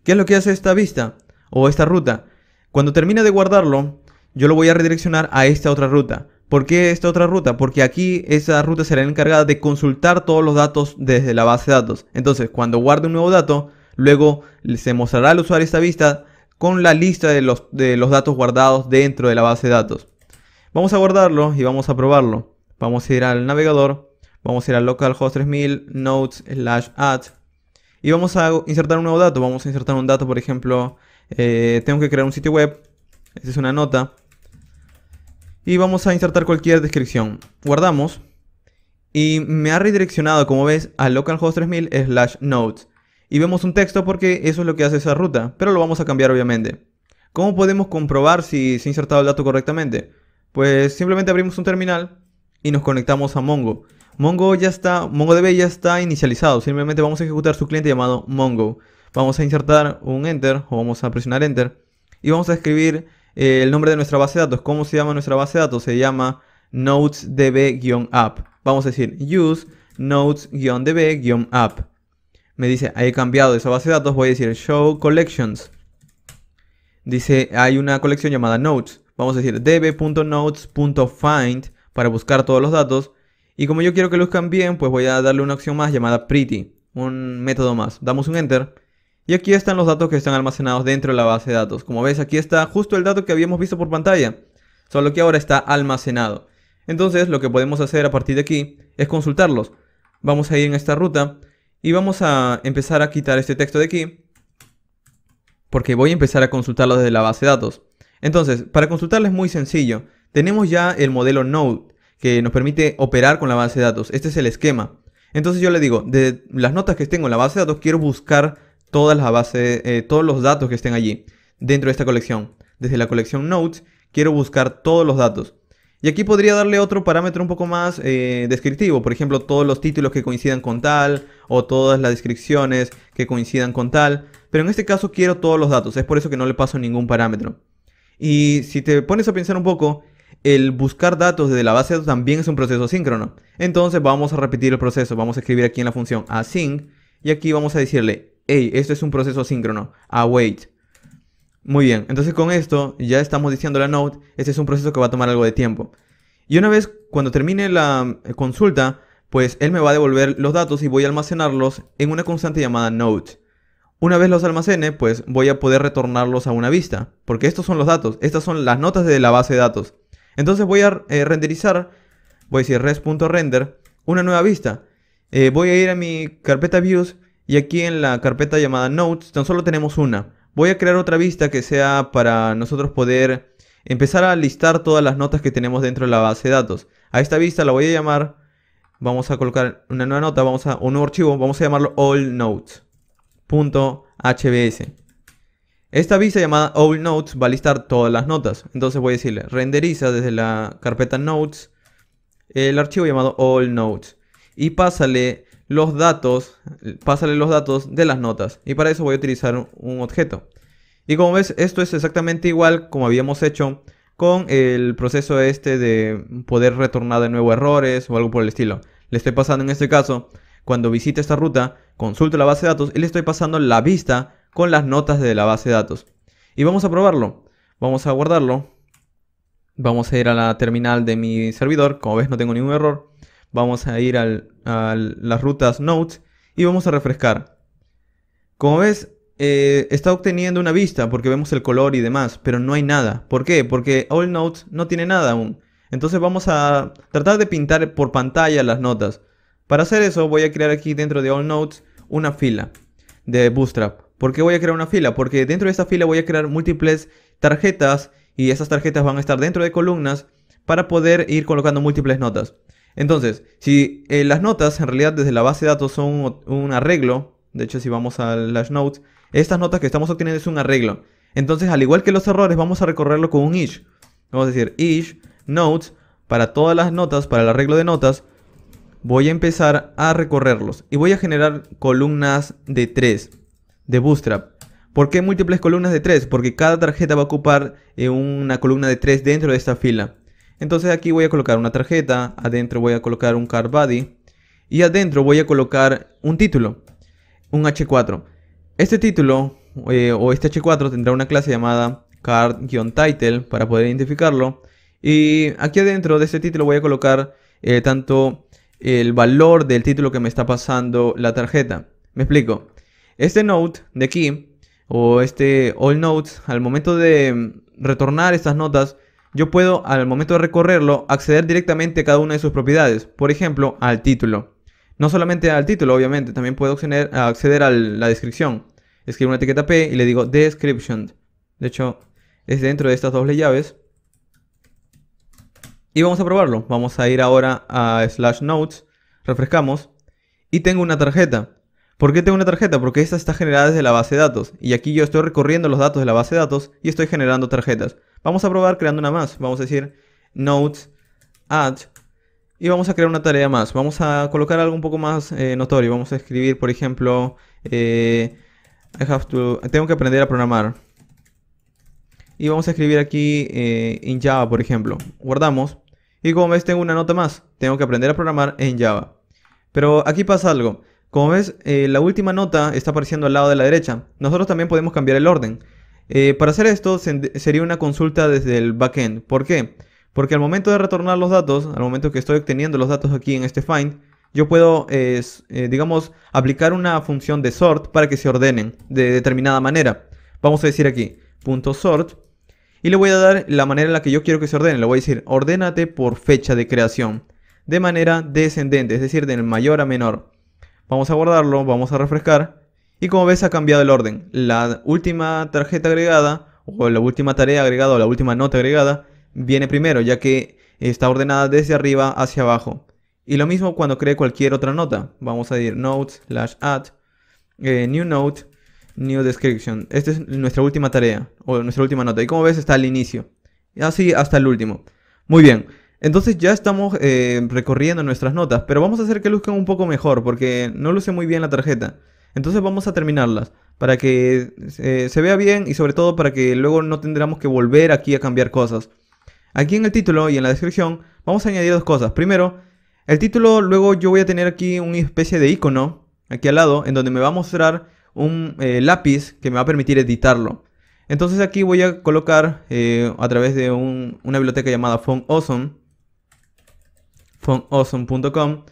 ¿Qué es lo que hace esta vista? o esta ruta. Cuando termine de guardarlo, yo lo voy a redireccionar a esta otra ruta. ¿Por qué esta otra ruta? Porque aquí esa ruta será encargada de consultar todos los datos desde la base de datos. Entonces, cuando guarde un nuevo dato, luego se mostrará al usuario esta vista con la lista de los, de los datos guardados dentro de la base de datos. Vamos a guardarlo y vamos a probarlo. Vamos a ir al navegador, vamos a ir al localhost 3000 Notes. slash add y vamos a insertar un nuevo dato. Vamos a insertar un dato, por ejemplo, eh, tengo que crear un sitio web. Esta es una nota. Y vamos a insertar cualquier descripción. Guardamos. Y me ha redireccionado, como ves, a localhost 3000 slash notes Y vemos un texto porque eso es lo que hace esa ruta. Pero lo vamos a cambiar, obviamente. ¿Cómo podemos comprobar si se ha insertado el dato correctamente? Pues simplemente abrimos un terminal y nos conectamos a Mongo. Mongo ya está, MongoDB ya está inicializado. Simplemente vamos a ejecutar su cliente llamado Mongo vamos a insertar un enter o vamos a presionar enter y vamos a escribir eh, el nombre de nuestra base de datos. ¿Cómo se llama nuestra base de datos? Se llama notesdb app Vamos a decir use notes db app Me dice, he cambiado esa base de datos, voy a decir show collections. Dice, hay una colección llamada notes. Vamos a decir db.notes.find para buscar todos los datos. Y como yo quiero que luzcan bien, pues voy a darle una opción más llamada pretty, un método más. Damos un enter y aquí están los datos que están almacenados dentro de la base de datos. Como ves, aquí está justo el dato que habíamos visto por pantalla, solo que ahora está almacenado. Entonces, lo que podemos hacer a partir de aquí es consultarlos. Vamos a ir en esta ruta y vamos a empezar a quitar este texto de aquí, porque voy a empezar a consultarlo desde la base de datos. Entonces, para consultarlo es muy sencillo. Tenemos ya el modelo Node, que nos permite operar con la base de datos. Este es el esquema. Entonces yo le digo, de las notas que tengo en la base de datos, quiero buscar todas las bases, eh, todos los datos que estén allí dentro de esta colección. Desde la colección Notes quiero buscar todos los datos. Y aquí podría darle otro parámetro un poco más eh, descriptivo, por ejemplo, todos los títulos que coincidan con tal, o todas las descripciones que coincidan con tal, pero en este caso quiero todos los datos, es por eso que no le paso ningún parámetro. Y si te pones a pensar un poco, el buscar datos desde la base de datos también es un proceso asíncrono. Entonces vamos a repetir el proceso, vamos a escribir aquí en la función async, y aquí vamos a decirle hey, este es un proceso asíncrono, await. Ah, Muy bien, entonces con esto ya estamos diciendo la note este es un proceso que va a tomar algo de tiempo. Y una vez cuando termine la eh, consulta, pues él me va a devolver los datos y voy a almacenarlos en una constante llamada note Una vez los almacene, pues voy a poder retornarlos a una vista, porque estos son los datos, estas son las notas de la base de datos. Entonces voy a eh, renderizar, voy a decir res.render, una nueva vista. Eh, voy a ir a mi carpeta views y aquí en la carpeta llamada Notes tan solo tenemos una. Voy a crear otra vista que sea para nosotros poder empezar a listar todas las notas que tenemos dentro de la base de datos. A esta vista la voy a llamar, vamos a colocar una nueva nota, vamos a un nuevo archivo, vamos a llamarlo All Notes. .hbs. Esta vista llamada allnotes va a listar todas las notas. Entonces voy a decirle renderiza desde la carpeta Notes el archivo llamado allnotes. y pásale los datos, pásale los datos de las notas. Y para eso voy a utilizar un objeto. Y como ves, esto es exactamente igual como habíamos hecho con el proceso este de poder retornar de nuevo errores o algo por el estilo. Le estoy pasando en este caso, cuando visite esta ruta, consulto la base de datos y le estoy pasando la vista con las notas de la base de datos. Y vamos a probarlo. Vamos a guardarlo. Vamos a ir a la terminal de mi servidor. Como ves, no tengo ningún error. Vamos a ir a las rutas Notes y vamos a refrescar. Como ves, eh, está obteniendo una vista porque vemos el color y demás, pero no hay nada. ¿Por qué? Porque All Notes no tiene nada aún. Entonces vamos a tratar de pintar por pantalla las notas. Para hacer eso voy a crear aquí dentro de All Notes una fila de Bootstrap. ¿Por qué voy a crear una fila? Porque dentro de esta fila voy a crear múltiples tarjetas y esas tarjetas van a estar dentro de columnas para poder ir colocando múltiples notas. Entonces, si eh, las notas en realidad desde la base de datos son un, arreglo, de hecho si vamos a las notes, estas notas que estamos obteniendo es un arreglo. Entonces, al igual que los errores, vamos a recorrerlo con un each. Vamos a decir each notes para todas las notas, para el arreglo de notas, voy a empezar a recorrerlos y voy a generar columnas de 3 de Bootstrap. ¿Por qué múltiples columnas de 3? Porque cada tarjeta va a ocupar eh, una columna de 3 dentro de esta fila. Entonces aquí voy a colocar una tarjeta, adentro voy a colocar un card body y adentro voy a colocar un título, un H4. Este título eh, o este H4 tendrá una clase llamada card-title para poder identificarlo. Y aquí adentro de este título voy a colocar eh, tanto el valor del título que me está pasando la tarjeta. Me explico. Este note de aquí o este all notes, al momento de retornar estas notas, yo puedo al momento de recorrerlo acceder directamente a cada una de sus propiedades, por ejemplo, al título. No solamente al título, obviamente, también puedo acceder, acceder a la descripción. Escribo una etiqueta P y le digo description. De hecho, es dentro de estas doble llaves. Y vamos a probarlo. Vamos a ir ahora a slash notes, refrescamos y tengo una tarjeta. ¿Por qué tengo una tarjeta? Porque esta está generada desde la base de datos y aquí yo estoy recorriendo los datos de la base de datos y estoy generando tarjetas. Vamos a probar creando una más. Vamos a decir Notes, add y vamos a crear una tarea más. Vamos a colocar algo un poco más eh, notorio. Vamos a escribir, por ejemplo, eh, tengo que aprender a programar. Y vamos a escribir aquí en eh, Java, por ejemplo. Guardamos. Y como ves, tengo una nota más. Tengo que aprender a programar en Java. Pero aquí pasa algo. Como ves, la última nota está apareciendo al lado de la derecha. Nosotros también podemos cambiar el orden. Eh, para hacer esto sería una consulta desde el backend. ¿Por qué? Porque al momento de retornar los datos, al momento que estoy obteniendo los datos aquí en este find, yo puedo, eh, digamos, aplicar una función de sort para que se ordenen de determinada manera. Vamos a decir aquí, punto .sort, y le voy a dar la manera en la que yo quiero que se ordenen. Le voy a decir, ordénate por fecha de creación, de manera descendente, es decir, del mayor a menor. Vamos a guardarlo, vamos a refrescar, y como ves ha cambiado el orden. La última tarjeta agregada, o la última tarea agregada, o la última nota agregada, viene primero, ya que está ordenada desde arriba hacia abajo. Y lo mismo cuando cree cualquier otra nota. Vamos a ir notes, slash add, eh, new note, new description. Esta es nuestra última tarea, o nuestra última nota. Y como ves está al inicio. Y así hasta el último. Muy bien. Entonces ya estamos eh, recorriendo nuestras notas, pero vamos a hacer que luzcan un poco mejor, porque no luce muy bien la tarjeta. Entonces vamos a terminarlas para que eh, se vea bien y sobre todo para que luego no tendremos que volver aquí a cambiar cosas. Aquí en el título y en la descripción vamos a añadir dos cosas. Primero, el título luego yo voy a tener aquí una especie de icono aquí al lado en donde me va a mostrar un eh, lápiz que me va a permitir editarlo. Entonces aquí voy a colocar eh, a través de una biblioteca llamada FontAwesome, fontawesome.com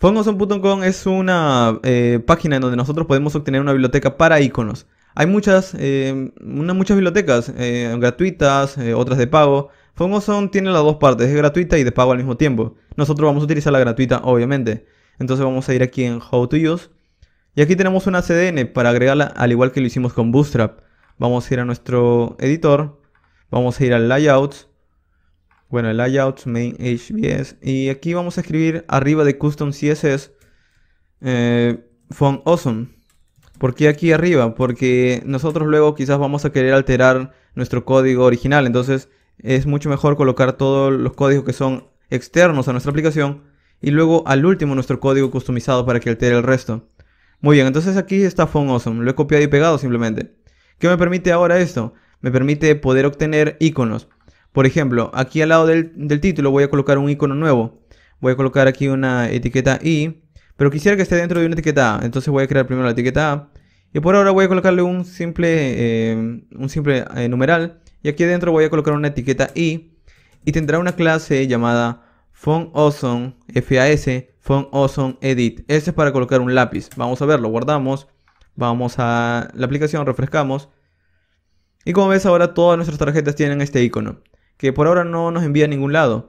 Fongoson.com es una eh, página en donde nosotros podemos obtener una biblioteca para iconos. Hay muchas, eh, muchas bibliotecas eh, gratuitas, otras de pago. Fongoson tiene las dos partes, es gratuita y de pago al mismo tiempo. Nosotros vamos a utilizar la gratuita, obviamente. Entonces vamos a ir aquí en How to Use. Y aquí tenemos una CDN para agregarla al igual que lo hicimos con Bootstrap. Vamos a ir a nuestro editor, vamos a ir al Layouts bueno, el layout main HBS. Y aquí vamos a escribir arriba de custom CSS eh, font awesome. ¿Por qué aquí arriba? Porque nosotros luego quizás vamos a querer alterar nuestro código original. Entonces es mucho mejor colocar todos los códigos que son externos a nuestra aplicación. Y luego al último nuestro código customizado para que altere el resto. Muy bien, entonces aquí está Font Awesome. Lo he copiado y pegado simplemente. ¿Qué me permite ahora esto? Me permite poder obtener iconos. Por ejemplo, aquí al lado del, título voy a colocar un icono nuevo. Voy a colocar aquí una etiqueta I, pero quisiera que esté dentro de una etiqueta A. Entonces voy a crear primero la etiqueta A. Y por ahora voy a colocarle un simple, eh, un simple eh, numeral. Y aquí adentro voy a colocar una etiqueta I. Y tendrá una clase llamada Awesome FAS, Awesome Edit. Este es para colocar un lápiz. Vamos a verlo, guardamos. Vamos a la aplicación, refrescamos. Y como ves ahora todas nuestras tarjetas tienen este icono que por ahora no nos envía a ningún lado.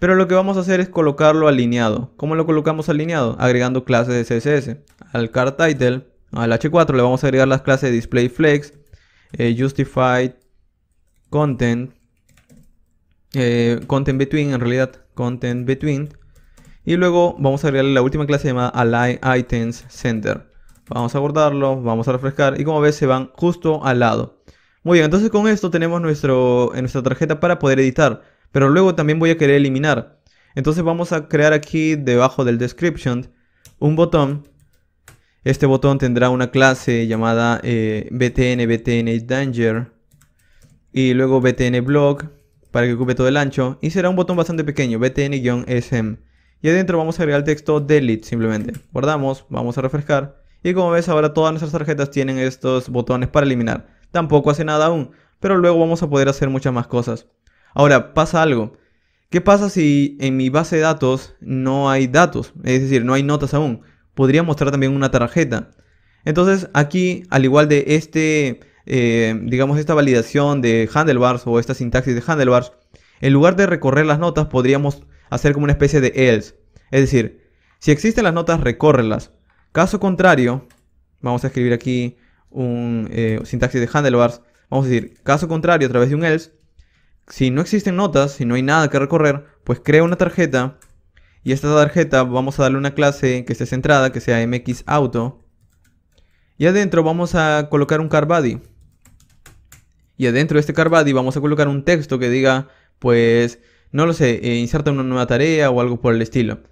Pero lo que vamos a hacer es colocarlo alineado. ¿Cómo lo colocamos alineado? Agregando clases de CSS. Al car title, al h4 le vamos a agregar las clases display flex, eh, justified content, eh, content between en realidad, content between. Y luego vamos a agregarle la última clase llamada align items center. Vamos a guardarlo, vamos a refrescar y como ves se van justo al lado. Muy bien, entonces con esto tenemos nuestro, en nuestra tarjeta para poder editar. Pero luego también voy a querer eliminar. Entonces vamos a crear aquí debajo del description un botón. Este botón tendrá una clase llamada eh, btn btn danger y luego btn block para que ocupe todo el ancho y será un botón bastante pequeño, btn-sm. Y adentro vamos a agregar el texto delete simplemente. Guardamos, vamos a refrescar y como ves ahora todas nuestras tarjetas tienen estos botones para eliminar tampoco hace nada aún, pero luego vamos a poder hacer muchas más cosas. Ahora, pasa algo. ¿Qué pasa si en mi base de datos no hay datos? Es decir, no hay notas aún. Podría mostrar también una tarjeta. Entonces aquí, al igual de este, eh, digamos, esta validación de handlebars o esta sintaxis de handlebars, en lugar de recorrer las notas podríamos hacer como una especie de else. Es decir, si existen las notas, recórrelas. Caso contrario, vamos a escribir aquí un eh, sintaxis de handlebars. Vamos a decir, caso contrario, a través de un else, si no existen notas, si no hay nada que recorrer, pues crea una tarjeta y esta tarjeta vamos a darle una clase que esté centrada, que sea mxauto. Y adentro vamos a colocar un carbody Y adentro de este carbody vamos a colocar un texto que diga, pues, no lo sé, eh, inserta una nueva tarea o algo por el estilo.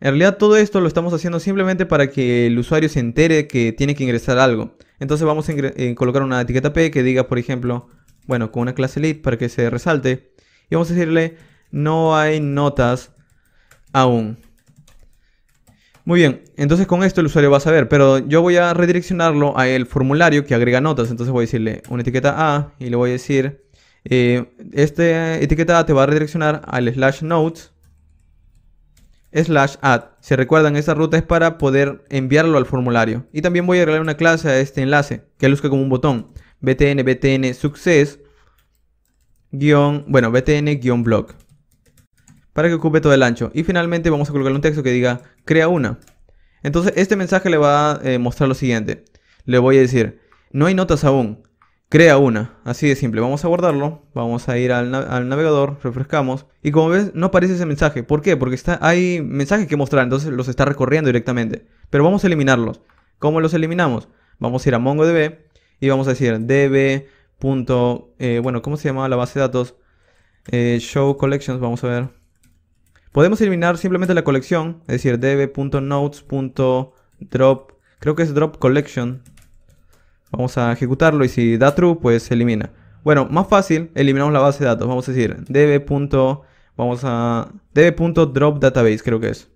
En realidad todo esto lo estamos haciendo simplemente para que el usuario se entere que tiene que ingresar algo. Entonces vamos a eh, colocar una etiqueta P que diga, por ejemplo, bueno, con una clase lead para que se resalte. Y vamos a decirle, no hay notas aún. Muy bien, entonces con esto el usuario va a saber, pero yo voy a redireccionarlo a el formulario que agrega notas. Entonces voy a decirle una etiqueta A y le voy a decir, eh, esta etiqueta A te va a redireccionar al slash notes slash add. Si recuerdan, esta ruta es para poder enviarlo al formulario. Y también voy a agregar una clase a este enlace que luzca como un botón. btn btn success guión, bueno, btn guión blog para que ocupe todo el ancho. Y finalmente vamos a colocar un texto que diga crea una. Entonces este mensaje le va a eh, mostrar lo siguiente. Le voy a decir, no hay notas aún crea una. Así de simple, vamos a guardarlo, vamos a ir al, navegador, refrescamos y como ves no aparece ese mensaje. ¿Por qué? Porque está, hay mensajes que mostrar, entonces los está recorriendo directamente. Pero vamos a eliminarlos. ¿Cómo los eliminamos? Vamos a ir a MongoDB y vamos a decir db. Eh, bueno, ¿cómo se llama la base de datos? Eh, show collections, vamos a ver. Podemos eliminar simplemente la colección, es decir, db.notes.drop, creo que es drop collection, Vamos a ejecutarlo y si da true, pues se elimina. Bueno, más fácil, eliminamos la base de datos. Vamos a decir db. Vamos a db.dropDatabase, creo que es.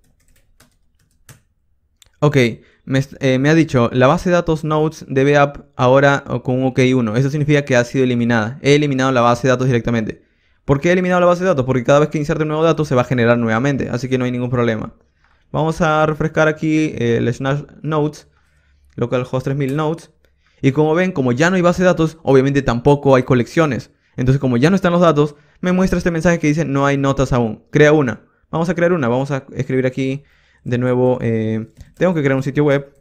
Ok, eh, me, ha dicho la base de datos nodes app ahora con OK1. Eso significa que ha sido eliminada. He eliminado la base de datos directamente. ¿Por qué he eliminado la base de datos? Porque cada vez que inserte un nuevo dato se va a generar nuevamente, así que no hay ningún problema. Vamos a refrescar aquí eh, el slash nodes, localhost 3000 nodes. Y como ven, como ya no hay base de datos, obviamente tampoco hay colecciones. Entonces, como ya no están los datos, me muestra este mensaje que dice no hay notas aún. Crea una. Vamos a crear una. Vamos a escribir aquí de nuevo. Eh, tengo que crear un sitio web.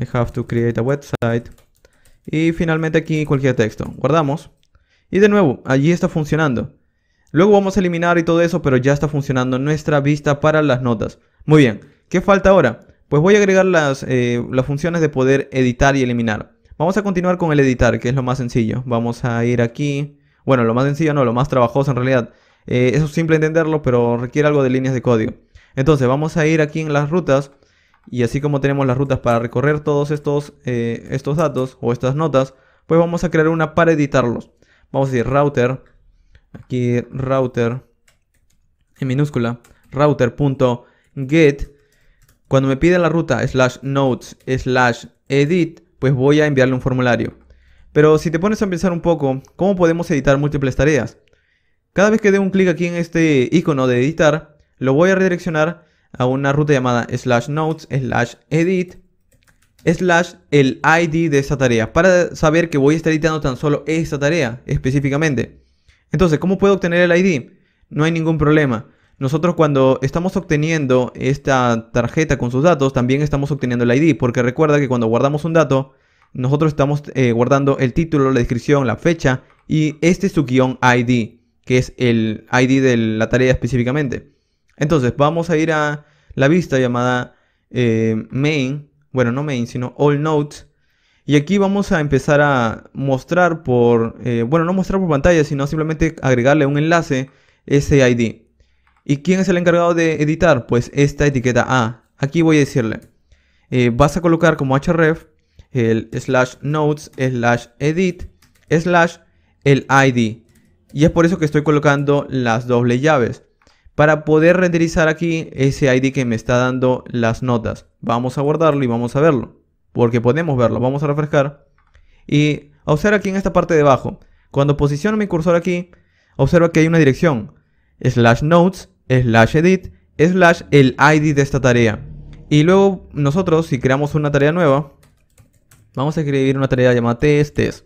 I have to create a website. Y finalmente aquí cualquier texto. Guardamos. Y de nuevo, allí está funcionando. Luego vamos a eliminar y todo eso, pero ya está funcionando nuestra vista para las notas. Muy bien. ¿Qué falta ahora? Pues voy a agregar eh, las, funciones de poder editar y eliminar. Vamos a continuar con el editar, que es lo más sencillo. Vamos a ir aquí. Bueno, lo más sencillo no, lo más trabajoso en realidad. Eh, eso es simple entenderlo, pero requiere algo de líneas de código. Entonces vamos a ir aquí en las rutas. Y así como tenemos las rutas para recorrer todos estos, eh, estos datos o estas notas, pues vamos a crear una para editarlos. Vamos a decir router, aquí router en minúscula, router.get cuando me pide la ruta slash notes slash edit, pues voy a enviarle un formulario. Pero si te pones a pensar un poco, ¿cómo podemos editar múltiples tareas? Cada vez que dé un clic aquí en este icono de editar, lo voy a redireccionar a una ruta llamada slash notes slash edit slash el ID de esa tarea para saber que voy a estar editando tan solo esta tarea específicamente. Entonces, ¿cómo puedo obtener el ID? No hay ningún problema nosotros cuando estamos obteniendo esta tarjeta con sus datos, también estamos obteniendo el ID, porque recuerda que cuando guardamos un dato, nosotros estamos eh, guardando el título, la descripción, la fecha y este es su guión ID, que es el ID de la tarea específicamente. Entonces vamos a ir a la vista llamada eh, main, bueno no main, sino all Notes, Y aquí vamos a empezar a mostrar por, eh, bueno no mostrar por pantalla, sino simplemente agregarle un enlace ese ID. ¿Y quién es el encargado de editar? Pues esta etiqueta A. Aquí voy a decirle, eh, vas a colocar como href el slash notes slash edit slash el id. Y es por eso que estoy colocando las dobles llaves. Para poder renderizar aquí ese ID que me está dando las notas. Vamos a guardarlo y vamos a verlo. Porque podemos verlo. Vamos a refrescar. Y observa aquí en esta parte de abajo. Cuando posiciono mi cursor aquí, observa que hay una dirección. Slash notes slash edit slash el ID de esta tarea. Y luego nosotros, si creamos una tarea nueva, vamos a escribir una tarea llamada test, test.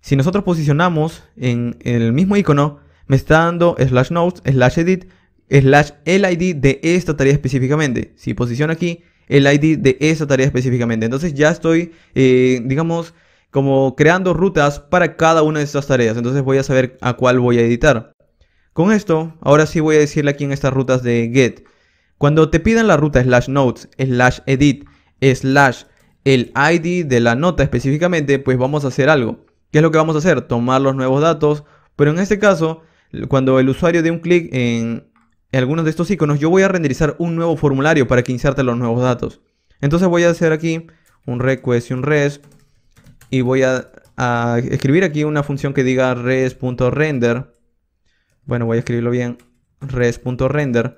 Si nosotros posicionamos en, el mismo icono, me está dando slash notes, slash edit, slash el ID de esta tarea específicamente. Si posiciono aquí, el ID de esa tarea específicamente. Entonces ya estoy, eh, digamos, como creando rutas para cada una de estas tareas. Entonces voy a saber a cuál voy a editar. Con esto, ahora sí voy a decirle aquí en estas rutas de get. Cuando te pidan la ruta slash notes, slash edit, slash el ID de la nota específicamente, pues vamos a hacer algo. ¿Qué es lo que vamos a hacer? Tomar los nuevos datos, pero en este caso, cuando el usuario dé un clic en algunos de estos iconos, yo voy a renderizar un nuevo formulario para que inserte los nuevos datos. Entonces voy a hacer aquí un request y un res y voy a, a escribir aquí una función que diga res.render bueno, voy a escribirlo bien, res.render.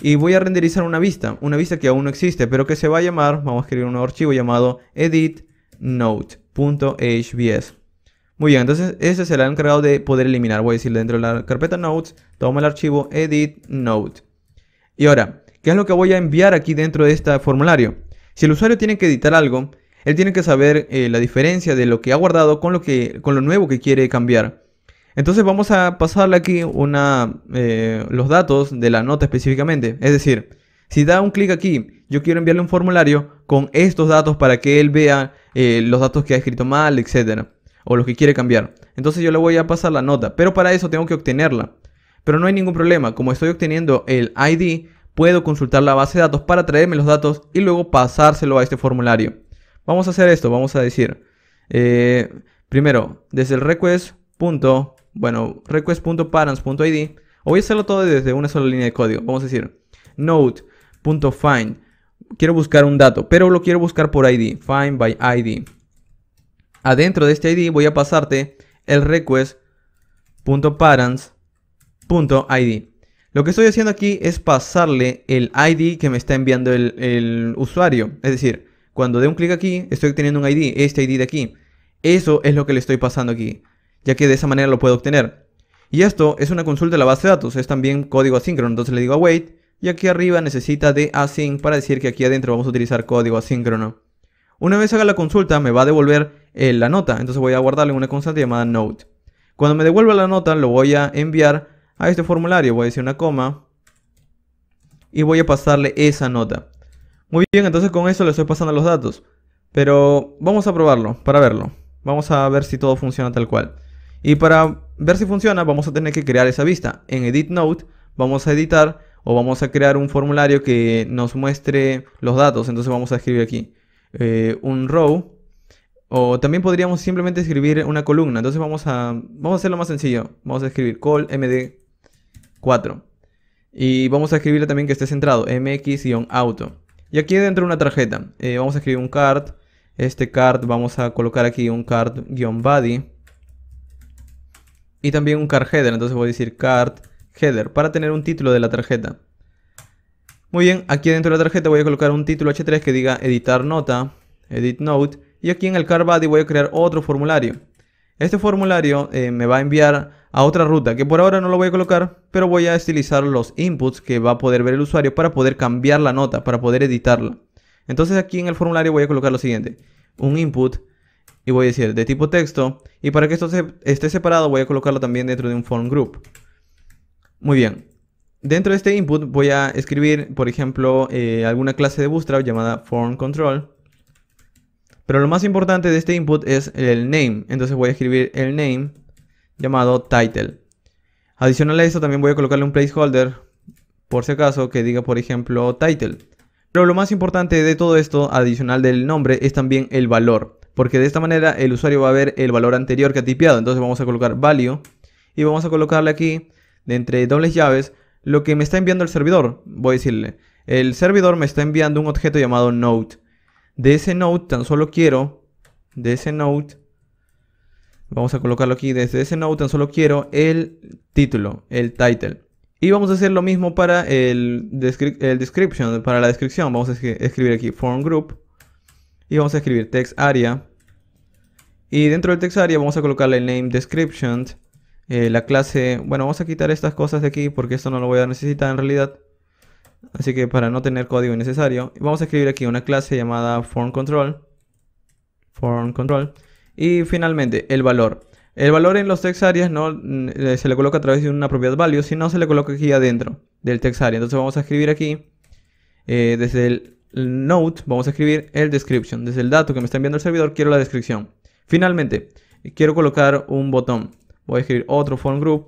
Y voy a renderizar una vista, una vista que aún no existe, pero que se va a llamar, vamos a escribir un nuevo archivo llamado editNote.hbs. Muy bien, entonces ese será el encargado de poder eliminar. Voy a decir dentro de la carpeta notes, toma el archivo edit Y ahora, ¿qué es lo que voy a enviar aquí dentro de este formulario? Si el usuario tiene que editar algo, él tiene que saber eh, la diferencia de lo que ha guardado con lo, que, con lo nuevo que quiere cambiar. Entonces vamos a pasarle aquí una, eh, los datos de la nota específicamente. Es decir, si da un clic aquí, yo quiero enviarle un formulario con estos datos para que él vea eh, los datos que ha escrito mal, etcétera, o los que quiere cambiar. Entonces yo le voy a pasar la nota, pero para eso tengo que obtenerla. Pero no hay ningún problema, como estoy obteniendo el ID, puedo consultar la base de datos para traerme los datos y luego pasárselo a este formulario. Vamos a hacer esto, vamos a decir, eh, primero, desde el request punto bueno, request.parents.id, o voy a hacerlo todo desde una sola línea de código. Vamos a decir note.find Quiero buscar un dato, pero lo quiero buscar por ID. Find by ID. Adentro de este ID voy a pasarte el request.parents.id. Lo que estoy haciendo aquí es pasarle el ID que me está enviando el, usuario. Es decir, cuando dé un clic aquí, estoy teniendo un ID, este ID de aquí. Eso es lo que le estoy pasando aquí ya que de esa manera lo puedo obtener. Y esto es una consulta de la base de datos, es también código asíncrono, entonces le digo await, y aquí arriba necesita de async para decir que aquí adentro vamos a utilizar código asíncrono. Una vez haga la consulta me va a devolver eh, la nota, entonces voy a guardarle una constante llamada note. Cuando me devuelva la nota lo voy a enviar a este formulario, voy a decir una coma y voy a pasarle esa nota. Muy bien, entonces con eso le estoy pasando los datos, pero vamos a probarlo para verlo. Vamos a ver si todo funciona tal cual. Y para ver si funciona, vamos a tener que crear esa vista. En Edit Note vamos a editar o vamos a crear un formulario que nos muestre los datos. Entonces vamos a escribir aquí eh, un row. O también podríamos simplemente escribir una columna. Entonces vamos a, vamos a hacerlo más sencillo. Vamos a escribir col md4. Y vamos a escribirle también que esté centrado. mx-auto. Y aquí dentro una tarjeta. Eh, vamos a escribir un card. Este card vamos a colocar aquí un card-body y también un Card header, entonces voy a decir card header para tener un título de la tarjeta. Muy bien, aquí dentro de la tarjeta voy a colocar un título H3 que diga editar nota, edit note y aquí en el Card body voy a crear otro formulario. Este formulario eh, me va a enviar a otra ruta que por ahora no lo voy a colocar, pero voy a estilizar los inputs que va a poder ver el usuario para poder cambiar la nota, para poder editarla. Entonces aquí en el formulario voy a colocar lo siguiente, un input y voy a decir de tipo texto. Y para que esto esté separado voy a colocarlo también dentro de un form group. Muy bien. Dentro de este input voy a escribir, por ejemplo, eh, alguna clase de bootstrap llamada form control. Pero lo más importante de este input es el name. Entonces voy a escribir el name llamado title. Adicional a eso también voy a colocarle un placeholder, por si acaso, que diga por ejemplo title. Pero lo más importante de todo esto, adicional del nombre, es también el valor porque de esta manera el usuario va a ver el valor anterior que ha tipeado. Entonces vamos a colocar value y vamos a colocarle aquí, de entre dobles llaves, lo que me está enviando el servidor. Voy a decirle, el servidor me está enviando un objeto llamado note. De ese note tan solo quiero, de ese note, vamos a colocarlo aquí, desde ese note tan solo quiero el título, el title. Y vamos a hacer lo mismo para el description, para la descripción. Vamos a escribir aquí form group y vamos a escribir text area y dentro del text area vamos a colocarle el name description eh, la clase bueno vamos a quitar estas cosas de aquí porque esto no lo voy a necesitar en realidad así que para no tener código innecesario vamos a escribir aquí una clase llamada form control form control y finalmente el valor el valor en los text areas no mm, eh, se le coloca a través de una propiedad value, sino se le coloca aquí adentro del text area. Entonces vamos a escribir aquí eh, desde el note, vamos a escribir el description. Desde el dato que me está enviando el servidor, quiero la descripción. Finalmente, quiero colocar un botón. Voy a escribir otro form group.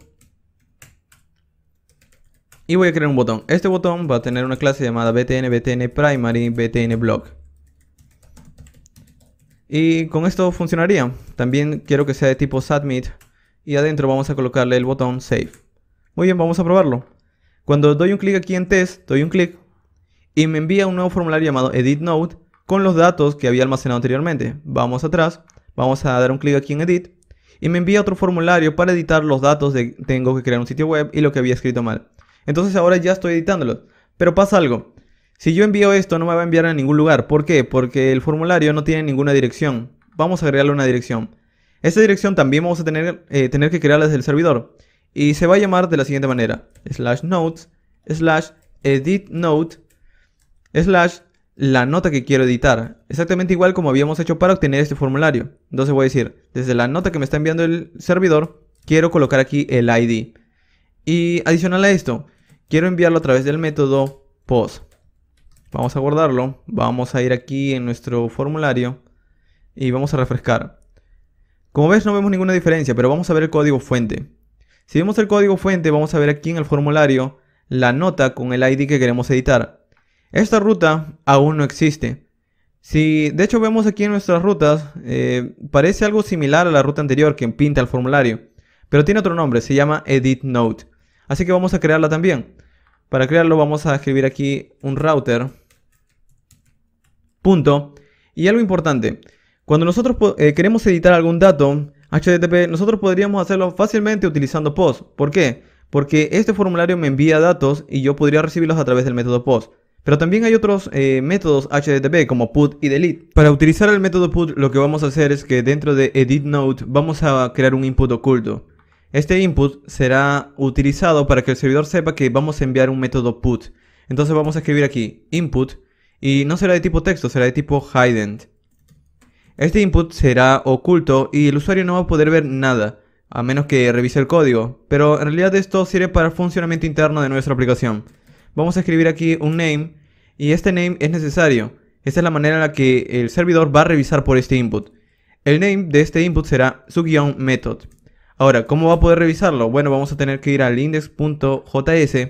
Y voy a crear un botón. Este botón va a tener una clase llamada btn, btn primary, btn block. Y con esto funcionaría. También quiero que sea de tipo submit. Y adentro vamos a colocarle el botón save. Muy bien, vamos a probarlo. Cuando doy un clic aquí en test, doy un clic, y me envía un nuevo formulario llamado Edit Note con los datos que había almacenado anteriormente. Vamos atrás, vamos a dar un clic aquí en Edit y me envía otro formulario para editar los datos de tengo que crear un sitio web y lo que había escrito mal. Entonces ahora ya estoy editándolo. Pero pasa algo. Si yo envío esto no me va a enviar a ningún lugar. ¿Por qué? Porque el formulario no tiene ninguna dirección. Vamos a agregarle una dirección. Esta dirección también vamos a tener, eh, tener que crearla desde el servidor. Y se va a llamar de la siguiente manera. Slash notes slash edit note slash la nota que quiero editar. Exactamente igual como habíamos hecho para obtener este formulario. Entonces voy a decir, desde la nota que me está enviando el servidor, quiero colocar aquí el ID. Y adicional a esto, quiero enviarlo a través del método post. Vamos a guardarlo, vamos a ir aquí en nuestro formulario y vamos a refrescar. Como ves no vemos ninguna diferencia, pero vamos a ver el código fuente. Si vemos el código fuente, vamos a ver aquí en el formulario la nota con el ID que queremos editar. Esta ruta aún no existe. Si de hecho vemos aquí en nuestras rutas, eh, parece algo similar a la ruta anterior que pinta el formulario, pero tiene otro nombre, se llama Edit Note. Así que vamos a crearla también. Para crearlo vamos a escribir aquí un router. Punto. Y algo importante, cuando nosotros eh, queremos editar algún dato HTTP, nosotros podríamos hacerlo fácilmente utilizando POST. ¿Por qué? Porque este formulario me envía datos y yo podría recibirlos a través del método POST. Pero también hay otros eh, métodos HTTP como put y delete. Para utilizar el método put lo que vamos a hacer es que dentro de edit vamos a crear un input oculto. Este input será utilizado para que el servidor sepa que vamos a enviar un método put. Entonces vamos a escribir aquí input y no será de tipo texto, será de tipo hidden. Este input será oculto y el usuario no va a poder ver nada a menos que revise el código, pero en realidad esto sirve para el funcionamiento interno de nuestra aplicación vamos a escribir aquí un name y este name es necesario. Esta es la manera en la que el servidor va a revisar por este input. El name de este input será su method. Ahora, ¿cómo va a poder revisarlo? Bueno, vamos a tener que ir al index.js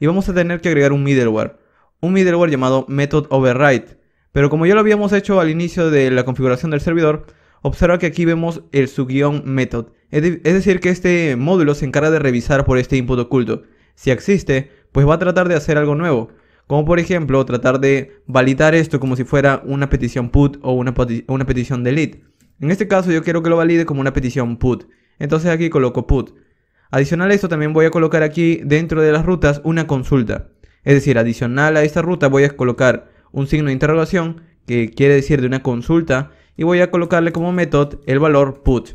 y vamos a tener que agregar un middleware. Un middleware llamado method override. Pero como ya lo habíamos hecho al inicio de la configuración del servidor, observa que aquí vemos el su method. es decir, que este módulo se encarga de revisar por este input oculto. Si existe, pues va a tratar de hacer algo nuevo. Como por ejemplo tratar de validar esto como si fuera una petición put o una, una petición delete. En este caso yo quiero que lo valide como una petición put. Entonces aquí coloco put. Adicional a esto también voy a colocar aquí dentro de las rutas una consulta. Es decir, adicional a esta ruta voy a colocar un signo de interrogación que quiere decir de una consulta y voy a colocarle como método el valor put.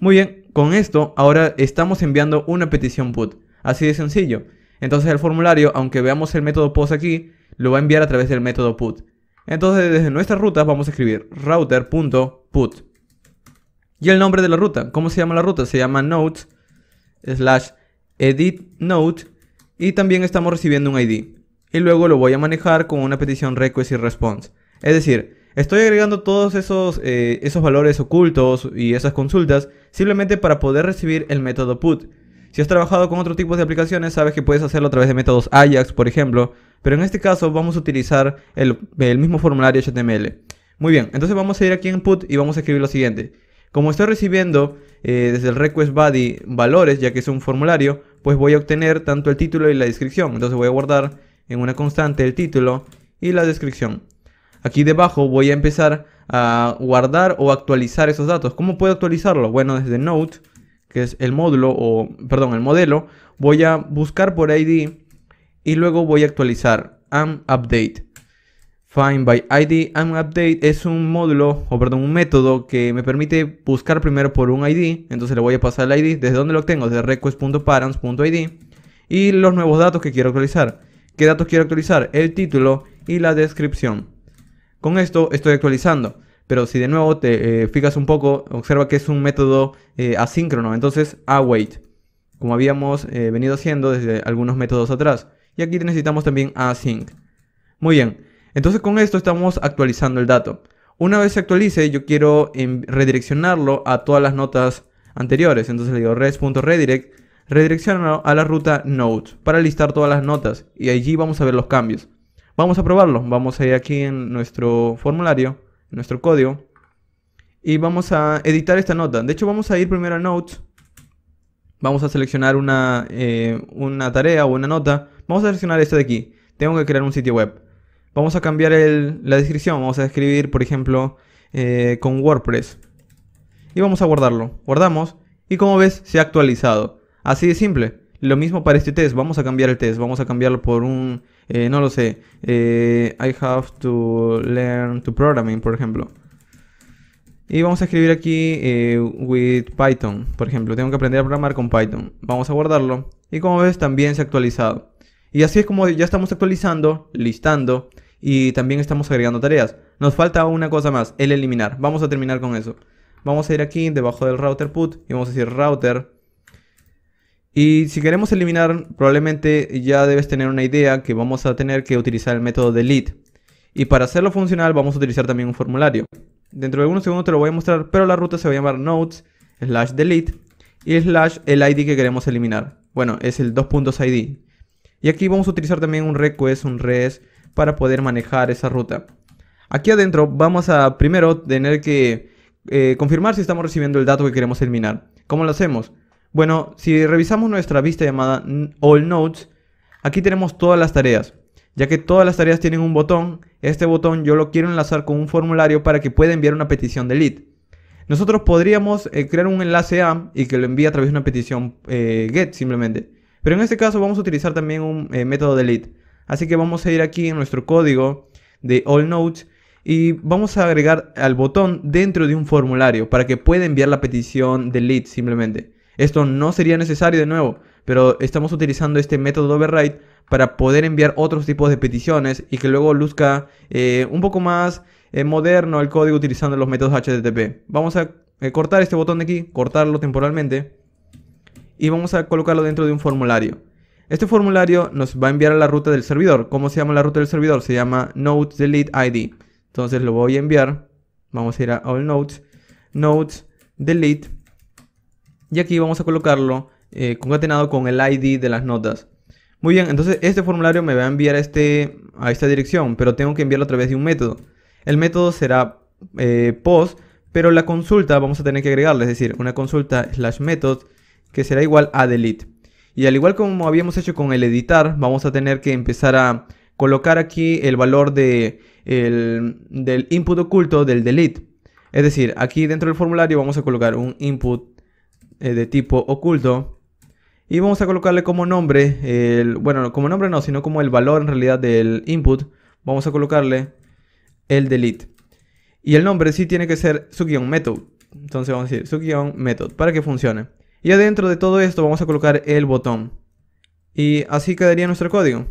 Muy bien, con esto ahora estamos enviando una petición put. Así de sencillo. Entonces el formulario, aunque veamos el método POST aquí, lo va a enviar a través del método PUT. Entonces desde nuestra ruta vamos a escribir router.put. Y el nombre de la ruta, ¿cómo se llama la ruta? Se llama notes slash edit note y también estamos recibiendo un ID. Y luego lo voy a manejar con una petición request y response. Es decir, estoy agregando todos esos, eh, esos valores ocultos y esas consultas simplemente para poder recibir el método put. Si has trabajado con otro tipo de aplicaciones, sabes que puedes hacerlo a través de métodos Ajax, por ejemplo, pero en este caso vamos a utilizar el, mismo formulario HTML. Muy bien, entonces vamos a ir aquí en put y vamos a escribir lo siguiente. Como estoy recibiendo eh, desde el request body valores, ya que es un formulario, pues voy a obtener tanto el título y la descripción. Entonces voy a guardar en una constante el título y la descripción. Aquí debajo voy a empezar a guardar o actualizar esos datos. ¿Cómo puedo actualizarlo? Bueno, desde Note que es el módulo o, perdón, el modelo, voy a buscar por ID y luego voy a actualizar am update. Find by ID update es un módulo o perdón, un método que me permite buscar primero por un ID, entonces le voy a pasar el ID, desde dónde lo obtengo, desde request.parents.id y los nuevos datos que quiero actualizar. ¿Qué datos quiero actualizar? El título y la descripción. Con esto estoy actualizando. Pero si de nuevo te eh, fijas un poco, observa que es un método eh, asíncrono, entonces await, como habíamos eh, venido haciendo desde algunos métodos atrás. Y aquí necesitamos también async. Muy bien, entonces con esto estamos actualizando el dato. Una vez se actualice, yo quiero em, redireccionarlo a todas las notas anteriores. Entonces le digo res.redirect, redireccionarlo a la ruta notes para listar todas las notas y allí vamos a ver los cambios. Vamos a probarlo, vamos a ir aquí en nuestro formulario nuestro código. Y vamos a editar esta nota. De hecho, vamos a ir primero a Notes. Vamos a seleccionar una, eh, una tarea o una nota. Vamos a seleccionar esta de aquí. Tengo que crear un sitio web. Vamos a cambiar la descripción. Vamos a escribir, por ejemplo, eh, con WordPress. Y vamos a guardarlo. Guardamos. Y como ves, se ha actualizado. Así de simple. Lo mismo para este test. Vamos a cambiar el test. Vamos a cambiarlo por un, eh, no lo sé, eh, I have to learn to programming, por ejemplo. Y vamos a escribir aquí eh, with Python, por ejemplo. Tengo que aprender a programar con Python. Vamos a guardarlo. Y como ves, también se ha actualizado. Y así es como ya estamos actualizando, listando y también estamos agregando tareas. Nos falta una cosa más, el eliminar. Vamos a terminar con eso. Vamos a ir aquí debajo del router put y vamos a decir router y si queremos eliminar, probablemente ya debes tener una idea que vamos a tener que utilizar el método delete. Y para hacerlo funcional vamos a utilizar también un formulario. Dentro de unos segundos te lo voy a mostrar, pero la ruta se va a llamar notes slash delete y slash el ID que queremos eliminar. Bueno, es el ID Y aquí vamos a utilizar también un request, un res, para poder manejar esa ruta. Aquí adentro vamos a primero tener que eh, confirmar si estamos recibiendo el dato que queremos eliminar. ¿Cómo lo hacemos? Bueno, si revisamos nuestra vista llamada All Notes, aquí tenemos todas las tareas. Ya que todas las tareas tienen un botón, este botón yo lo quiero enlazar con un formulario para que pueda enviar una petición de lead. Nosotros podríamos eh, crear un enlace A y que lo envíe a través de una petición eh, GET simplemente. Pero en este caso vamos a utilizar también un eh, método de lead. Así que vamos a ir aquí en nuestro código de All Notes y vamos a agregar al botón dentro de un formulario para que pueda enviar la petición de lead simplemente. Esto no sería necesario de nuevo, pero estamos utilizando este método de override para poder enviar otros tipos de peticiones y que luego luzca eh, un poco más eh, moderno el código utilizando los métodos HTTP. Vamos a eh, cortar este botón de aquí, cortarlo temporalmente y vamos a colocarlo dentro de un formulario. Este formulario nos va a enviar a la ruta del servidor. ¿Cómo se llama la ruta del servidor? Se llama notes delete ID. Entonces lo voy a enviar. Vamos a ir a all notes notes delete y aquí vamos a colocarlo eh, concatenado con el ID de las notas. Muy bien, entonces este formulario me va a enviar a, este, a esta dirección, pero tengo que enviarlo a través de un método. El método será eh, post, pero la consulta vamos a tener que agregarle, es decir, una consulta slash method que será igual a delete. Y al igual como habíamos hecho con el editar, vamos a tener que empezar a colocar aquí el valor de del input oculto del delete. Es decir, aquí dentro del formulario vamos a colocar un input eh, de tipo oculto. Y vamos a colocarle como nombre, el, bueno, como nombre no, sino como el valor en realidad del input. Vamos a colocarle el delete. Y el nombre sí tiene que ser su-method. Entonces vamos a decir su-method para que funcione. Y adentro de todo esto vamos a colocar el botón. Y así quedaría nuestro código.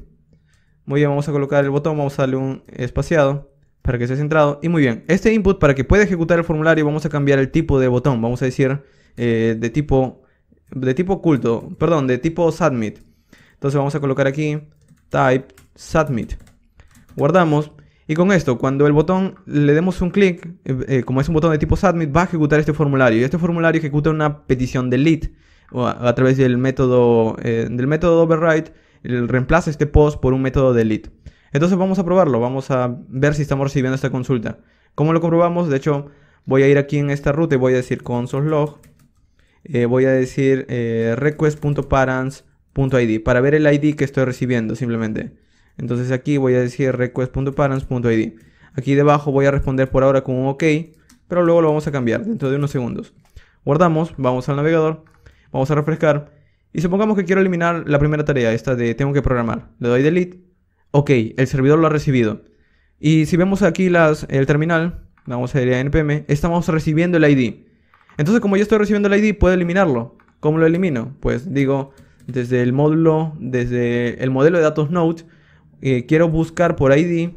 Muy bien, vamos a colocar el botón, vamos a darle un espaciado para que sea centrado. Y muy bien, este input para que pueda ejecutar el formulario vamos a cambiar el tipo de botón. Vamos a decir eh, de tipo de tipo oculto, perdón, de tipo submit. Entonces vamos a colocar aquí type submit. Guardamos y con esto, cuando el botón le demos un clic, eh, como es un botón de tipo submit, va a ejecutar este formulario y este formulario ejecuta una petición de o a, través del método eh, del método override reemplaza este post por un método de Entonces vamos a probarlo, vamos a ver si estamos recibiendo esta consulta. ¿Cómo lo comprobamos? De hecho, voy a ir aquí en esta ruta y voy a decir console.log eh, voy a decir eh, request.parents.id para ver el ID que estoy recibiendo simplemente. Entonces aquí voy a decir request.parents.id. Aquí debajo voy a responder por ahora con un OK, pero luego lo vamos a cambiar dentro de unos segundos. Guardamos, vamos al navegador, vamos a refrescar y supongamos que quiero eliminar la primera tarea, esta de tengo que programar. Le doy delete. Ok, el servidor lo ha recibido. Y si vemos aquí las, el terminal, vamos a ir a npm, estamos recibiendo el ID. Entonces, como yo estoy recibiendo el ID, puedo eliminarlo. ¿Cómo lo elimino? Pues digo, desde el módulo, desde el modelo de datos Node, eh, quiero buscar por ID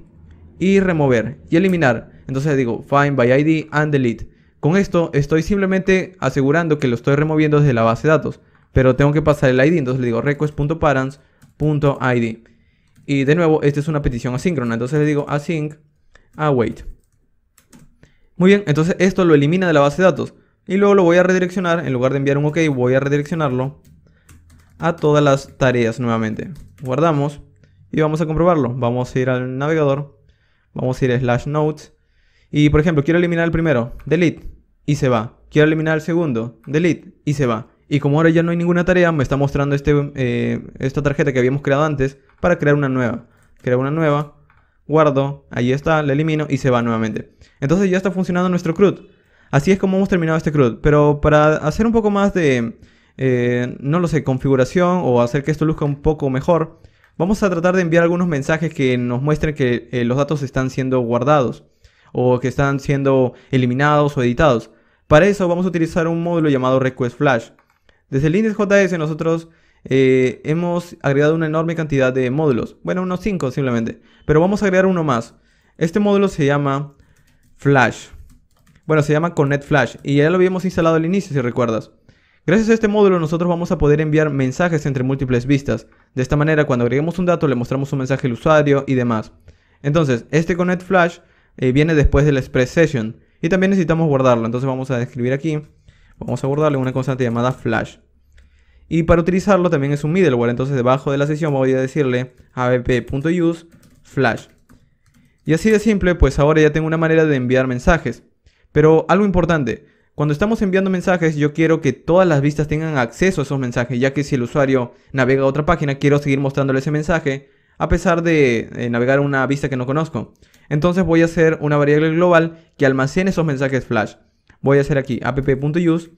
y remover y eliminar. Entonces digo, find by ID and delete. Con esto estoy simplemente asegurando que lo estoy removiendo desde la base de datos. Pero tengo que pasar el ID, entonces le digo request.parents.id. Y de nuevo, esta es una petición asíncrona, entonces le digo async await. Muy bien, entonces esto lo elimina de la base de datos. Y luego lo voy a redireccionar, en lugar de enviar un OK, voy a redireccionarlo a todas las tareas nuevamente. Guardamos y vamos a comprobarlo. Vamos a ir al navegador, vamos a ir a slash notes. Y por ejemplo, quiero eliminar el primero, delete, y se va. Quiero eliminar el segundo, delete, y se va. Y como ahora ya no hay ninguna tarea, me está mostrando este, eh, esta tarjeta que habíamos creado antes para crear una nueva. Creo una nueva, guardo, ahí está, la elimino y se va nuevamente. Entonces ya está funcionando nuestro CRUD. Así es como hemos terminado este CRUD, pero para hacer un poco más de, eh, no lo sé, configuración o hacer que esto luzca un poco mejor, vamos a tratar de enviar algunos mensajes que nos muestren que eh, los datos están siendo guardados o que están siendo eliminados o editados. Para eso vamos a utilizar un módulo llamado Request Flash. Desde el js nosotros eh, hemos agregado una enorme cantidad de módulos, bueno unos 5 simplemente, pero vamos a agregar uno más. Este módulo se llama Flash. Bueno, se llama Connect Flash y ya lo habíamos instalado al inicio si recuerdas. Gracias a este módulo nosotros vamos a poder enviar mensajes entre múltiples vistas. De esta manera cuando agreguemos un dato le mostramos un mensaje al usuario y demás. Entonces, este Connect Flash eh, viene después del Express Session y también necesitamos guardarlo. Entonces vamos a escribir aquí, vamos a guardarle una constante llamada Flash. Y para utilizarlo también es un middleware, entonces debajo de la sesión voy a decirle avp.use flash. Y así de simple, pues ahora ya tengo una manera de enviar mensajes. Pero algo importante, cuando estamos enviando mensajes, yo quiero que todas las vistas tengan acceso a esos mensajes, ya que si el usuario navega a otra página, quiero seguir mostrándole ese mensaje, a pesar de eh, navegar a una vista que no conozco. Entonces voy a hacer una variable global que almacene esos mensajes flash. Voy a hacer aquí app.use,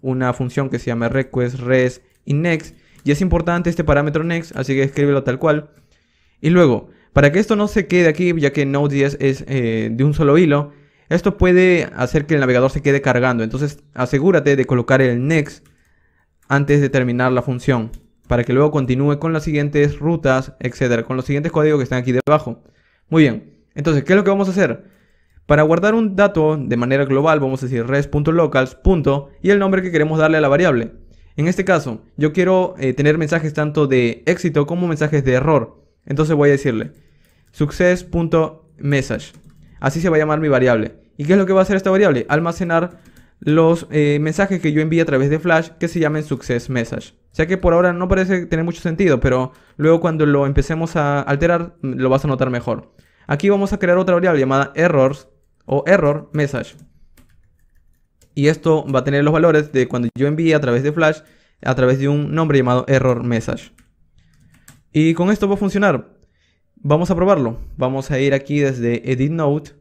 una función que se llama request res y next, y es importante este parámetro next, así que escríbelo tal cual. Y luego, para que esto no se quede aquí, ya que Node.js es eh, de un solo hilo, esto puede hacer que el navegador se quede cargando, entonces asegúrate de colocar el next antes de terminar la función para que luego continúe con las siguientes rutas, etcétera, con los siguientes códigos que están aquí debajo. Muy bien, entonces, ¿qué es lo que vamos a hacer? Para guardar un dato de manera global, vamos a decir res.locals. y el nombre que queremos darle a la variable. En este caso, yo quiero eh, tener mensajes tanto de éxito como mensajes de error. Entonces voy a decirle success.message. Así se va a llamar mi variable. ¿Y qué es lo que va a hacer esta variable? Almacenar los eh, mensajes que yo envíe a través de Flash que se llamen Success Message. O sea que por ahora no parece tener mucho sentido, pero luego cuando lo empecemos a alterar mm, lo vas a notar mejor. Aquí vamos a crear otra variable llamada Errors o Error Message. Y esto va a tener los valores de cuando yo envíe a través de Flash a través de un nombre llamado Error Message. Y con esto va a funcionar. Vamos a probarlo. Vamos a ir aquí desde Edit Note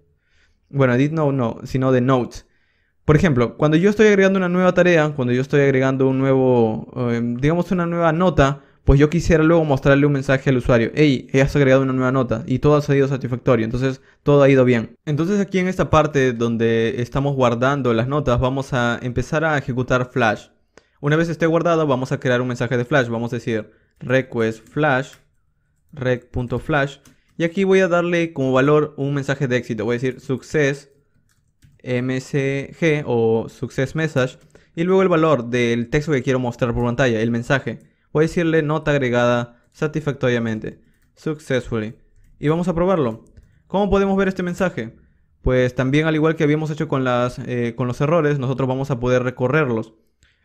bueno, edit no, no, sino de notes. Por ejemplo, cuando yo estoy agregando una nueva tarea, cuando yo estoy agregando un nuevo, em, digamos una nueva nota, pues yo quisiera luego mostrarle un mensaje al usuario, hey, has agregado una nueva nota y todo ha salido satisfactorio, entonces todo ha ido bien. Entonces aquí en esta parte donde estamos guardando las notas, vamos a empezar a ejecutar flash. Una vez esté guardado, vamos a crear un mensaje de flash, vamos a decir request flash, rec.flash y aquí voy a darle como valor un mensaje de éxito. Voy a decir success msg o success message. Y luego el valor del texto que quiero mostrar por pantalla, el mensaje. Voy a decirle nota agregada satisfactoriamente. Successfully. Y vamos a probarlo. ¿Cómo podemos ver este mensaje? Pues también al igual que habíamos hecho con, las, eh, con los errores, nosotros vamos a poder recorrerlos.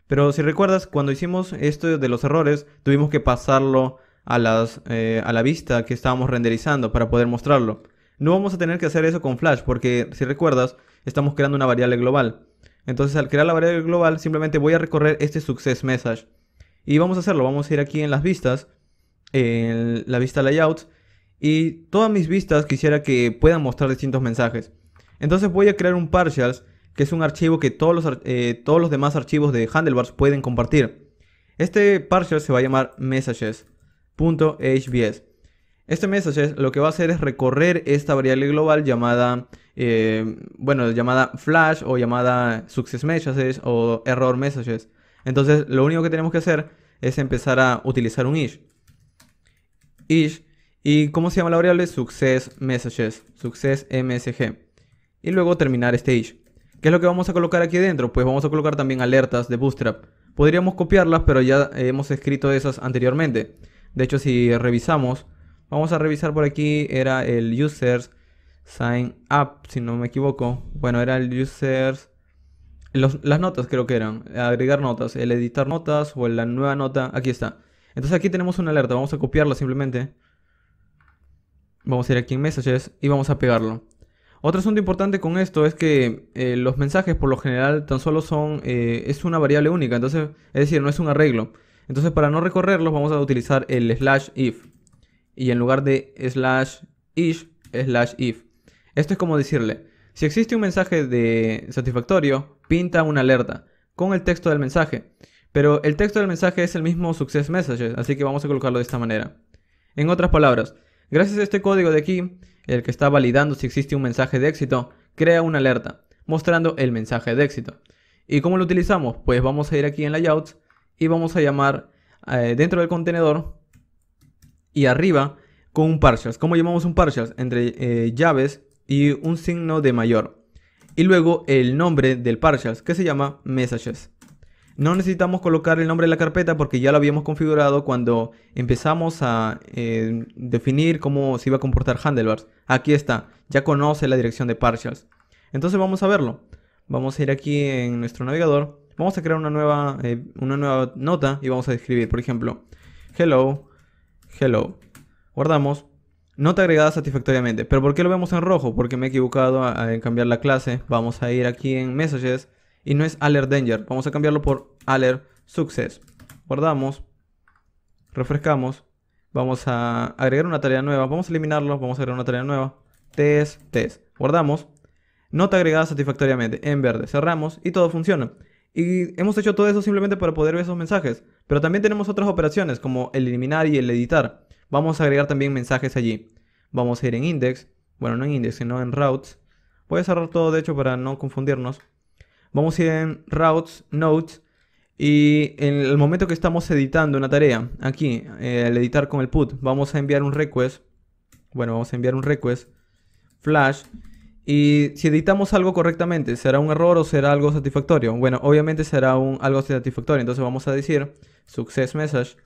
Pero si recuerdas, cuando hicimos esto de los errores, tuvimos que pasarlo eh, a, la vista que estábamos renderizando para poder mostrarlo. No vamos a tener que hacer eso con Flash porque si recuerdas estamos creando una variable global. Entonces al crear la variable global simplemente voy a recorrer este success message. Y vamos a hacerlo, vamos a ir aquí en las vistas, en la vista layout. Y todas mis vistas quisiera que puedan mostrar distintos mensajes. Entonces voy a crear un partials que es un archivo que todos los, eh, todos los demás archivos de Handlebars pueden compartir. Este partial se va a llamar messages. .hbs. Este es lo que va a hacer es recorrer esta variable global llamada, eh, bueno, llamada flash o llamada success messages o error messages. Entonces, lo único que tenemos que hacer es empezar a utilizar un ish. Ish. ¿Y cómo se llama la variable? Success messages. Success msg. Y luego terminar este ish. ¿Qué es lo que vamos a colocar aquí dentro? Pues vamos a colocar también alertas de Bootstrap. Podríamos copiarlas, pero ya hemos escrito esas anteriormente. De hecho, si revisamos, vamos a revisar por aquí, era el users sign up, si no me equivoco. Bueno, era el users... las notas creo que eran, agregar notas, el editar notas o la nueva nota, aquí está. Entonces aquí tenemos una alerta, vamos a copiarla simplemente. Vamos a ir aquí en Messages y vamos a pegarlo. Otro asunto importante con esto es que eh, los mensajes por lo general tan solo son, eh, es una variable única, entonces, es decir, no es un arreglo. Entonces para no recorrerlos vamos a utilizar el slash if. Y en lugar de slash ish, slash if. Esto es como decirle, si existe un mensaje de satisfactorio, pinta una alerta con el texto del mensaje. Pero el texto del mensaje es el mismo success message, así que vamos a colocarlo de esta manera. En otras palabras, gracias a este código de aquí, el que está validando si existe un mensaje de éxito, crea una alerta mostrando el mensaje de éxito. ¿Y cómo lo utilizamos? Pues vamos a ir aquí en Layouts y vamos a llamar eh, dentro del contenedor y arriba con un partials. ¿Cómo llamamos un partials? Entre eh, llaves y un signo de mayor. Y luego el nombre del partials que se llama messages. No necesitamos colocar el nombre de la carpeta porque ya lo habíamos configurado cuando empezamos a eh, definir cómo se iba a comportar Handlebars. Aquí está, ya conoce la dirección de partials. Entonces vamos a verlo. Vamos a ir aquí en nuestro navegador vamos a crear una nueva, eh, una nueva nota y vamos a escribir, por ejemplo, hello, hello. Guardamos. Nota agregada satisfactoriamente. ¿Pero por qué lo vemos en rojo? Porque me he equivocado en cambiar la clase. Vamos a ir aquí en Messages y no es alert danger. Vamos a cambiarlo por alert success. Guardamos. Refrescamos. Vamos a agregar una tarea nueva. Vamos a eliminarlo. Vamos a agregar una tarea nueva. Test, test. Guardamos. Nota agregada satisfactoriamente en verde. Cerramos y todo funciona. Y hemos hecho todo eso simplemente para poder ver esos mensajes. Pero también tenemos otras operaciones como el eliminar y el editar. Vamos a agregar también mensajes allí. Vamos a ir en index. Bueno, no en index, sino en routes. Voy a cerrar todo de hecho para no confundirnos. Vamos a ir en routes, notes Y en el momento que estamos editando una tarea, aquí, el eh, editar con el put, vamos a enviar un request. Bueno, vamos a enviar un request. Flash. Y si editamos algo correctamente, ¿será un error o será algo satisfactorio? Bueno, obviamente será algo satisfactorio. Entonces vamos a decir success message.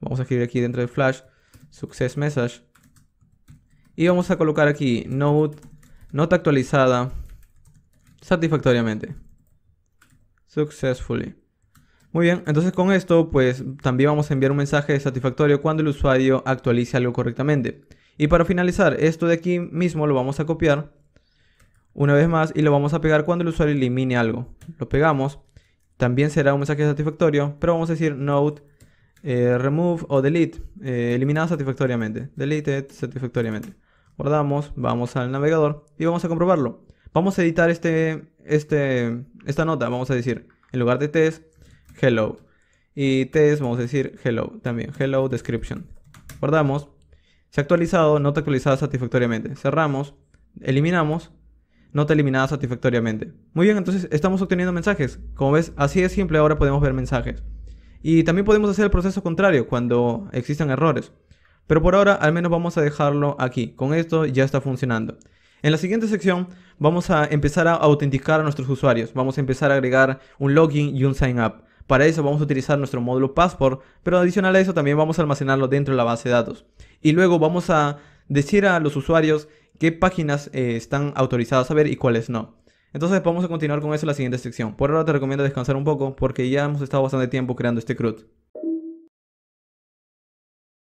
Vamos a escribir aquí dentro de flash success message. Y vamos a colocar aquí note, nota actualizada satisfactoriamente. Successfully. Muy bien, entonces con esto pues también vamos a enviar un mensaje satisfactorio cuando el usuario actualice algo correctamente. Y para finalizar, esto de aquí mismo lo vamos a copiar una vez más y lo vamos a pegar cuando el usuario elimine algo. Lo pegamos, también será un mensaje satisfactorio, pero vamos a decir note, eh, remove o delete, eh, eliminado satisfactoriamente, deleted satisfactoriamente. Guardamos, vamos al navegador y vamos a comprobarlo. Vamos a editar este, este, esta nota, vamos a decir, en lugar de test, hello. Y test, vamos a decir hello también, hello description. Guardamos, se ha actualizado, nota actualizada satisfactoriamente. Cerramos, eliminamos no nota eliminada satisfactoriamente. Muy bien, entonces estamos obteniendo mensajes. Como ves, así de simple ahora podemos ver mensajes. Y también podemos hacer el proceso contrario cuando existan errores. Pero por ahora al menos vamos a dejarlo aquí. Con esto ya está funcionando. En la siguiente sección vamos a empezar a autenticar a nuestros usuarios. Vamos a empezar a agregar un login y un sign up. Para eso vamos a utilizar nuestro módulo Passport, pero adicional a eso también vamos a almacenarlo dentro de la base de datos. Y luego vamos a decir a los usuarios qué páginas eh, están autorizadas a ver y cuáles no. Entonces vamos a continuar con eso en la siguiente sección. Por ahora te recomiendo descansar un poco porque ya hemos estado bastante tiempo creando este CRUD.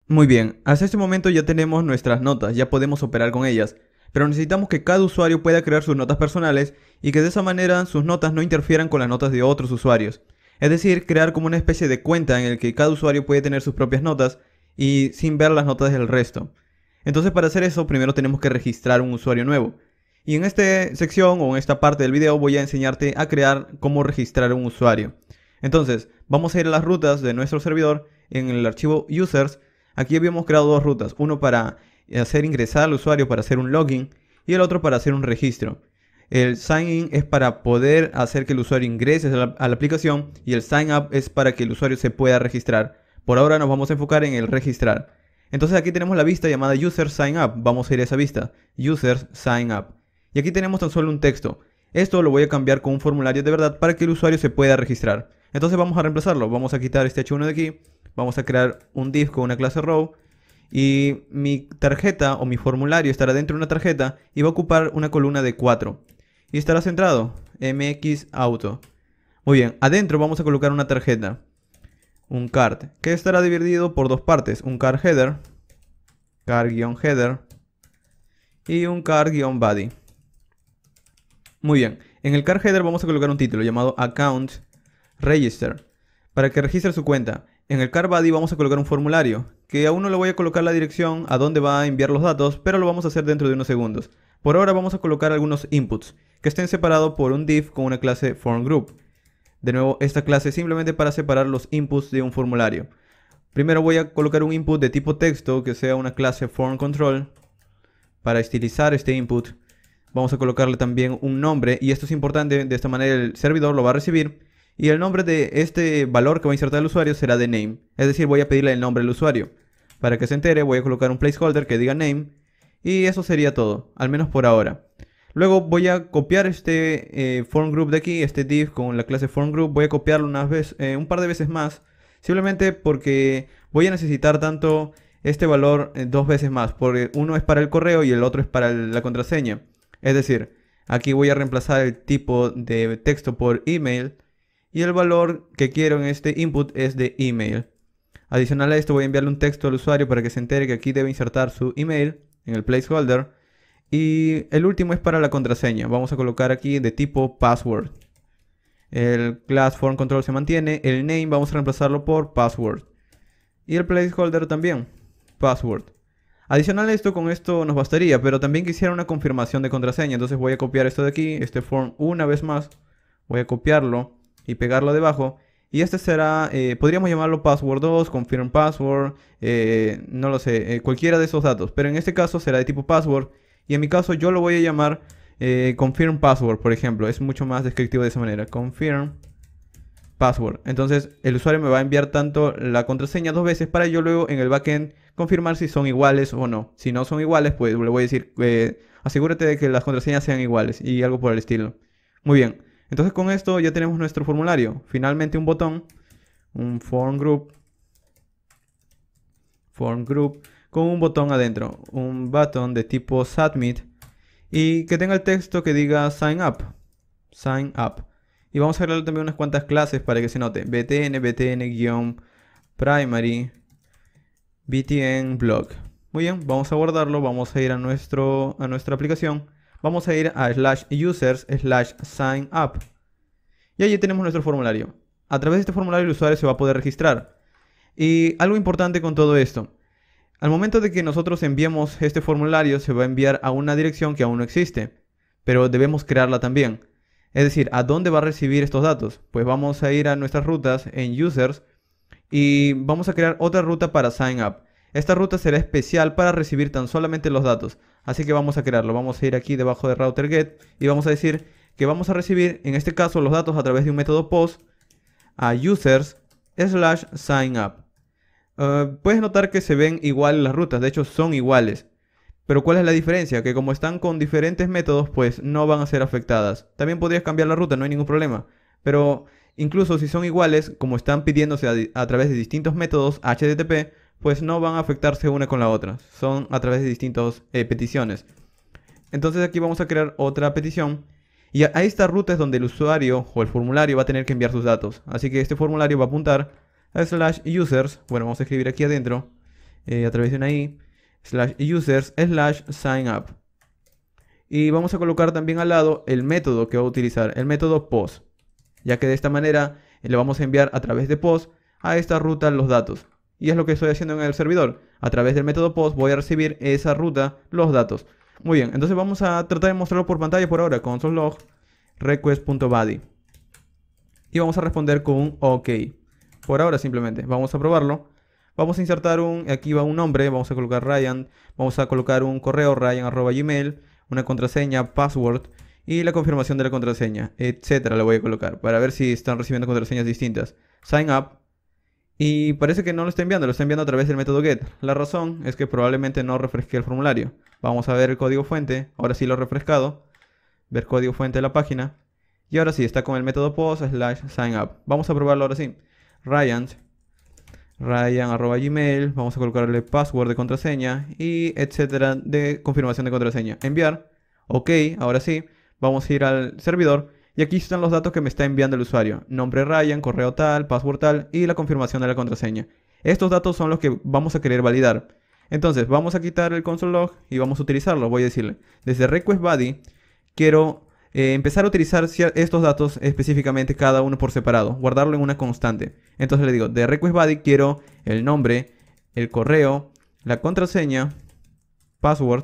Muy bien, hasta este momento ya tenemos nuestras notas, ya podemos operar con ellas, pero necesitamos que cada usuario pueda crear sus notas personales y que de esa manera sus notas no interfieran con las notas de otros usuarios. Es decir, crear como una especie de cuenta en el que cada usuario puede tener sus propias notas y sin ver las notas del resto. Entonces para hacer eso primero tenemos que registrar un usuario nuevo. Y en esta sección o en esta parte del video voy a enseñarte a crear cómo registrar un usuario. Entonces vamos a ir a las rutas de nuestro servidor en el archivo users. Aquí habíamos creado dos rutas, uno para hacer ingresar al usuario para hacer un login y el otro para hacer un registro. El sign in es para poder hacer que el usuario ingrese a la, aplicación y el sign up es para que el usuario se pueda registrar. Por ahora nos vamos a enfocar en el registrar. Entonces aquí tenemos la vista llamada User Sign Up. Vamos a ir a esa vista. User Sign Up. Y aquí tenemos tan solo un texto. Esto lo voy a cambiar con un formulario de verdad para que el usuario se pueda registrar. Entonces vamos a reemplazarlo. Vamos a quitar este H1 de aquí. Vamos a crear un disco, una clase row. Y mi tarjeta o mi formulario estará dentro de una tarjeta y va a ocupar una columna de 4. Y estará centrado. MX Auto. Muy bien, adentro vamos a colocar una tarjeta un card, que estará dividido por dos partes, un card header, card-header y un card-body. Muy bien, en el card header vamos a colocar un título llamado account register para que registre su cuenta. En el card body vamos a colocar un formulario que aún no le voy a colocar la dirección a dónde va a enviar los datos, pero lo vamos a hacer dentro de unos segundos. Por ahora vamos a colocar algunos inputs que estén separados por un div con una clase form group de nuevo esta clase simplemente para separar los inputs de un formulario. Primero voy a colocar un input de tipo texto que sea una clase form control para estilizar este input. Vamos a colocarle también un nombre y esto es importante, de esta manera el servidor lo va a recibir y el nombre de este valor que va a insertar el usuario será de name, es decir, voy a pedirle el nombre del usuario. Para que se entere voy a colocar un placeholder que diga name y eso sería todo, al menos por ahora. Luego voy a copiar este eh, form group de aquí, este div con la clase form group. Voy a copiarlo unas eh, un par de veces más. Simplemente porque voy a necesitar tanto este valor eh, dos veces más. Porque uno es para el correo y el otro es para la contraseña. Es decir, aquí voy a reemplazar el tipo de texto por email. Y el valor que quiero en este input es de email. Adicional a esto voy a enviarle un texto al usuario para que se entere que aquí debe insertar su email en el placeholder y el último es para la contraseña. Vamos a colocar aquí de tipo password. El class form control se mantiene. El name vamos a reemplazarlo por password. Y el placeholder también. Password. Adicional a esto, con esto nos bastaría, pero también quisiera una confirmación de contraseña. Entonces voy a copiar esto de aquí, este form una vez más. Voy a copiarlo y pegarlo debajo. Y este será, eh, podríamos llamarlo password 2, confirm password, eh, no lo sé, eh, cualquiera de esos datos. Pero en este caso será de tipo password y en mi caso yo lo voy a llamar eh, confirm password, por ejemplo. Es mucho más descriptivo de esa manera. Confirm password. Entonces el usuario me va a enviar tanto la contraseña dos veces para yo luego en el backend confirmar si son iguales o no. Si no son iguales, pues le voy a decir, eh, asegúrate de que las contraseñas sean iguales y algo por el estilo. Muy bien. Entonces con esto ya tenemos nuestro formulario. Finalmente un botón, un form group, form group con un botón adentro, un button de tipo submit y que tenga el texto que diga sign up, sign up. Y vamos a agregarle también unas cuantas clases para que se note, btn, btn-primary, btn blog. Muy bien, vamos a guardarlo, vamos a ir a, nuestro, a nuestra aplicación, vamos a ir a slash users slash sign up. Y allí tenemos nuestro formulario. A través de este formulario el usuario se va a poder registrar. Y algo importante con todo esto, al momento de que nosotros enviemos este formulario se va a enviar a una dirección que aún no existe, pero debemos crearla también. Es decir, ¿a dónde va a recibir estos datos? Pues vamos a ir a nuestras rutas en Users y vamos a crear otra ruta para Sign Up. Esta ruta será especial para recibir tan solamente los datos, así que vamos a crearlo. Vamos a ir aquí debajo de Router Get y vamos a decir que vamos a recibir, en este caso, los datos a través de un método POST a Users slash Sign Up. Ah, puedes notar que se ven igual las rutas, de hecho son iguales. Pero ¿cuál es la diferencia? Que como están con diferentes métodos, pues no van a ser afectadas. También podrías cambiar la ruta, no hay ningún problema. Pero incluso si son iguales, como están pidiéndose a, través de distintos métodos HTTP, pues no van a afectarse una con la otra. Son a través de distintas eh, peticiones. Entonces aquí vamos a crear otra petición. Y ahí a esta ruta es donde el usuario o el formulario va a tener que enviar sus datos. Así que este formulario va a apuntar slash users, bueno, vamos a escribir aquí adentro, eh, a través de una i, slash users, slash sign up. Y vamos a colocar también al lado el método que va a utilizar, el método post, ya que de esta manera eh, le vamos a enviar a través de post a esta ruta los datos. Y es lo que estoy haciendo en el servidor. A través del método post voy a recibir esa ruta los datos. Muy bien, entonces vamos a tratar de mostrarlo por pantalla por ahora. con log request.body. Y vamos a responder con un OK. Por ahora simplemente. Vamos a probarlo. Vamos a insertar un, aquí va un nombre, vamos a colocar Ryan, vamos a colocar un correo Ryan gmail, una contraseña, password y la confirmación de la contraseña, etcétera, la voy a colocar para ver si están recibiendo contraseñas distintas. Sign up y parece que no lo está enviando, lo está enviando a través del método get. La razón es que probablemente no refresqué el formulario. Vamos a ver el código fuente, ahora sí lo he refrescado, ver código fuente de la página y ahora sí está con el método post slash sign up. Vamos a probarlo ahora sí. Ryan, Ryan arroba gmail, vamos a colocarle password de contraseña y etcétera de confirmación de contraseña. Enviar, ok, ahora sí, vamos a ir al servidor y aquí están los datos que me está enviando el usuario. Nombre Ryan, correo tal, password tal y la confirmación de la contraseña. Estos datos son los que vamos a querer validar. Entonces vamos a quitar el console log y vamos a utilizarlo. Voy a decirle, desde request body quiero eh, empezar a utilizar estos datos específicamente cada uno por separado, guardarlo en una constante. Entonces le digo, de request body quiero el nombre, el correo, la contraseña, password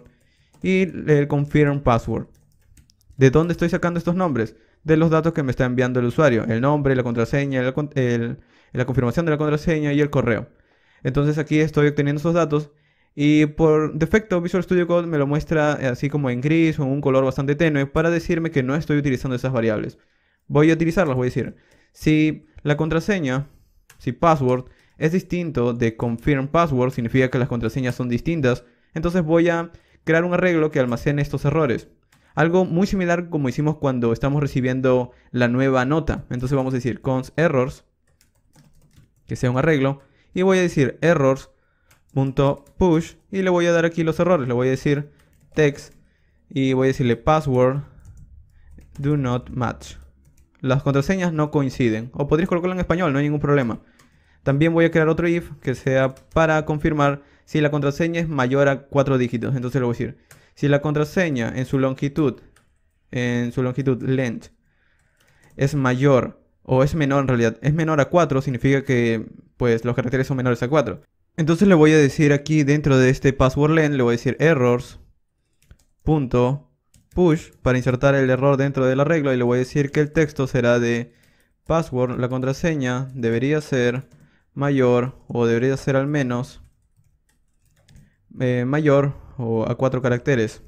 y el confirm password. ¿De dónde estoy sacando estos nombres? De los datos que me está enviando el usuario, el nombre, la contraseña, la confirmación de la contraseña y el correo. Entonces aquí estoy obteniendo esos datos y por defecto Visual Studio Code me lo muestra eh, así como en gris o en un color bastante tenue para decirme que no estoy utilizando esas variables. Voy a utilizarlas, voy a decir, si la contraseña, si password es distinto de confirm password, significa que las contraseñas son distintas, entonces voy a crear un arreglo que almacene estos errores. Algo muy similar como hicimos cuando estamos recibiendo la nueva nota. Entonces vamos a decir const errors, que sea un arreglo, y voy a decir errors .push y le voy a dar aquí los errores, le voy a decir text y voy a decirle password do not match. Las contraseñas no coinciden o podrías colocarlo en español, no hay ningún problema. También voy a crear otro if que sea para confirmar si la contraseña es mayor a 4 dígitos. Entonces le voy a decir, si la contraseña en su longitud, en su longitud length, es mayor o es menor en realidad, es menor a 4, significa que pues los caracteres son menores a 4. Entonces le voy a decir aquí dentro de este password len, le voy a decir errors punto push para insertar el error dentro del arreglo y le voy a decir que el texto será de password, la contraseña debería ser mayor o debería ser al menos eh, mayor o a cuatro caracteres.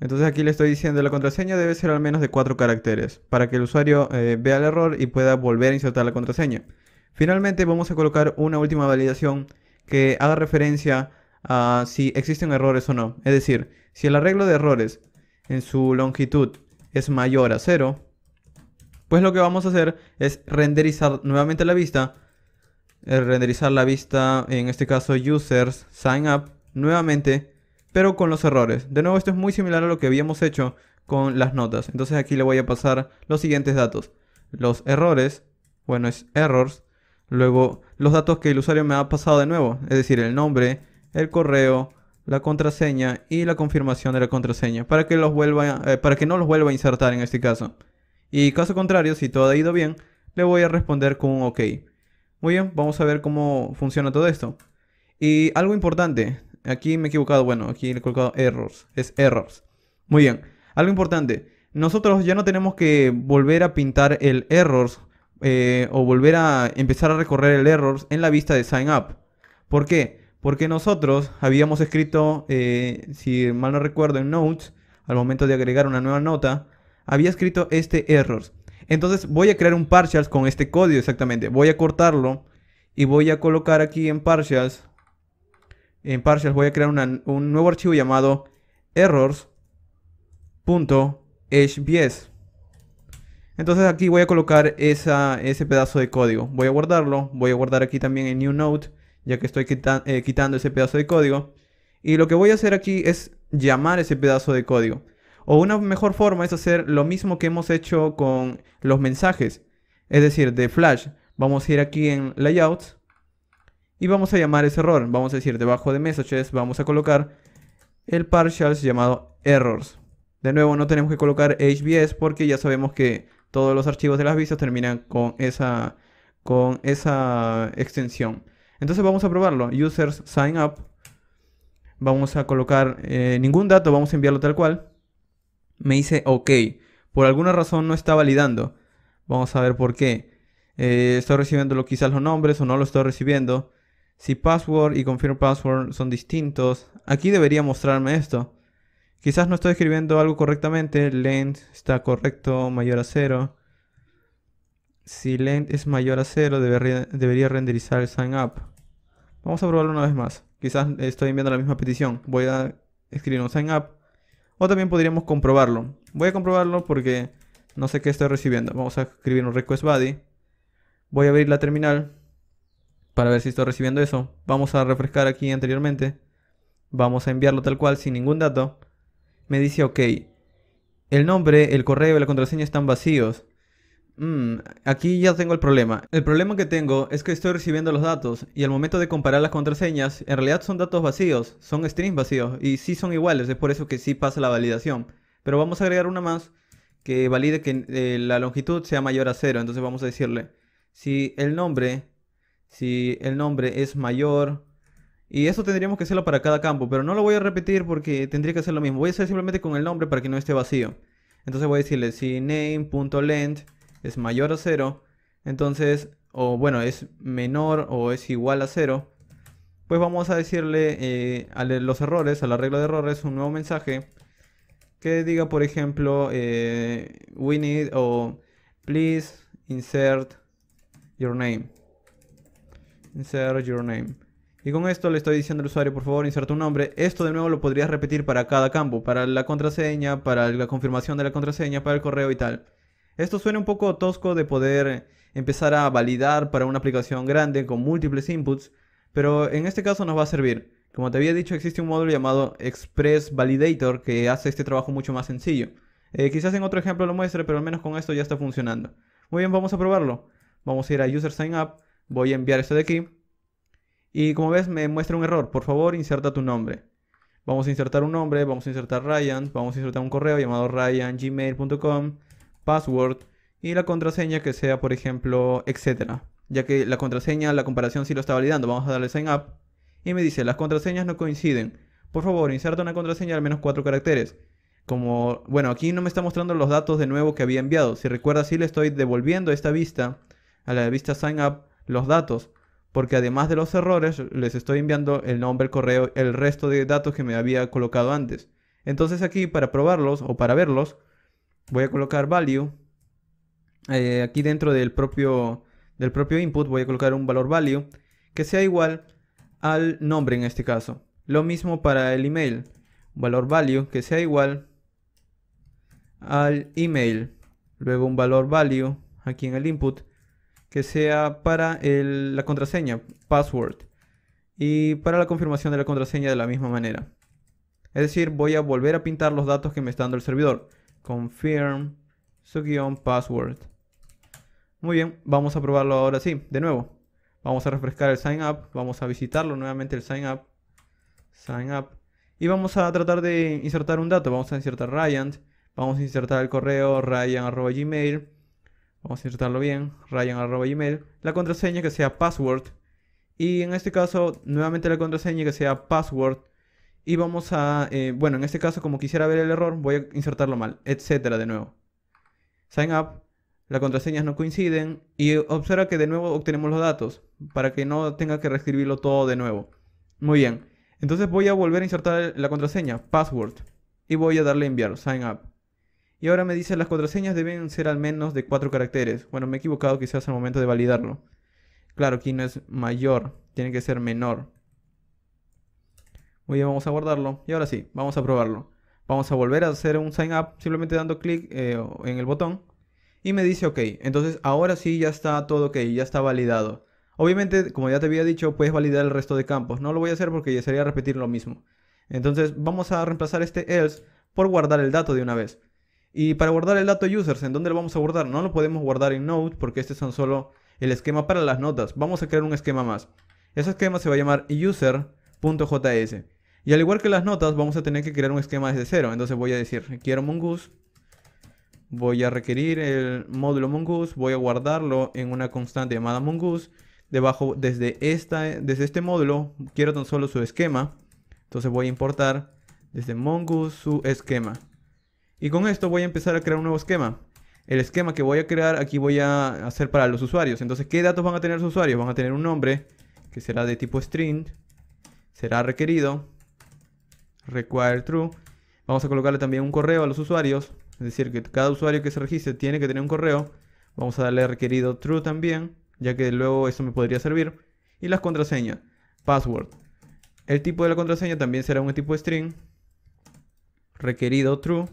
Entonces aquí le estoy diciendo la contraseña debe ser al menos de cuatro caracteres para que el usuario eh, vea el error y pueda volver a insertar la contraseña. Finalmente vamos a colocar una última validación que haga referencia a si existen errores o no. Es decir, si el arreglo de errores en su longitud es mayor a 0, pues lo que vamos a hacer es renderizar nuevamente la vista, eh, renderizar la vista, en este caso users sign up, nuevamente, pero con los errores. De nuevo, esto es muy similar a lo que habíamos hecho con las notas. Entonces aquí le voy a pasar los siguientes datos. Los errores, bueno, es errors, Luego, los datos que el usuario me ha pasado de nuevo, es decir, el nombre, el correo, la contraseña y la confirmación de la contraseña, para que, los vuelva, eh, para que no los vuelva a insertar en este caso. Y caso contrario, si todo ha ido bien, le voy a responder con un OK. Muy bien, vamos a ver cómo funciona todo esto. Y algo importante, aquí me he equivocado, bueno, aquí le he colocado errors, es errors. Muy bien, algo importante, nosotros ya no tenemos que volver a pintar el errors eh, o volver a empezar a recorrer el errors en la vista de sign up. ¿Por qué? Porque nosotros habíamos escrito, eh, si mal no recuerdo, en Notes, al momento de agregar una nueva nota, había escrito este errors. Entonces voy a crear un partials con este código exactamente. Voy a cortarlo y voy a colocar aquí en partials. En partials voy a crear un nuevo archivo llamado errors.hbs. Entonces aquí voy a colocar ese pedazo de código. Voy a guardarlo. Voy a guardar aquí también en New Note, ya que estoy eh, quitando ese pedazo de código. Y lo que voy a hacer aquí es llamar ese pedazo de código. O una mejor forma es hacer lo mismo que hemos hecho con los mensajes. Es decir, de Flash. Vamos a ir aquí en Layouts. Y vamos a llamar ese error. Vamos a decir, debajo de Messages vamos a colocar el partials llamado Errors. De nuevo, no tenemos que colocar HBS porque ya sabemos que todos los archivos de las vistas terminan con esa, con esa extensión. Entonces vamos a probarlo. Users sign up. Vamos a colocar eh, ningún dato, vamos a enviarlo tal cual. Me dice OK. Por alguna razón no está validando. Vamos a ver por qué. Eh, estoy recibiendo quizás los nombres o no lo estoy recibiendo. Si password y confirm password son distintos. Aquí debería mostrarme esto. Quizás no estoy escribiendo algo correctamente. Length está correcto, mayor a cero. Si length es mayor a cero debería, renderizar el sign up. Vamos a probarlo una vez más. Quizás estoy enviando la misma petición. Voy a escribir un sign up. O también podríamos comprobarlo. Voy a comprobarlo porque no sé qué estoy recibiendo. Vamos a escribir un request body. Voy a abrir la terminal para ver si estoy recibiendo eso. Vamos a refrescar aquí anteriormente. Vamos a enviarlo tal cual sin ningún dato me dice, ok, el nombre, el correo y la contraseña están vacíos. Mm, aquí ya tengo el problema. El problema que tengo es que estoy recibiendo los datos y al momento de comparar las contraseñas, en realidad son datos vacíos, son strings vacíos y sí son iguales, es por eso que sí pasa la validación. Pero vamos a agregar una más que valide que eh, la longitud sea mayor a cero. Entonces vamos a decirle, si el nombre, si el nombre es mayor y eso tendríamos que hacerlo para cada campo, pero no lo voy a repetir porque tendría que hacer lo mismo. Voy a hacer simplemente con el nombre para que no esté vacío. Entonces voy a decirle si name.length es mayor a cero entonces, o bueno, es menor o es igual a cero pues vamos a decirle eh, a los errores, a la regla de errores, un nuevo mensaje que diga, por ejemplo, eh, we need o please insert your name. Insert your name. Y con esto le estoy diciendo al usuario, por favor, inserta un nombre. Esto de nuevo lo podrías repetir para cada campo, para la contraseña, para la confirmación de la contraseña, para el correo y tal. Esto suena un poco tosco de poder empezar a validar para una aplicación grande con múltiples inputs, pero en este caso nos va a servir. Como te había dicho, existe un módulo llamado Express Validator que hace este trabajo mucho más sencillo. Eh, quizás en otro ejemplo lo muestre, pero al menos con esto ya está funcionando. Muy bien, vamos a probarlo. Vamos a ir a User Sign Up, voy a enviar esto de aquí y como ves, me muestra un error. Por favor, inserta tu nombre. Vamos a insertar un nombre, vamos a insertar Ryan, vamos a insertar un correo llamado ryangmail.com, password y la contraseña que sea, por ejemplo, etcétera. Ya que la contraseña, la comparación sí lo está validando. Vamos a darle sign up y me dice, las contraseñas no coinciden. Por favor, inserta una contraseña de al menos cuatro caracteres. Como, bueno, aquí no me está mostrando los datos de nuevo que había enviado. Si recuerdas, sí le estoy devolviendo a esta vista, a la vista sign up, los datos porque además de los errores les estoy enviando el nombre, el correo, el resto de datos que me había colocado antes. Entonces aquí para probarlos o para verlos voy a colocar value. Eh, aquí dentro del propio, del propio input voy a colocar un valor value que sea igual al nombre en este caso. Lo mismo para el email. Valor value que sea igual al email. Luego un valor value aquí en el input que sea para la contraseña, password, y para la confirmación de la contraseña de la misma manera. Es decir, voy a volver a pintar los datos que me está dando el servidor. Confirm su guión password. Muy bien, vamos a probarlo ahora sí, de nuevo. Vamos a refrescar el sign up, vamos a visitarlo nuevamente el sign up. Sign up. Y vamos a tratar de insertar un dato, vamos a insertar Ryan, vamos a insertar el correo ryan.gmail Vamos a insertarlo bien, Ryan arroba La contraseña que sea password. Y en este caso, nuevamente la contraseña que sea password. Y vamos a, eh, bueno, en este caso, como quisiera ver el error, voy a insertarlo mal, etcétera, de nuevo. Sign up, las contraseñas no coinciden y observa que de nuevo obtenemos los datos para que no tenga que reescribirlo todo de nuevo. Muy bien, entonces voy a volver a insertar la contraseña, password, y voy a darle enviar, sign up. Y ahora me dice las contraseñas deben ser al menos de cuatro caracteres. Bueno, me he equivocado quizás al momento de validarlo. Claro, aquí no es mayor, tiene que ser menor. Muy bien, vamos a guardarlo. Y ahora sí, vamos a probarlo. Vamos a volver a hacer un sign up simplemente dando clic eh, en el botón. Y me dice ok. Entonces ahora sí ya está todo ok, ya está validado. Obviamente, como ya te había dicho, puedes validar el resto de campos. No lo voy a hacer porque ya sería repetir lo mismo. Entonces vamos a reemplazar este else por guardar el dato de una vez. Y para guardar el dato users, ¿en dónde lo vamos a guardar? No lo podemos guardar en Node porque este son solo el esquema para las notas. Vamos a crear un esquema más. Ese esquema se va a llamar user.js. Y al igual que las notas, vamos a tener que crear un esquema desde cero. Entonces voy a decir, quiero mongoose. Voy a requerir el módulo mongoose. Voy a guardarlo en una constante llamada mongoose. Debajo, desde, esta, desde este módulo, quiero tan solo su esquema. Entonces voy a importar desde mongoose su esquema. Y con esto voy a empezar a crear un nuevo esquema. El esquema que voy a crear aquí voy a hacer para los usuarios. Entonces, ¿qué datos van a tener los usuarios? Van a tener un nombre que será de tipo string. Será requerido. Require true. Vamos a colocarle también un correo a los usuarios. Es decir, que cada usuario que se registre tiene que tener un correo. Vamos a darle requerido true también, ya que luego eso me podría servir. Y las contraseñas. Password. El tipo de la contraseña también será un tipo string. Requerido true.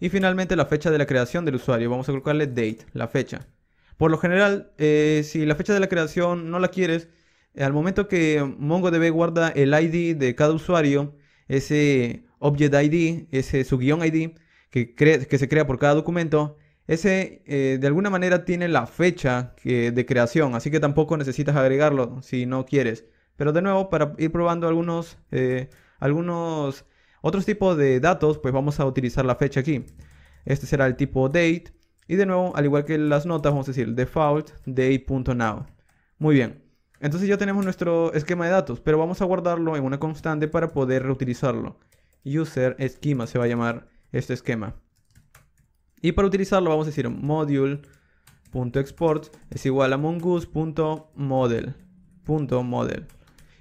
Y finalmente la fecha de la creación del usuario. Vamos a colocarle date, la fecha. Por lo general, eh, si la fecha de la creación no la quieres, eh, al momento que MongoDB guarda el ID de cada usuario, ese object ID, ese su guión ID que, que, se crea por cada documento, ese eh, de alguna manera tiene la fecha de creación, así que tampoco necesitas agregarlo si no quieres. Pero de nuevo, para ir probando algunos, algunos otros tipos de datos, pues vamos a utilizar la fecha aquí. Este será el tipo date. Y de nuevo, al igual que las notas, vamos a decir default date.now. Muy bien. Entonces ya tenemos nuestro esquema de datos, pero vamos a guardarlo en una constante para poder reutilizarlo. User esquema se va a llamar este esquema. Y para utilizarlo vamos a decir module.export es igual a mongoose.model.model.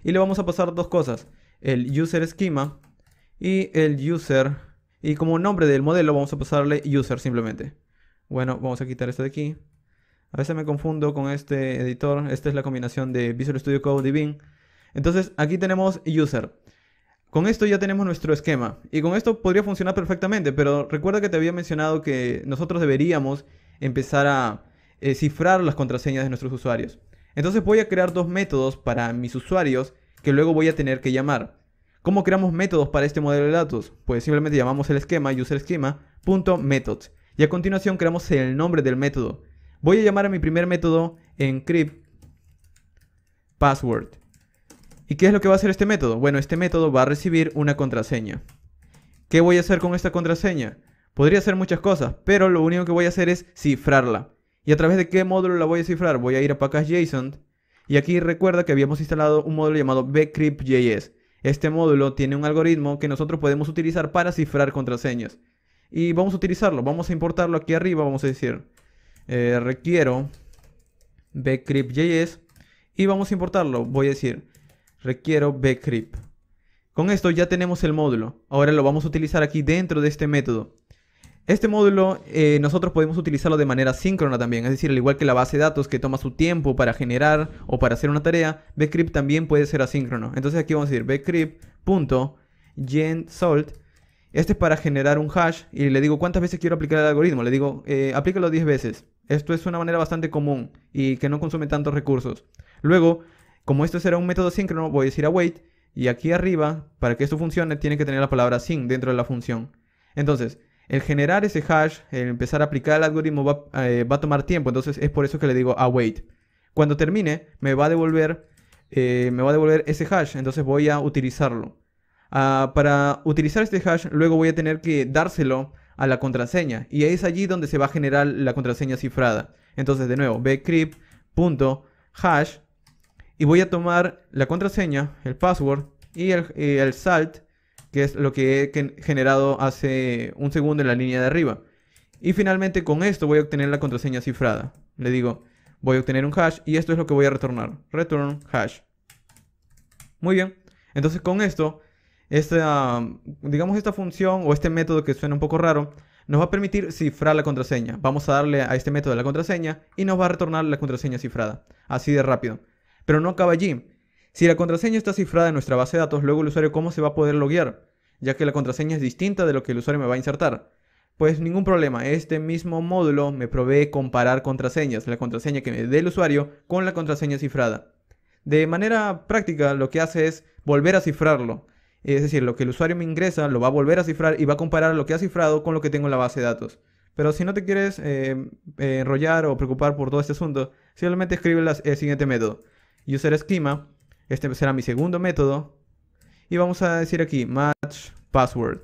Y le vamos a pasar dos cosas. El user esquema y el user. Y como nombre del modelo vamos a pasarle user simplemente. Bueno, vamos a quitar esto de aquí. A veces me confundo con este editor. Esta es la combinación de Visual Studio Code y Bing. Entonces aquí tenemos user. Con esto ya tenemos nuestro esquema. Y con esto podría funcionar perfectamente. Pero recuerda que te había mencionado que nosotros deberíamos empezar a eh, cifrar las contraseñas de nuestros usuarios. Entonces voy a crear dos métodos para mis usuarios que luego voy a tener que llamar. ¿Cómo creamos métodos para este modelo de datos? Pues simplemente llamamos el esquema userSchema.methods. y a continuación creamos el nombre del método. Voy a llamar a mi primer método encrypt password. ¿Y qué es lo que va a hacer este método? Bueno, este método va a recibir una contraseña. ¿Qué voy a hacer con esta contraseña? Podría hacer muchas cosas, pero lo único que voy a hacer es cifrarla. ¿Y a través de qué módulo la voy a cifrar? Voy a ir a package.json y aquí recuerda que habíamos instalado un módulo llamado bcrypt.js este módulo tiene un algoritmo que nosotros podemos utilizar para cifrar contraseñas. Y vamos a utilizarlo, vamos a importarlo aquí arriba, vamos a decir eh, requiero bcrypt.js y vamos a importarlo, voy a decir requiero bcrypt. Con esto ya tenemos el módulo, ahora lo vamos a utilizar aquí dentro de este método. Este módulo eh, nosotros podemos utilizarlo de manera síncrona también, es decir, al igual que la base de datos que toma su tiempo para generar o para hacer una tarea, Bcrypt también puede ser asíncrono. Entonces aquí vamos a decir bcrypt.gensalt. Este es para generar un hash y le digo cuántas veces quiero aplicar el algoritmo. Le digo, eh, aplícalo 10 veces. Esto es una manera bastante común y que no consume tantos recursos. Luego, como esto será un método síncrono, voy a decir await y aquí arriba, para que esto funcione, tiene que tener la palabra sync dentro de la función. Entonces, el generar ese hash, el empezar a aplicar el algoritmo va, eh, a tomar tiempo. Entonces es por eso que le digo await. Ah, Cuando termine, me va a devolver, eh, me va a devolver ese hash. Entonces voy a utilizarlo. Ah, para utilizar este hash, luego voy a tener que dárselo a la contraseña. Y es allí donde se va a generar la contraseña cifrada. Entonces, de nuevo, bcrypt.hash. Y voy a tomar la contraseña, el password y el salt que es lo que he generado hace un segundo en la línea de arriba. Y finalmente con esto voy a obtener la contraseña cifrada. Le digo, voy a obtener un hash y esto es lo que voy a retornar. Return hash. Muy bien. Entonces con esto, esta, digamos esta función o este método que suena un poco raro, nos va a permitir cifrar la contraseña. Vamos a darle a este método la contraseña y nos va a retornar la contraseña cifrada. Así de rápido. Pero no acaba allí. Si la contraseña está cifrada en nuestra base de datos, luego el usuario cómo se va a poder loguear, ya que la contraseña es distinta de lo que el usuario me va a insertar. Pues ningún problema, este mismo módulo me provee comparar contraseñas, la contraseña que me dé el usuario con la contraseña cifrada. De manera práctica, lo que hace es volver a cifrarlo. Es decir, lo que el usuario me ingresa lo va a volver a cifrar y va a comparar lo que ha cifrado con lo que tengo en la base de datos. Pero si no te quieres eh, eh, enrollar o preocupar por todo este asunto, simplemente escribe el siguiente método. User schema este será mi segundo método. Y vamos a decir aquí match password.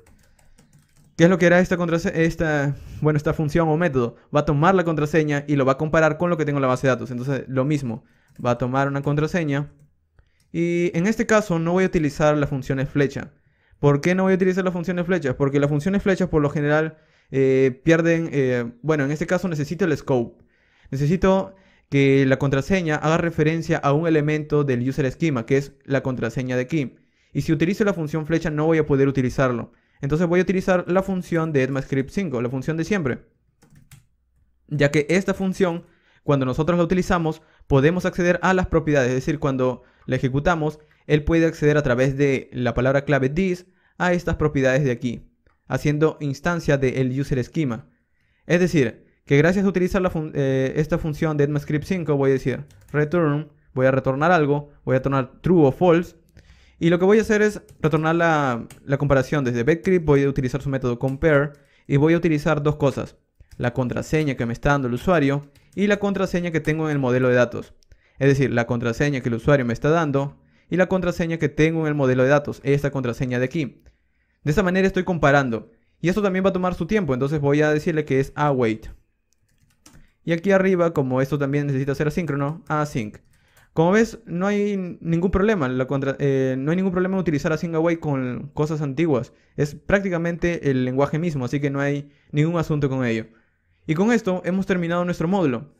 ¿Qué es lo que hará esta, esta, bueno, esta función o método? Va a tomar la contraseña y lo va a comparar con lo que tengo en la base de datos. Entonces, lo mismo. Va a tomar una contraseña. Y en este caso no voy a utilizar las funciones flecha. ¿Por qué no voy a utilizar las funciones flechas? Porque las funciones flechas por lo general eh, pierden... Eh, bueno, en este caso necesito el scope. Necesito que la contraseña haga referencia a un elemento del user schema, que es la contraseña de aquí. Y si utilizo la función flecha no voy a poder utilizarlo. Entonces voy a utilizar la función de script 5, la función de siempre. Ya que esta función, cuando nosotros la utilizamos, podemos acceder a las propiedades. Es decir, cuando la ejecutamos, él puede acceder a través de la palabra clave this a estas propiedades de aquí, haciendo instancia del user schema. Es decir, que gracias a utilizar eh, esta función de ECMAScript 5 voy a decir return, voy a retornar algo, voy a retornar true o false. Y lo que voy a hacer es retornar la, comparación desde BetCrypt, voy a utilizar su método compare y voy a utilizar dos cosas. La contraseña que me está dando el usuario y la contraseña que tengo en el modelo de datos. Es decir, la contraseña que el usuario me está dando y la contraseña que tengo en el modelo de datos, esta contraseña de aquí. De esta manera estoy comparando. Y esto también va a tomar su tiempo, entonces voy a decirle que es await. Y aquí arriba, como esto también necesita ser asíncrono, async. Como ves, no hay ningún problema. Eh, no hay ningún problema utilizar async away con cosas antiguas. Es prácticamente el lenguaje mismo, así que no hay ningún asunto con ello. Y con esto hemos terminado nuestro módulo.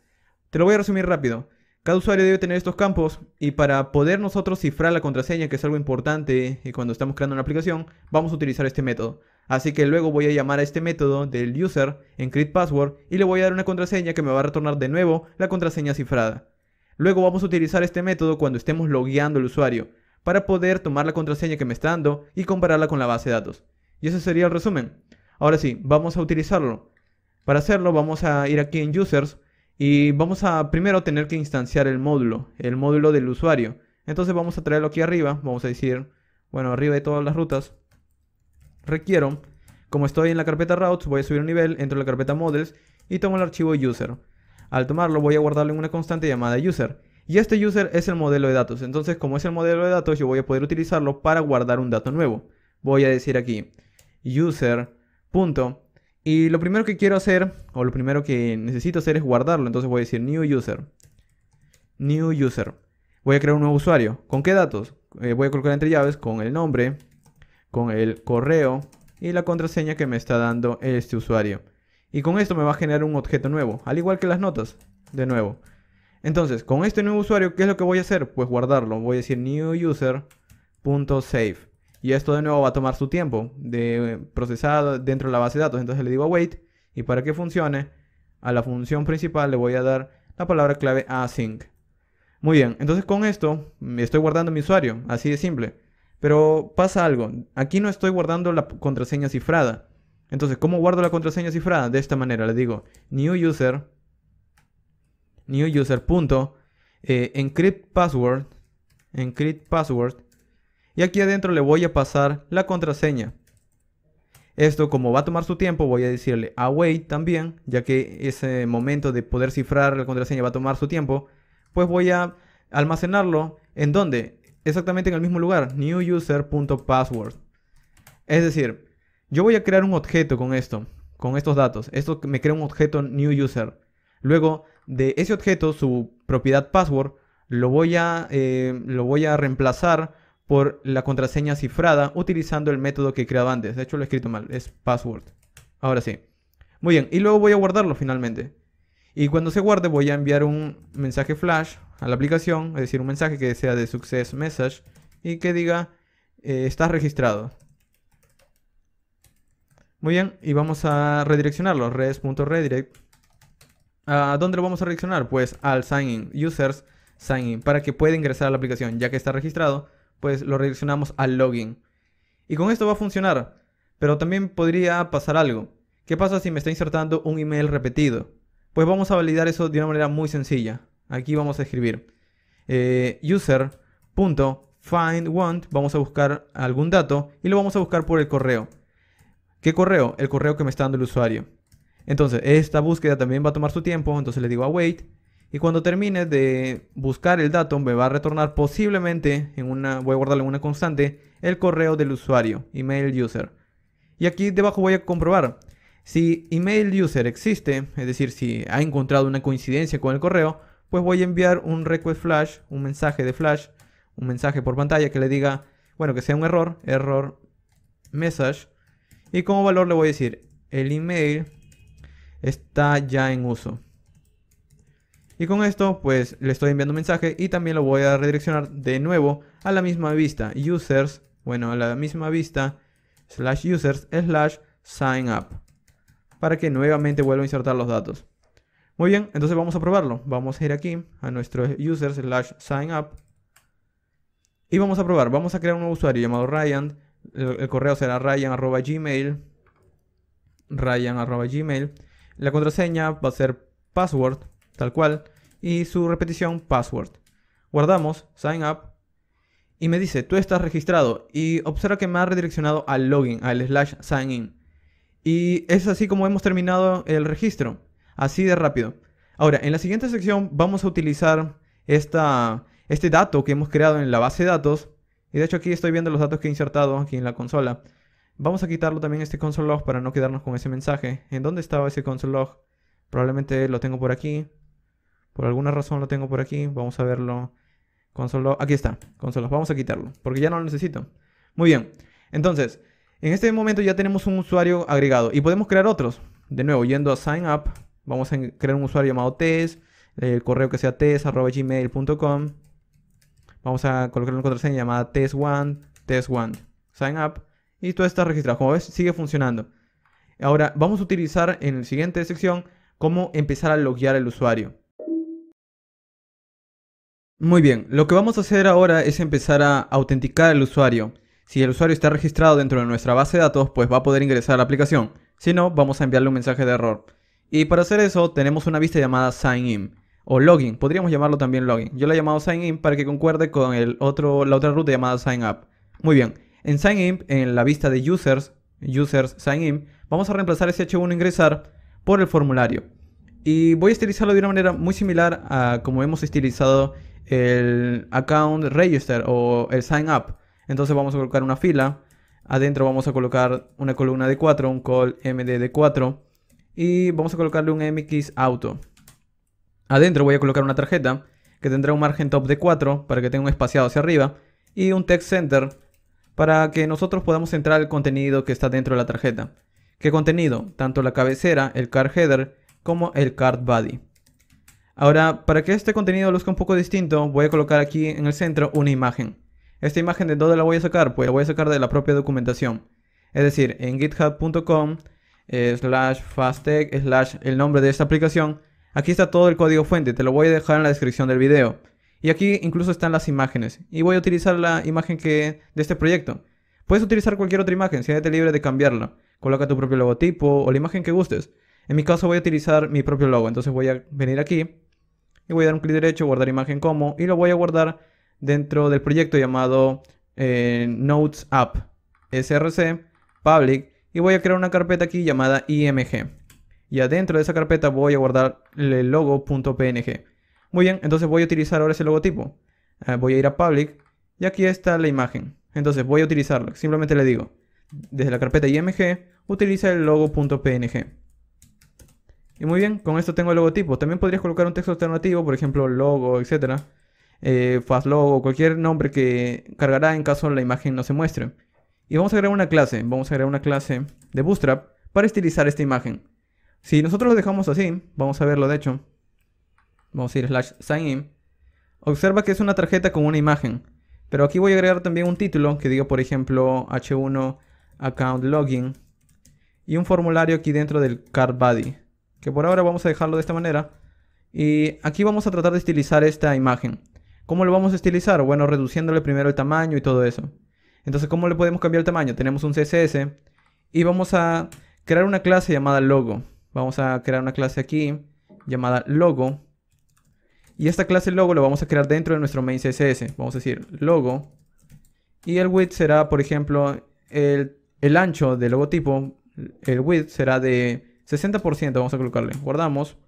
Te lo voy a resumir rápido. Cada usuario debe tener estos campos y para poder nosotros cifrar la contraseña, que es algo importante eh, cuando estamos creando una aplicación, vamos a utilizar este método. Así que luego voy a llamar a este método del user en createPassword y le voy a dar una contraseña que me va a retornar de nuevo la contraseña cifrada. Luego vamos a utilizar este método cuando estemos logueando el usuario para poder tomar la contraseña que me está dando y compararla con la base de datos. Y ese sería el resumen. Ahora sí, vamos a utilizarlo. Para hacerlo vamos a ir aquí en users y vamos a primero tener que instanciar el módulo, el módulo del usuario. Entonces vamos a traerlo aquí arriba, vamos a decir, bueno, arriba de todas las rutas, requiero, como estoy en la carpeta routes, voy a subir un nivel, entro en la carpeta models y tomo el archivo user. Al tomarlo voy a guardarlo en una constante llamada user. Y este user es el modelo de datos. Entonces, como es el modelo de datos, yo voy a poder utilizarlo para guardar un dato nuevo. Voy a decir aquí user. Punto. Y lo primero que quiero hacer, o lo primero que necesito hacer es guardarlo. Entonces voy a decir new user. New user. Voy a crear un nuevo usuario. ¿Con qué datos? Eh, voy a colocar entre llaves con el nombre con el correo y la contraseña que me está dando este usuario. Y con esto me va a generar un objeto nuevo, al igual que las notas, de nuevo. Entonces, con este nuevo usuario, ¿qué es lo que voy a hacer? Pues guardarlo. Voy a decir new user.save. Y esto de nuevo va a tomar su tiempo de procesar dentro de la base de datos. Entonces le digo await y para que funcione, a la función principal le voy a dar la palabra clave async. Muy bien, entonces con esto me estoy guardando mi usuario, así de simple. Pero pasa algo, aquí no estoy guardando la contraseña cifrada. Entonces, ¿cómo guardo la contraseña cifrada? De esta manera, le digo new user, new user punto, eh, encrypt password, encrypt password, y aquí adentro le voy a pasar la contraseña. Esto como va a tomar su tiempo, voy a decirle await también, ya que ese momento de poder cifrar la contraseña va a tomar su tiempo, pues voy a almacenarlo en donde? exactamente en el mismo lugar, new Es decir, yo voy a crear un objeto con esto, con estos datos. Esto me crea un objeto new user. Luego, de ese objeto, su propiedad password, lo voy a, eh, lo voy a reemplazar por la contraseña cifrada utilizando el método que he creado antes. De hecho, lo he escrito mal, es password. Ahora sí. Muy bien, y luego voy a guardarlo finalmente. Y cuando se guarde voy a enviar un mensaje flash a la aplicación, es decir, un mensaje que sea de success message y que diga está eh, estás registrado. Muy bien, y vamos a redireccionarlo, res.redirect. ¿A dónde lo vamos a redireccionar? Pues al sign in, users sign in, para que pueda ingresar a la aplicación, ya que está registrado, pues lo redireccionamos al login. Y con esto va a funcionar, pero también podría pasar algo. ¿Qué pasa si me está insertando un email repetido? Pues vamos a validar eso de una manera muy sencilla. Aquí vamos a escribir eh, user.findWant, vamos a buscar algún dato y lo vamos a buscar por el correo. ¿Qué correo? El correo que me está dando el usuario. Entonces, esta búsqueda también va a tomar su tiempo, entonces le digo await y cuando termine de buscar el dato me va a retornar posiblemente en una voy a guardarlo una constante el correo del usuario, email user. Y aquí debajo voy a comprobar si email user existe, es decir, si ha encontrado una coincidencia con el correo, pues voy a enviar un request flash, un mensaje de flash, un mensaje por pantalla que le diga, bueno, que sea un error, error message. Y como valor le voy a decir, el email está ya en uso. Y con esto, pues le estoy enviando un mensaje y también lo voy a redireccionar de nuevo a la misma vista, users, bueno, a la misma vista, slash users, slash sign up, para que nuevamente vuelva a insertar los datos. Muy bien, entonces vamos a probarlo. Vamos a ir aquí a nuestro user slash sign up. Y vamos a probar. Vamos a crear un nuevo usuario llamado Ryan. El, correo será ryan arroba gmail. Ryan gmail. La contraseña va a ser password, tal cual. Y su repetición password. Guardamos, sign up. Y me dice, tú estás registrado. Y observa que me ha redireccionado al login, al slash sign in. Y es así como hemos terminado el registro. Así de rápido. Ahora, en la siguiente sección vamos a utilizar este dato que hemos creado en la base de datos. Y de hecho aquí estoy viendo los datos que he insertado aquí en la consola. Vamos a quitarlo también este console log para no quedarnos con ese mensaje. ¿En dónde estaba ese console log? Probablemente lo tengo por aquí. Por alguna razón lo tengo por aquí. Vamos a verlo. Console log. Aquí está. Console log. Vamos a quitarlo porque ya no lo necesito. Muy bien. Entonces, en este momento ya tenemos un usuario agregado y podemos crear otros. De nuevo, yendo a sign up Vamos a crear un usuario llamado test, el correo que sea test.gmail.com. Vamos a colocar una contraseña llamada test1, test1, sign up. Y todo está registrado. Como ves, sigue funcionando. Ahora, vamos a utilizar en la siguiente sección cómo empezar a loguear el usuario. Muy bien, lo que vamos a hacer ahora es empezar a autenticar el usuario. Si el usuario está registrado dentro de nuestra base de datos, pues va a poder ingresar a la aplicación. Si no, vamos a enviarle un mensaje de error. Y para hacer eso tenemos una vista llamada sign in o login, podríamos llamarlo también login. Yo la he llamado sign in para que concuerde con el otro, la otra ruta llamada sign up. Muy bien, en sign in, en la vista de users, users sign in, vamos a reemplazar ese h1 ingresar por el formulario. Y voy a estilizarlo de una manera muy similar a como hemos estilizado el account register o el sign up. Entonces vamos a colocar una fila, adentro vamos a colocar una columna de 4, un call md de 4 y vamos a colocarle un MX Auto. Adentro voy a colocar una tarjeta que tendrá un margen top de 4 para que tenga un espaciado hacia arriba. Y un text center para que nosotros podamos centrar el contenido que está dentro de la tarjeta. ¿Qué contenido? Tanto la cabecera, el card header, como el card body. Ahora, para que este contenido luzca un poco distinto, voy a colocar aquí en el centro una imagen. ¿Esta imagen de dónde la voy a sacar? Pues la voy a sacar de la propia documentación. Es decir, en github.com eh, slash fastec slash el nombre de esta aplicación. Aquí está todo el código fuente, te lo voy a dejar en la descripción del video. Y aquí incluso están las imágenes. Y voy a utilizar la imagen que de este proyecto. Puedes utilizar cualquier otra imagen, siéntete libre de cambiarla. Coloca tu propio logotipo o la imagen que gustes. En mi caso voy a utilizar mi propio logo, entonces voy a venir aquí y voy a dar un clic derecho, guardar imagen como y lo voy a guardar dentro del proyecto llamado eh, Notes App SRC Public y voy a crear una carpeta aquí llamada img. Y adentro de esa carpeta voy a guardar el logo.png. Muy bien, entonces voy a utilizar ahora ese logotipo. Ah, voy a ir a public y aquí está la imagen. Entonces voy a utilizarlo. Simplemente le digo, desde la carpeta img, utiliza el logo.png. Y muy bien, con esto tengo el logotipo. También podrías colocar un texto alternativo, por ejemplo, logo, etcétera. Eh, fast logo, cualquier nombre que cargará en caso la imagen no se muestre. Y vamos a crear una clase, vamos a crear una clase de Bootstrap para estilizar esta imagen. Si nosotros lo dejamos así, vamos a verlo de hecho. Vamos a ir slash sign in. Observa que es una tarjeta con una imagen. Pero aquí voy a agregar también un título que diga por ejemplo h1 account login. Y un formulario aquí dentro del card body. Que por ahora vamos a dejarlo de esta manera. Y aquí vamos a tratar de estilizar esta imagen. ¿Cómo lo vamos a estilizar? Bueno, reduciéndole primero el tamaño y todo eso. Entonces, ¿cómo le podemos cambiar el tamaño? Tenemos un CSS y vamos a crear una clase llamada logo. Vamos a crear una clase aquí llamada logo. Y esta clase logo lo vamos a crear dentro de nuestro main CSS. Vamos a decir logo. Y el width será, por ejemplo, el, el ancho del logotipo. El width será de 60%. Vamos a colocarle. Guardamos.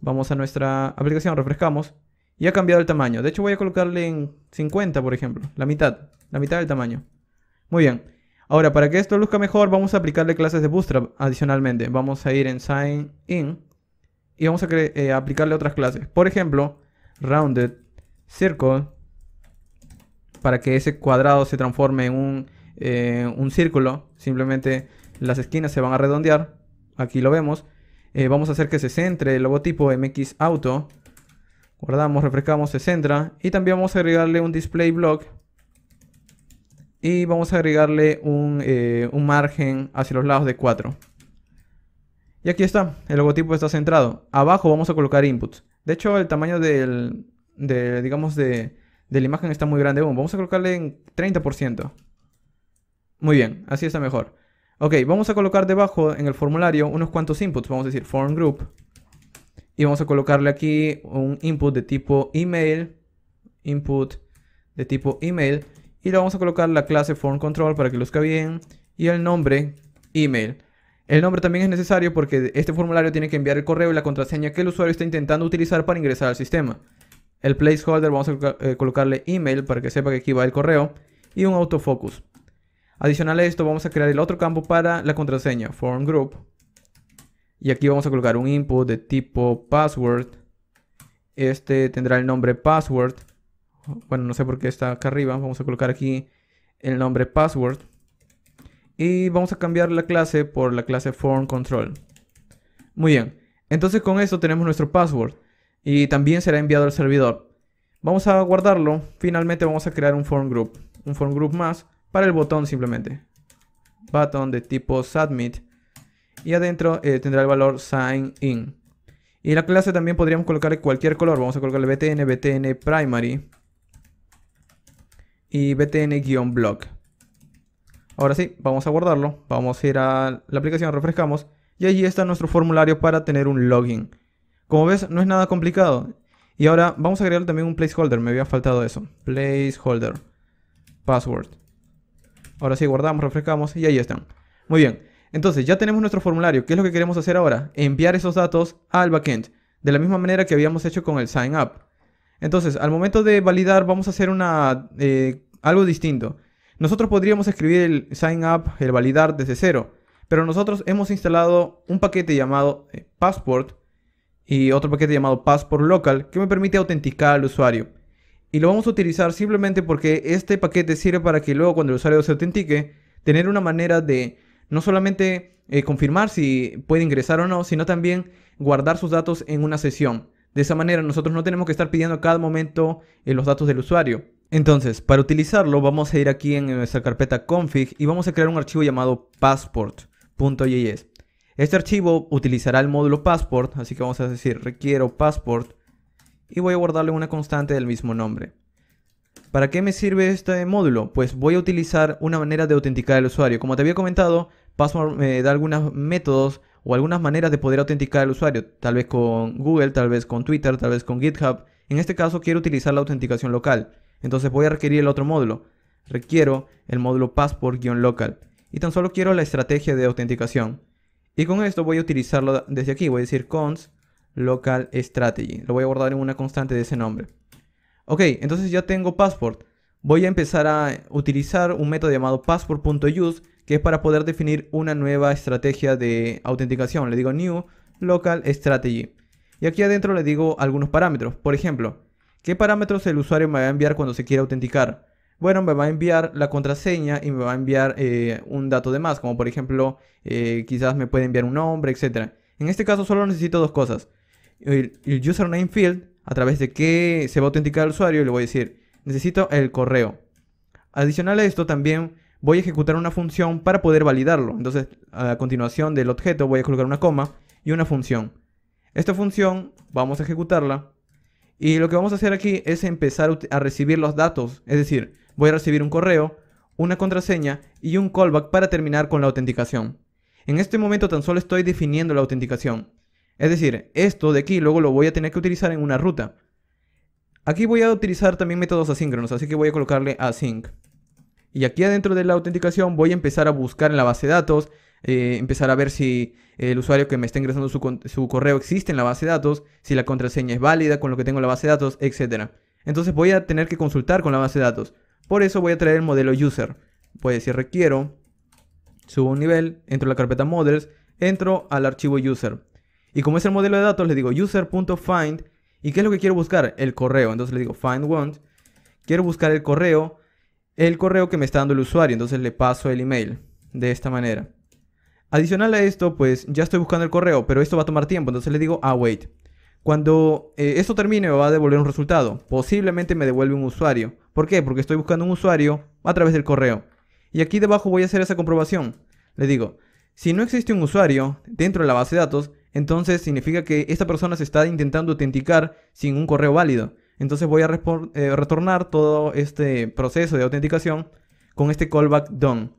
Vamos a nuestra aplicación, refrescamos. Y ha cambiado el tamaño. De hecho voy a colocarle en 50, por ejemplo. La mitad la mitad del tamaño. Muy bien. Ahora, para que esto luzca mejor, vamos a aplicarle clases de Bootstrap adicionalmente. Vamos a ir en Sign In y vamos a eh, aplicarle otras clases. Por ejemplo, Rounded Circle para que ese cuadrado se transforme en un, eh, un círculo. Simplemente las esquinas se van a redondear. Aquí lo vemos. Eh, vamos a hacer que se centre el logotipo MX Auto. Guardamos, refrescamos, se centra. Y también vamos a agregarle un display block y vamos a agregarle eh, un, margen hacia los lados de 4. Y aquí está, el logotipo está centrado. Abajo vamos a colocar inputs. De hecho, el tamaño del, de, digamos de, de la imagen está muy grande Vamos a colocarle en 30%. Muy bien, así está mejor. Ok, vamos a colocar debajo en el formulario unos cuantos inputs. Vamos a decir form group. Y vamos a colocarle aquí un input de tipo email. Input de tipo email y le vamos a colocar la clase form control para que luzca bien y el nombre email. El nombre también es necesario porque este formulario tiene que enviar el correo y la contraseña que el usuario está intentando utilizar para ingresar al sistema. El placeholder vamos a eh, colocarle email para que sepa que aquí va el correo y un autofocus. Adicional a esto vamos a crear el otro campo para la contraseña, form group. Y aquí vamos a colocar un input de tipo password. Este tendrá el nombre password bueno, no sé por qué está acá arriba. Vamos a colocar aquí el nombre password. Y vamos a cambiar la clase por la clase form control. Muy bien. Entonces con esto tenemos nuestro password. Y también será enviado al servidor. Vamos a guardarlo. Finalmente vamos a crear un form group. Un form group más para el botón simplemente. Button de tipo submit. Y adentro eh, tendrá el valor sign in. Y la clase también podríamos colocarle cualquier color. Vamos a colocarle btn, btn primary y btn-blog. Ahora sí, vamos a guardarlo. Vamos a ir a la aplicación, refrescamos. Y allí está nuestro formulario para tener un login. Como ves, no es nada complicado. Y ahora vamos a agregar también un placeholder. Me había faltado eso. Placeholder. Password. Ahora sí, guardamos, refrescamos y ahí están. Muy bien. Entonces, ya tenemos nuestro formulario. ¿Qué es lo que queremos hacer ahora? Enviar esos datos al backend. De la misma manera que habíamos hecho con el sign up. Entonces, al momento de validar, vamos a hacer eh, algo distinto. Nosotros podríamos escribir el sign up, el validar desde cero, pero nosotros hemos instalado un paquete llamado eh, passport y otro paquete llamado passport local que me permite autenticar al usuario. Y lo vamos a utilizar simplemente porque este paquete sirve para que luego cuando el usuario se autentique, tener una manera de no solamente eh, confirmar si puede ingresar o no, sino también guardar sus datos en una sesión. De esa manera nosotros no tenemos que estar pidiendo a cada momento eh, los datos del usuario. Entonces, para utilizarlo vamos a ir aquí en nuestra carpeta config y vamos a crear un archivo llamado passport.js. Este archivo utilizará el módulo passport, así que vamos a decir requiero passport y voy a guardarle una constante del mismo nombre. ¿Para qué me sirve este módulo? Pues voy a utilizar una manera de autenticar al usuario. Como te había comentado, Passport me eh, da algunos métodos o algunas maneras de poder autenticar al usuario, tal vez con Google, tal vez con Twitter, tal vez con GitHub. En este caso quiero utilizar la autenticación local, entonces voy a requerir el otro módulo. Requiero el módulo passport-local y tan solo quiero la estrategia de autenticación. Y con esto voy a utilizarlo desde aquí, voy a decir const local strategy. Lo voy a guardar en una constante de ese nombre. Ok, entonces ya tengo passport. Voy a empezar a utilizar un método llamado passport.use que es para poder definir una nueva estrategia de autenticación. Le digo New Local Strategy. Y aquí adentro le digo algunos parámetros. Por ejemplo, ¿qué parámetros el usuario me va a enviar cuando se quiere autenticar? Bueno, me va a enviar la contraseña y me va a enviar eh, un dato de más, como por ejemplo, eh, quizás me puede enviar un nombre, etc. En este caso solo necesito dos cosas. El, username field, a través de qué se va a autenticar el usuario, y le voy a decir, necesito el correo. Adicional a esto también voy a ejecutar una función para poder validarlo. Entonces, a continuación del objeto voy a colocar una coma y una función. Esta función vamos a ejecutarla y lo que vamos a hacer aquí es empezar a recibir los datos. Es decir, voy a recibir un correo, una contraseña y un callback para terminar con la autenticación. En este momento tan solo estoy definiendo la autenticación. Es decir, esto de aquí luego lo voy a tener que utilizar en una ruta. Aquí voy a utilizar también métodos asíncronos, así que voy a colocarle async. Y aquí adentro de la autenticación voy a empezar a buscar en la base de datos, eh, empezar a ver si el usuario que me está ingresando su, correo existe en la base de datos, si la contraseña es válida con lo que tengo en la base de datos, etc. Entonces voy a tener que consultar con la base de datos. Por eso voy a traer el modelo user. Voy a decir requiero, subo un nivel, entro a la carpeta models, entro al archivo user. Y como es el modelo de datos, le digo user.find. ¿Y qué es lo que quiero buscar? El correo. Entonces le digo find one Quiero buscar el correo el correo que me está dando el usuario, entonces le paso el email de esta manera. Adicional a esto, pues ya estoy buscando el correo, pero esto va a tomar tiempo, entonces le digo ah wait Cuando eh, esto termine me va a devolver un resultado, posiblemente me devuelve un usuario. ¿Por qué? Porque estoy buscando un usuario a través del correo. Y aquí debajo voy a hacer esa comprobación. Le digo, si no existe un usuario dentro de la base de datos, entonces significa que esta persona se está intentando autenticar sin un correo válido. Entonces voy a eh, retornar todo este proceso de autenticación con este callback done.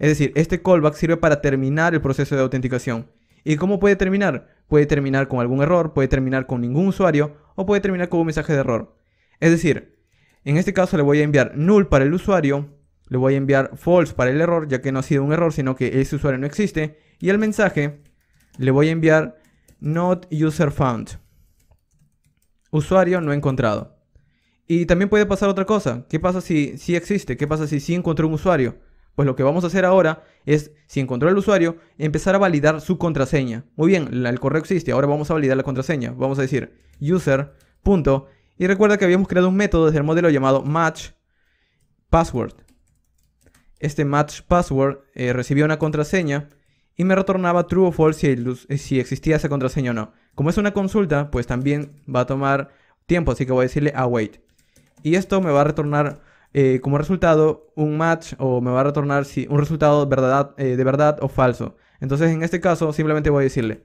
Es decir, este callback sirve para terminar el proceso de autenticación. ¿Y cómo puede terminar? Puede terminar con algún error, puede terminar con ningún usuario o puede terminar con un mensaje de error. Es decir, en este caso le voy a enviar null para el usuario, le voy a enviar false para el error, ya que no ha sido un error, sino que ese usuario no existe. Y el mensaje le voy a enviar not user found. Usuario no encontrado. Y también puede pasar otra cosa. ¿Qué pasa si sí existe? ¿Qué pasa si sí encontró un usuario? Pues lo que vamos a hacer ahora es, si encontró el usuario, empezar a validar su contraseña. Muy bien, el correo existe, ahora vamos a validar la contraseña. Vamos a decir user. y recuerda que habíamos creado un método desde el modelo llamado match password. Este match password eh, recibía una contraseña y me retornaba true o false si eh, existía esa contraseña o no. Como es una consulta, pues también va a tomar tiempo, así que voy a decirle await. Y esto me va a retornar eh, como resultado un match o me va a retornar si, un resultado verdad, eh, de verdad o falso. Entonces en este caso simplemente voy a decirle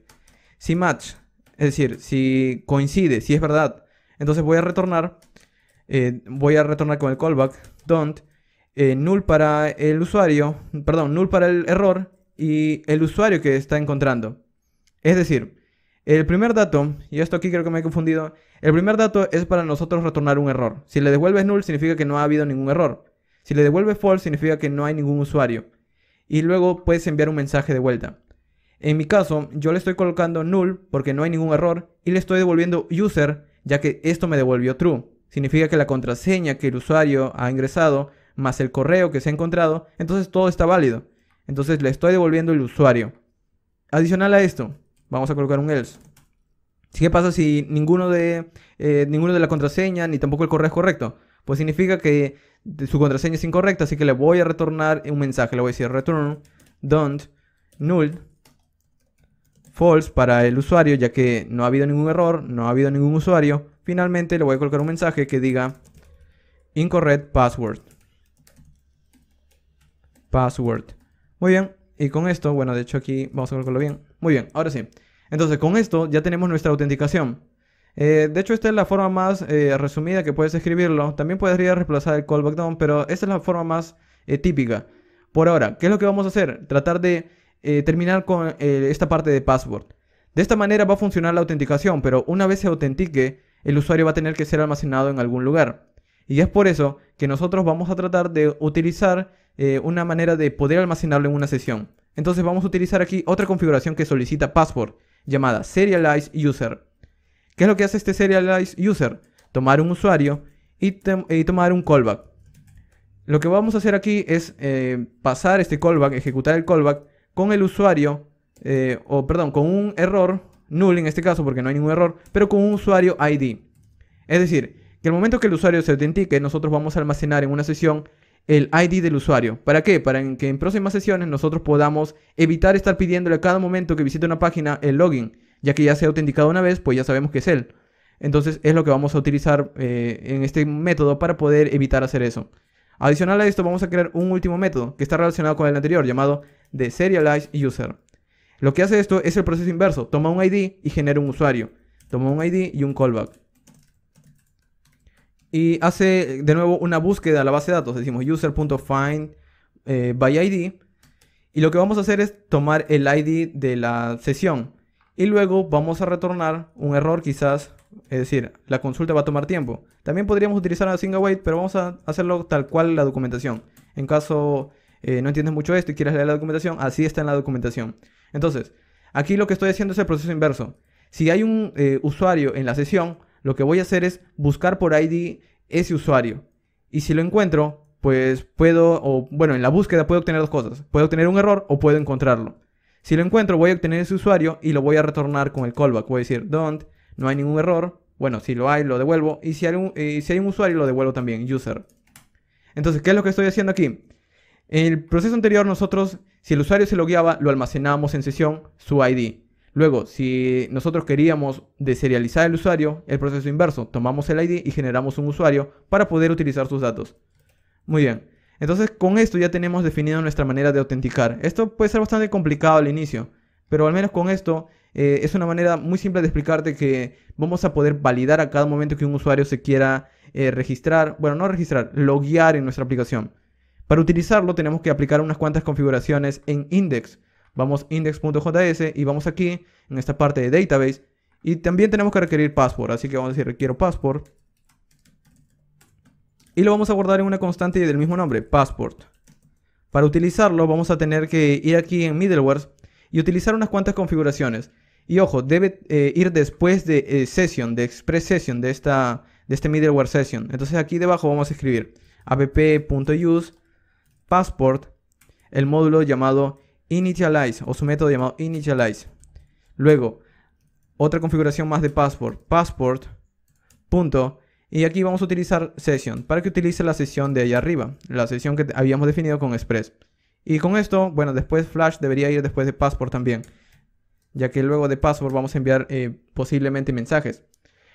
si match, es decir, si coincide, si es verdad, entonces voy a retornar, eh, voy a retornar con el callback don't, null para el usuario, perdón, null para el error y el usuario que está encontrando. Es decir, el primer dato, y esto aquí creo que me he confundido, el primer dato es para nosotros retornar un error. Si le devuelves null significa que no ha habido ningún error. Si le devuelves false significa que no hay ningún usuario. Y luego puedes enviar un mensaje de vuelta. En mi caso, yo le estoy colocando null porque no hay ningún error y le estoy devolviendo user ya que esto me devolvió true. Significa que la contraseña que el usuario ha ingresado más el correo que se ha encontrado, entonces todo está válido. Entonces le estoy devolviendo el usuario. Adicional a esto, Vamos a colocar un else. ¿Qué pasa si ninguno de, eh, ninguno de la contraseña ni tampoco el correo es correcto? Pues significa que su contraseña es incorrecta, así que le voy a retornar un mensaje. Le voy a decir return don't null false para el usuario, ya que no ha habido ningún error, no ha habido ningún usuario. Finalmente le voy a colocar un mensaje que diga incorrect password. Password. Muy bien, y con esto, bueno, de hecho aquí vamos a colocarlo bien. Muy bien, ahora sí. Entonces, con esto ya tenemos nuestra autenticación. Eh, de hecho, esta es la forma más eh, resumida que puedes escribirlo. También podrías reemplazar el callback down, pero esta es la forma más eh, típica. Por ahora, ¿qué es lo que vamos a hacer? Tratar de terminar con esta parte de password. De esta manera va a funcionar la autenticación, pero una vez se autentique, el usuario va a tener que ser almacenado en algún lugar. Y es por eso que nosotros vamos a tratar de utilizar una manera de poder almacenarlo en una sesión. Entonces vamos a utilizar aquí otra configuración que solicita password, llamada SerializeUser. User. ¿Qué es lo que hace este Serialize User? Tomar un usuario y, tomar un callback. Lo que vamos a hacer aquí es eh, pasar este callback, ejecutar el callback con el usuario, eh, o perdón, con un error, null en este caso porque no hay ningún error, pero con un usuario ID. Es decir, que el momento que el usuario se autentique, nosotros vamos a almacenar en una sesión el ID del usuario. ¿Para qué? Para que en próximas sesiones nosotros podamos evitar estar pidiéndole a cada momento que visite una página el login, ya que ya se ha autenticado una vez, pues ya sabemos que es él. Entonces es lo que vamos a utilizar eh, en este método para poder evitar hacer eso. Adicional a esto vamos a crear un último método que está relacionado con el anterior llamado de Serialize User. Lo que hace esto es el proceso inverso, toma un ID y genera un usuario, toma un ID y un callback y hace de nuevo una búsqueda a la base de datos. Decimos user.find eh, by ID. Y lo que vamos a hacer es tomar el ID de la sesión. Y luego vamos a retornar un error quizás. Es decir, la consulta va a tomar tiempo. También podríamos utilizar la single wait, pero vamos a hacerlo tal cual la documentación. En caso eh, no entiendes mucho esto y quieras leer la documentación, así está en la documentación. Entonces, aquí lo que estoy haciendo es el proceso inverso. Si hay un eh, usuario en la sesión, lo que voy a hacer es buscar por ID ese usuario. Y si lo encuentro, pues puedo, o bueno, en la búsqueda puedo obtener dos cosas. Puedo obtener un error o puedo encontrarlo. Si lo encuentro, voy a obtener ese usuario y lo voy a retornar con el callback. Voy a decir, don't, no hay ningún error. Bueno, si lo hay, lo devuelvo. Y si hay un, eh, hay un usuario, lo devuelvo también, user. Entonces, ¿qué es lo que estoy haciendo aquí? En el proceso anterior nosotros, si el usuario se lo guiaba, lo almacenábamos en sesión su ID. Luego, si nosotros queríamos deserializar el usuario, el proceso inverso, tomamos el ID y generamos un usuario para poder utilizar sus datos. Muy bien. Entonces, con esto ya tenemos definida nuestra manera de autenticar. Esto puede ser bastante complicado al inicio, pero al menos con esto eh, es una manera muy simple de explicarte que vamos a poder validar a cada momento que un usuario se quiera eh, registrar, bueno, no registrar, loguear en nuestra aplicación. Para utilizarlo tenemos que aplicar unas cuantas configuraciones en index. Vamos index.js y vamos aquí en esta parte de database. Y también tenemos que requerir password, así que vamos a decir requiero passport Y lo vamos a guardar en una constante del mismo nombre, passport. Para utilizarlo vamos a tener que ir aquí en middleware y utilizar unas cuantas configuraciones. Y ojo, debe eh, ir después de eh, session, de express session, de, esta, de este middleware session. Entonces aquí debajo vamos a escribir app.use passport, el módulo llamado initialize o su método llamado initialize. Luego, otra configuración más de passport, passport. Punto, y aquí vamos a utilizar session para que utilice la sesión de allá arriba, la sesión que habíamos definido con Express. Y con esto, bueno, después Flash debería ir después de Passport también, ya que luego de Passport vamos a enviar eh, posiblemente mensajes.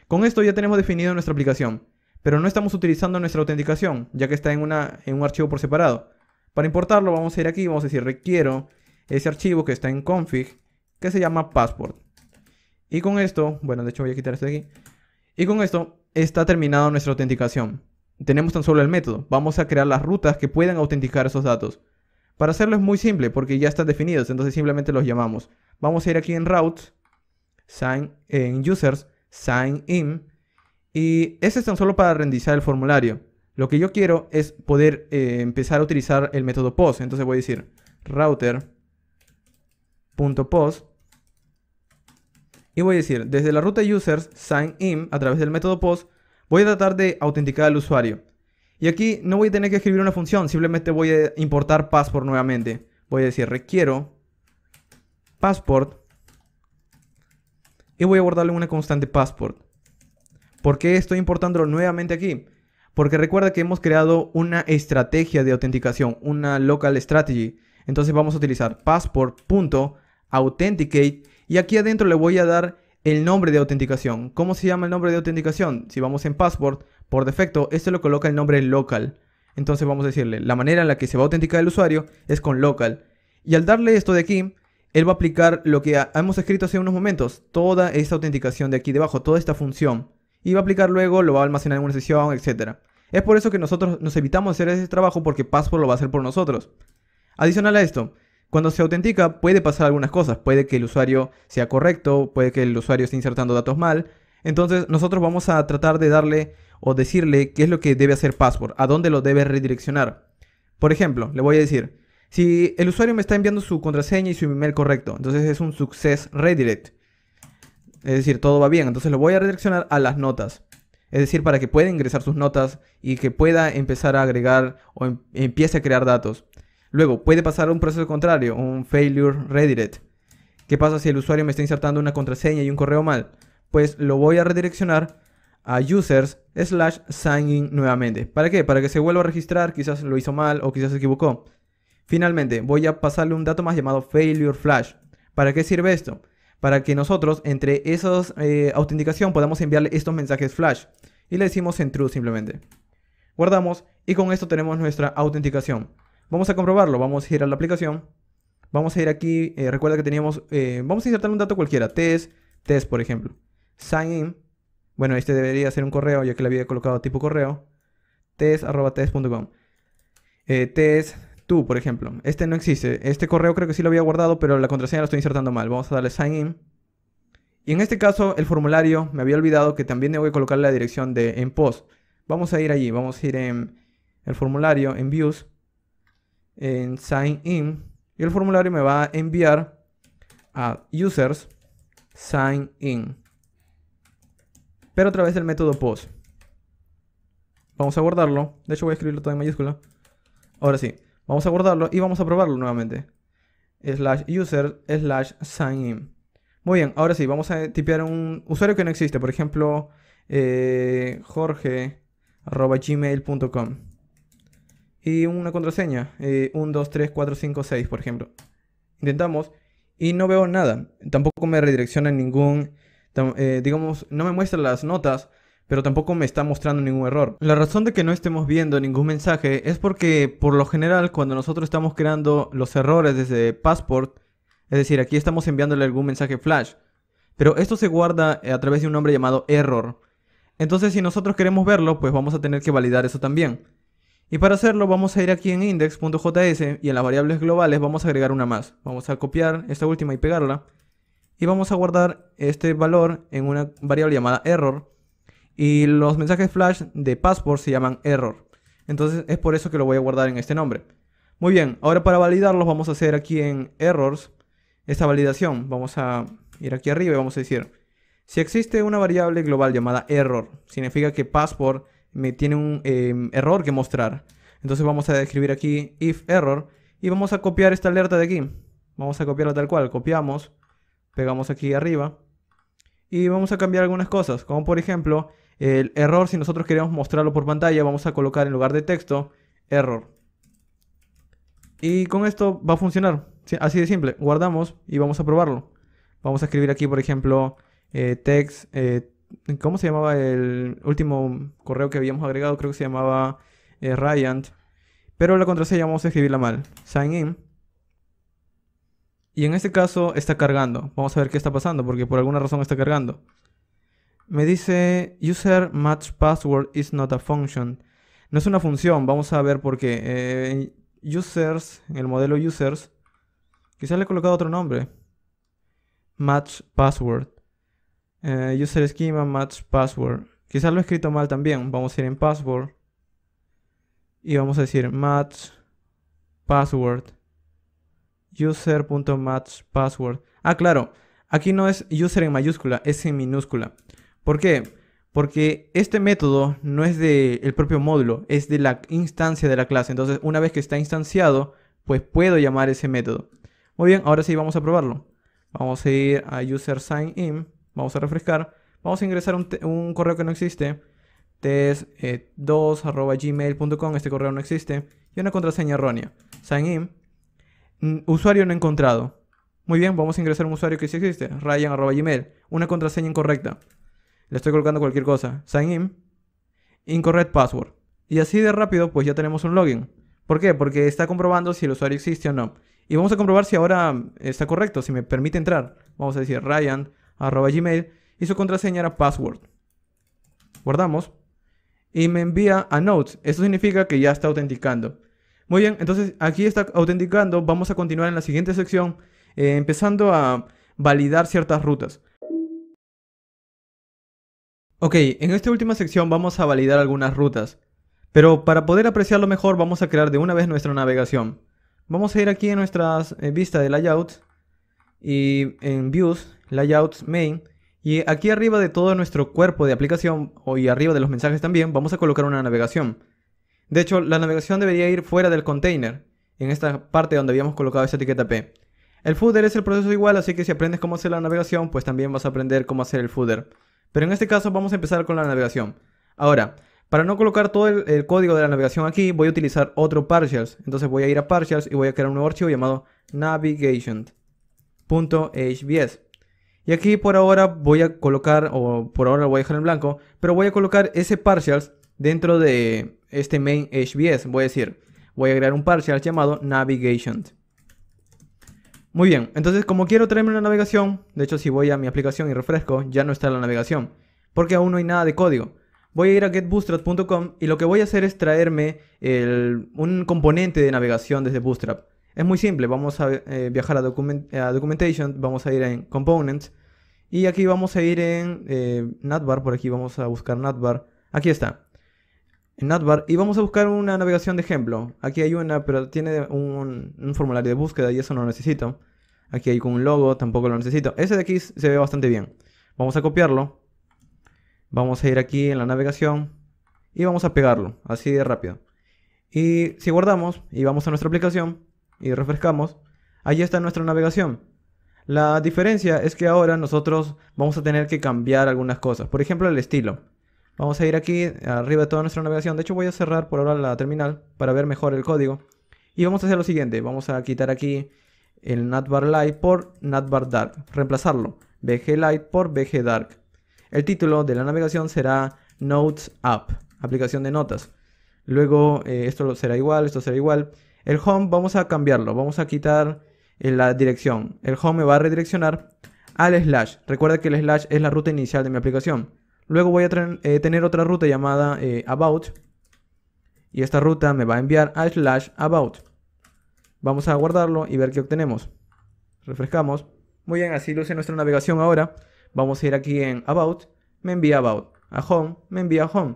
Con esto ya tenemos definido nuestra aplicación, pero no estamos utilizando nuestra autenticación, ya que está en, una, en un archivo por separado. Para importarlo vamos a ir aquí vamos a decir requiero ese archivo que está en config que se llama passport. Y con esto, bueno, de hecho voy a quitar esto de aquí. Y con esto está terminada nuestra autenticación. Tenemos tan solo el método. Vamos a crear las rutas que puedan autenticar esos datos. Para hacerlo es muy simple porque ya están definidos, entonces simplemente los llamamos. Vamos a ir aquí en routes, sign en users, sign in y ese es tan solo para rendizar el formulario. Lo que yo quiero es poder eh, empezar a utilizar el método post. Entonces voy a decir router .post y voy a decir, desde la ruta users sign in a través del método post, voy a tratar de autenticar al usuario. Y aquí no voy a tener que escribir una función, simplemente voy a importar passport nuevamente. Voy a decir requiero passport y voy a guardarle una constante passport. ¿Por qué estoy importándolo nuevamente aquí? Porque recuerda que hemos creado una estrategia de autenticación, una local strategy. Entonces vamos a utilizar punto Authenticate y aquí adentro le voy a dar el nombre de autenticación. ¿Cómo se llama el nombre de autenticación? Si vamos en Password, por defecto, este lo coloca el nombre local. Entonces vamos a decirle, la manera en la que se va a autenticar el usuario es con local. Y al darle esto de aquí, él va a aplicar lo que hemos escrito hace unos momentos, toda esta autenticación de aquí debajo, toda esta función. Y va a aplicar luego, lo va a almacenar en una sesión, etc. Es por eso que nosotros nos evitamos hacer ese trabajo porque Password lo va a hacer por nosotros. Adicional a esto, cuando se autentica puede pasar algunas cosas, puede que el usuario sea correcto, puede que el usuario esté insertando datos mal, entonces nosotros vamos a tratar de darle o decirle qué es lo que debe hacer password, a dónde lo debe redireccionar. Por ejemplo, le voy a decir, si el usuario me está enviando su contraseña y su email correcto, entonces es un success redirect. Es decir, todo va bien, entonces lo voy a redireccionar a las notas. Es decir, para que pueda ingresar sus notas y que pueda empezar a agregar o em-, empiece a crear datos. Luego, puede pasar un proceso contrario, un failure redirect. ¿Qué pasa si el usuario me está insertando una contraseña y un correo mal? Pues lo voy a redireccionar a users slash sign nuevamente. ¿Para qué? Para que se vuelva a registrar, quizás lo hizo mal o quizás se equivocó. Finalmente, voy a pasarle un dato más llamado failure flash. ¿Para qué sirve esto? Para que nosotros entre esas eh, autenticación podamos enviarle estos mensajes flash. Y le decimos en true simplemente. Guardamos y con esto tenemos nuestra autenticación. Vamos a comprobarlo, vamos a ir a la aplicación. Vamos a ir aquí, eh, recuerda que teníamos, eh, vamos a insertar un dato cualquiera, test, test por ejemplo. Sign in, bueno, este debería ser un correo, ya que le había colocado tipo correo. Test arroba test.com. Eh, test tú, por ejemplo. Este no existe. Este correo creo que sí lo había guardado, pero la contraseña la estoy insertando mal. Vamos a darle sign in. Y en este caso, el formulario, me había olvidado que también a colocar la dirección de en post. Vamos a ir allí, vamos a ir en el formulario, en views en sign in y el formulario me va a enviar a users sign in. Pero a través del método post. Vamos a guardarlo. De hecho voy a escribirlo todo en mayúscula. Ahora sí. Vamos a guardarlo y vamos a probarlo nuevamente. Slash user slash sign in. Muy bien. Ahora sí. Vamos a tipear un usuario que no existe. Por ejemplo, eh, jorge arroba gmail.com y una contraseña, 1, 2, 3, 4, 5, 6, por ejemplo. Intentamos y no veo nada. Tampoco me redirecciona ningún, eh, digamos, no me muestra las notas, pero tampoco me está mostrando ningún error. La razón de que no estemos viendo ningún mensaje es porque por lo general cuando nosotros estamos creando los errores desde Passport, es decir, aquí estamos enviándole algún mensaje flash, pero esto se guarda eh, a través de un nombre llamado error. Entonces si nosotros queremos verlo, pues vamos a tener que validar eso también. Y para hacerlo vamos a ir aquí en index.js y en las variables globales vamos a agregar una más. Vamos a copiar esta última y pegarla. Y vamos a guardar este valor en una variable llamada error. Y los mensajes flash de passport se llaman error. Entonces es por eso que lo voy a guardar en este nombre. Muy bien, ahora para validarlos vamos a hacer aquí en errors esta validación. Vamos a ir aquí arriba y vamos a decir, si existe una variable global llamada error, significa que passport me tiene un em, error que mostrar. Entonces vamos a escribir aquí if error y vamos a copiar esta alerta de aquí. Vamos a copiarla tal cual, copiamos, pegamos aquí arriba y vamos a cambiar algunas cosas, como por ejemplo el error si nosotros queremos mostrarlo por pantalla vamos a colocar en lugar de texto error. Y con esto va a funcionar, así de simple, guardamos y vamos a probarlo. Vamos a escribir aquí por ejemplo eh, text eh, ¿Cómo se llamaba el último correo que habíamos agregado? Creo que se llamaba eh, Ryan. Pero la contraseña vamos a escribirla mal. Sign in. Y en este caso está cargando. Vamos a ver qué está pasando porque por alguna razón está cargando. Me dice user match password is not a function. No es una función. Vamos a ver por qué. Eh, users, en el modelo users, quizás le he colocado otro nombre. Match password. Eh, user schema match password. Quizás lo he escrito mal también. Vamos a ir en password. Y vamos a decir match password. User.match password. Ah, claro. Aquí no es user en mayúscula, es en minúscula. ¿Por qué? Porque este método no es del el propio módulo, es de la instancia de la clase. Entonces, una vez que está instanciado, pues puedo llamar ese método. Muy bien, ahora sí vamos a probarlo. Vamos a ir a user sign in Vamos a refrescar. Vamos a ingresar un, correo que no existe. test2.gmail.com. Eh, este correo no existe. Y una contraseña errónea. Sign in. Usuario no encontrado. Muy bien, vamos a ingresar un usuario que sí existe. Ryan.gmail. Una contraseña incorrecta. Le estoy colocando cualquier cosa. Sign in. Incorrect password. Y así de rápido, pues ya tenemos un login. ¿Por qué? Porque está comprobando si el usuario existe o no. Y vamos a comprobar si ahora mm, está correcto, si me permite entrar. Vamos a decir Ryan arroba gmail y su contraseña era password. Guardamos y me envía a notes. Esto significa que ya está autenticando. Muy bien, entonces aquí está autenticando. Vamos a continuar en la siguiente sección eh, empezando a validar ciertas rutas. Ok, en esta última sección vamos a validar algunas rutas. Pero para poder apreciarlo mejor vamos a crear de una vez nuestra navegación. Vamos a ir aquí en nuestra eh, vista de layout y en views Layouts Main. Y aquí arriba de todo nuestro cuerpo de aplicación y arriba de los mensajes también vamos a colocar una navegación. De hecho, la navegación debería ir fuera del container, en esta parte donde habíamos colocado esa etiqueta P. El footer es el proceso igual, así que si aprendes cómo hacer la navegación, pues también vas a aprender cómo hacer el footer. Pero en este caso vamos a empezar con la navegación. Ahora, para no colocar todo el, el código de la navegación aquí, voy a utilizar otro partials. Entonces voy a ir a partials y voy a crear un nuevo archivo llamado navigation.hbs. Y aquí por ahora voy a colocar, o por ahora lo voy a dejar en blanco, pero voy a colocar ese partials dentro de este main HBS. Voy a decir, voy a crear un partial llamado navigation. Muy bien, entonces como quiero traerme una navegación, de hecho si voy a mi aplicación y refresco, ya no está la navegación, porque aún no hay nada de código. Voy a ir a getbootstrap.com y lo que voy a hacer es traerme un componente de navegación desde Bootstrap. Es muy simple, vamos a eh, viajar a, Documentation, vamos a ir en Components y aquí vamos a ir en eh, NatBar, por aquí vamos a buscar NatBar Aquí está, en Natbar y vamos a buscar una navegación de ejemplo. Aquí hay una, pero tiene un, formulario de búsqueda y eso no lo necesito. Aquí hay con un logo, tampoco lo necesito. Ese de aquí se ve bastante bien. Vamos a copiarlo. Vamos a ir aquí en la navegación y vamos a pegarlo, así de rápido. Y si guardamos y vamos a nuestra aplicación, y refrescamos, ahí está nuestra navegación. La diferencia es que ahora nosotros vamos a tener que cambiar algunas cosas. Por ejemplo, el estilo. Vamos a ir aquí arriba de toda nuestra navegación. De hecho, voy a cerrar por ahora la terminal para ver mejor el código. Y vamos a hacer lo siguiente. Vamos a quitar aquí el natbar light por natbar dark. Reemplazarlo. BG light por BG dark. El título de la navegación será Notes App. Aplicación de notas. Luego eh, esto será igual, esto será igual. El home vamos a cambiarlo, vamos a quitar eh, la dirección. El home me va a redireccionar al slash. Recuerda que el slash es la ruta inicial de mi aplicación. Luego voy a eh, tener otra ruta llamada eh, about. Y esta ruta me va a enviar a slash about. Vamos a guardarlo y ver qué obtenemos. Refrescamos. Muy bien, así luce nuestra navegación ahora. Vamos a ir aquí en about, me envía about. A home, me envía home.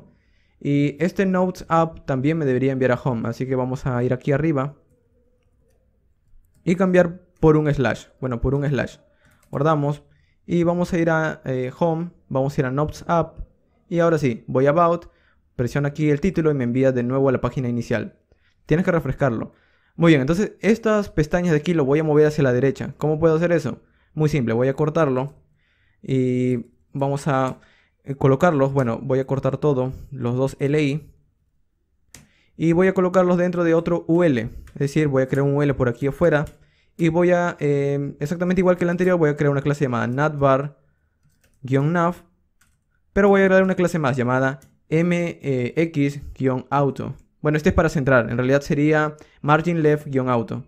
Y este Notes App también me debería enviar a Home, así que vamos a ir aquí arriba y cambiar por un slash, bueno, por un slash. Guardamos y vamos a ir a eh, Home, vamos a ir a Notes App y ahora sí, voy a About, Presiona aquí el título y me envía de nuevo a la página inicial. Tienes que refrescarlo. Muy bien, entonces estas pestañas de aquí lo voy a mover hacia la derecha. ¿Cómo puedo hacer eso? Muy simple, voy a cortarlo y vamos a eh, colocarlos, bueno, voy a cortar todo, los dos LI, y voy a colocarlos dentro de otro UL, es decir, voy a crear un UL por aquí afuera, y voy a, em, exactamente igual que el anterior, voy a crear una clase llamada natbar-nav, pero voy a agregar una clase más llamada mx-auto. E bueno, este es para centrar, en realidad sería margin left auto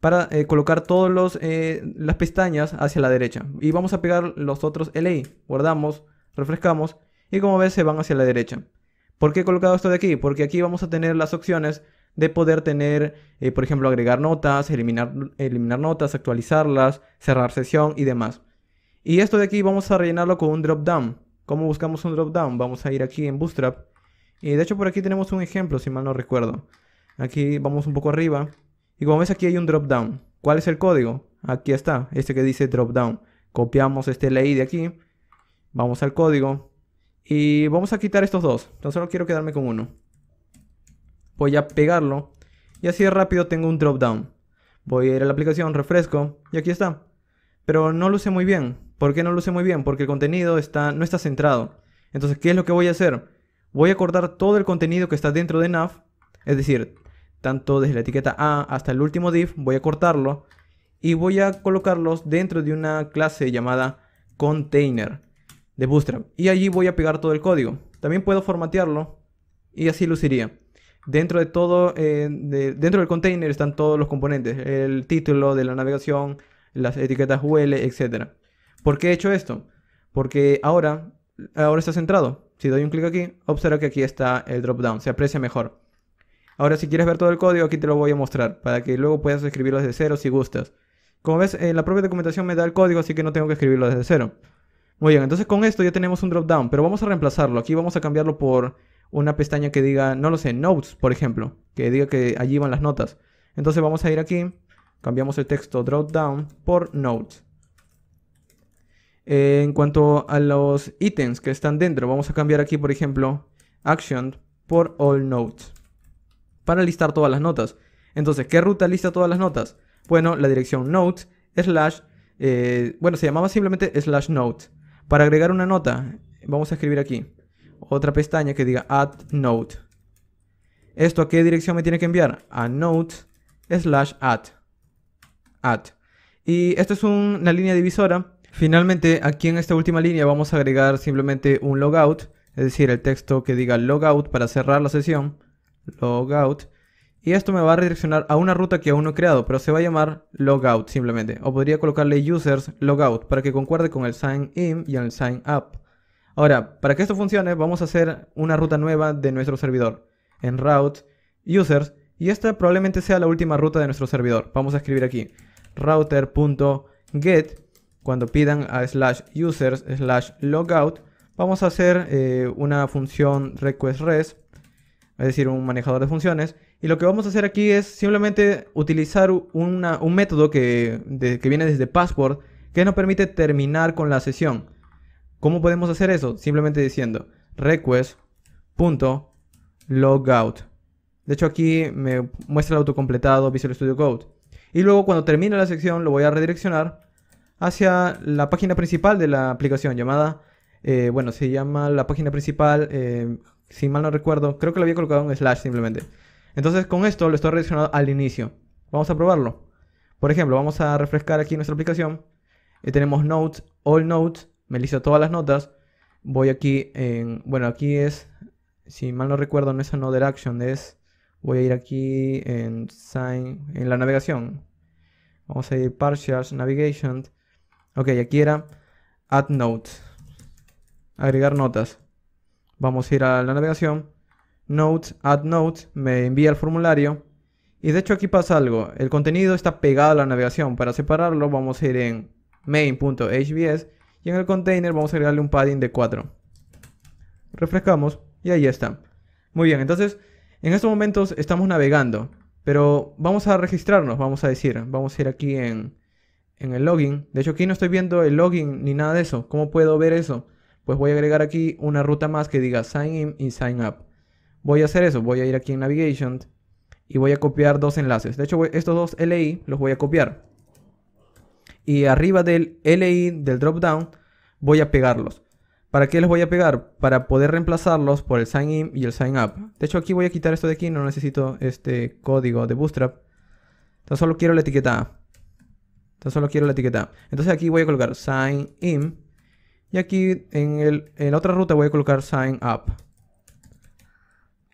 Para eh, colocar todas eh, las pestañas hacia la derecha. Y vamos a pegar los otros LI. Guardamos, refrescamos y como ves se van hacia la derecha. ¿Por qué he colocado esto de aquí? Porque aquí vamos a tener las opciones de poder tener, eh, por ejemplo, agregar notas, eliminar, eliminar notas, actualizarlas, cerrar sesión y demás. Y esto de aquí vamos a rellenarlo con un drop down. ¿Cómo buscamos un drop down? Vamos a ir aquí en Bootstrap. Y de hecho por aquí tenemos un ejemplo, si mal no recuerdo. Aquí vamos un poco arriba. Y como ves aquí hay un drop down. ¿Cuál es el código? Aquí está, este que dice drop down. Copiamos este ley de aquí Vamos al código. Y vamos a quitar estos dos. Entonces solo quiero quedarme con uno. Voy a pegarlo. Y así de rápido tengo un drop down. Voy a ir a la aplicación, refresco. Y aquí está. Pero no lo luce muy bien. ¿Por qué no luce muy bien? Porque el contenido está, no está centrado. Entonces, ¿qué es lo que voy a hacer? Voy a cortar todo el contenido que está dentro de nav. Es decir, tanto desde la etiqueta A hasta el último div, voy a cortarlo. Y voy a colocarlos dentro de una clase llamada container de Bootstrap. Y allí voy a pegar todo el código. También puedo formatearlo y así luciría. Dentro de todo, eh, dentro del container están todos los componentes, el título de la navegación, las etiquetas UL, etc. ¿Por qué he hecho esto? Porque ahora, ahora está centrado. Si doy un clic aquí, observa que aquí está el drop-down, se aprecia mejor. Ahora, si quieres ver todo el código, aquí te lo voy a mostrar, para que luego puedas escribirlo desde cero si gustas. Como ves, en eh, la propia documentación me da el código, así que no tengo que escribirlo desde cero. Muy bien, entonces con esto ya tenemos un drop down, pero vamos a reemplazarlo. Aquí vamos a cambiarlo por una pestaña que diga, no lo sé, notes, por ejemplo, que diga que allí van las notas. Entonces vamos a ir aquí, cambiamos el texto drop down por notes. Eh, en cuanto a los ítems que están dentro, vamos a cambiar aquí, por ejemplo, action por all notes para listar todas las notas. Entonces, ¿qué ruta lista todas las notas? Bueno, la dirección notes slash, eh, bueno, se llamaba simplemente slash notes. Para agregar una nota, vamos a escribir aquí otra pestaña que diga add note. ¿Esto a qué dirección me tiene que enviar? A note slash add. Add. Y esto es una línea divisora. Finalmente, aquí en esta última línea vamos a agregar simplemente un logout, es decir, el texto que diga logout para cerrar la sesión. Logout. Y esto me va a redireccionar a una ruta que aún no he creado, pero se va a llamar logout simplemente. O podría colocarle users logout para que concuerde con el sign in y el sign up. Ahora, para que esto funcione, vamos a hacer una ruta nueva de nuestro servidor. En route, users, y esta probablemente sea la última ruta de nuestro servidor. Vamos a escribir aquí router.get. Cuando pidan a slash users slash logout, vamos a hacer eh, una función request res, es decir, un manejador de funciones, y lo que vamos a hacer aquí es simplemente utilizar un método que, viene desde Password que nos permite terminar con la sesión. ¿Cómo podemos hacer eso? Simplemente diciendo request.logout. De hecho aquí me muestra el autocompletado Visual Studio Code. Y luego cuando termine la sección lo voy a redireccionar hacia la página principal de la aplicación llamada, eh, bueno, se llama la página principal, eh, si mal no recuerdo, creo que lo había colocado en slash simplemente. Entonces con esto lo estoy relacionado al inicio. Vamos a probarlo. Por ejemplo, vamos a refrescar aquí nuestra aplicación. y eh, tenemos Notes, All Notes. Me listo todas las notas. Voy aquí en... Bueno, aquí es... Si mal no recuerdo, no es Another Action. Es... Voy a ir aquí en Sign... En la navegación. Vamos a ir Partials, Navigation. Ok, aquí era Add Notes. Agregar notas. Vamos a ir a la navegación. Notes, Add Notes, me envía el formulario. Y de hecho aquí pasa algo, el contenido está pegado a la navegación. Para separarlo vamos a ir en main.hbs y en el container vamos a agregarle un padding de 4. Refrescamos y ahí está. Muy bien, entonces en estos momentos estamos navegando, pero vamos a registrarnos, vamos a decir. Vamos a ir aquí en, en el login. De hecho aquí no estoy viendo el login ni nada de eso. ¿Cómo puedo ver eso? Pues voy a agregar aquí una ruta más que diga sign in y sign up voy a hacer eso, voy a ir aquí en Navigation y voy a copiar dos enlaces. De hecho, estos dos LI los voy a copiar. Y arriba del LI del drop-down voy a pegarlos. ¿Para qué los voy a pegar? Para poder reemplazarlos por el sign in y el sign up. De hecho, aquí voy a quitar esto de aquí, no necesito este código de Bootstrap. Tan solo quiero la etiqueta A. solo quiero la etiqueta Entonces aquí voy a colocar sign in. Y aquí en, el, en la otra ruta voy a colocar sign up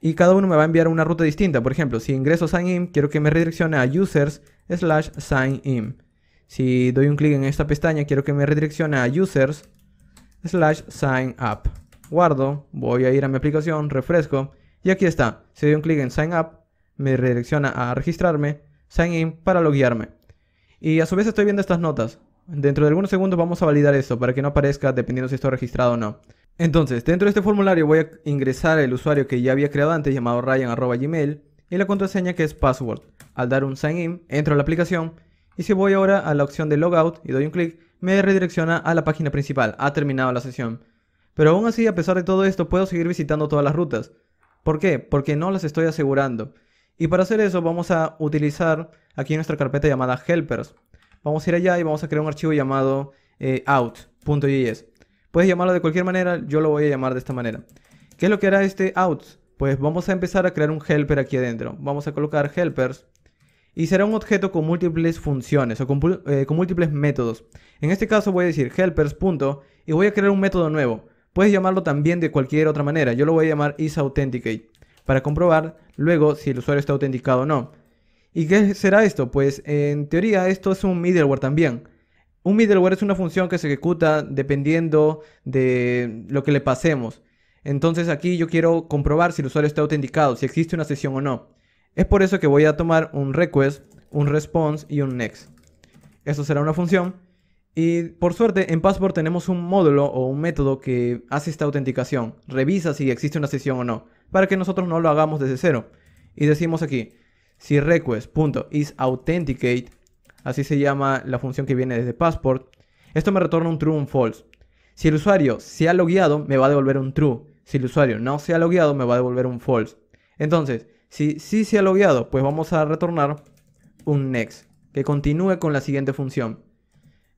y cada uno me va a enviar una ruta distinta. Por ejemplo, si ingreso sign-in, quiero que me redireccione a users slash sign-in. Si doy un clic en esta pestaña, quiero que me redireccione a users slash sign up. Guardo, voy a ir a mi aplicación, refresco y aquí está. Si doy un clic en sign up, me redirecciona a registrarme, sign in para loguearme. Y a su vez estoy viendo estas notas. Dentro de algunos segundos vamos a validar esto para que no aparezca dependiendo si estoy registrado o no. Entonces, dentro de este formulario voy a ingresar el usuario que ya había creado antes llamado ryan.gmail y la contraseña que es password. Al dar un sign in, entro a la aplicación y si voy ahora a la opción de logout y doy un clic, me redirecciona a la página principal. Ha terminado la sesión. Pero aún así, a pesar de todo esto, puedo seguir visitando todas las rutas. ¿Por qué? Porque no las estoy asegurando. Y para hacer eso vamos a utilizar aquí nuestra carpeta llamada helpers. Vamos a ir allá y vamos a crear un archivo llamado eh, out.js. Puedes llamarlo de cualquier manera, yo lo voy a llamar de esta manera. ¿Qué es lo que hará este out? Pues vamos a empezar a crear un helper aquí adentro. Vamos a colocar helpers y será un objeto con múltiples funciones o con, eh, múltiples métodos. En este caso voy a decir helpers. y voy a crear un método nuevo. Puedes llamarlo también de cualquier otra manera. Yo lo voy a llamar isAuthenticate para comprobar luego si el usuario está autenticado o no. ¿Y qué será esto? Pues en teoría esto es un middleware también. Un middleware es una función que se ejecuta dependiendo de lo que le pasemos. Entonces aquí yo quiero comprobar si el usuario está autenticado, si existe una sesión o no. Es por eso que voy a tomar un request, un response y un next. Eso será una función. Y por suerte en Passport tenemos un módulo o un método que hace esta autenticación. Revisa si existe una sesión o no. Para que nosotros no lo hagamos desde cero. Y decimos aquí, si request.isAuthenticate así se llama la función que viene desde Passport, esto me retorna un true o un false. Si el usuario se ha logueado, me va a devolver un true. Si el usuario no se ha logueado, me va a devolver un false. Entonces, si sí se ha logueado, pues vamos a retornar un next, que continúe con la siguiente función.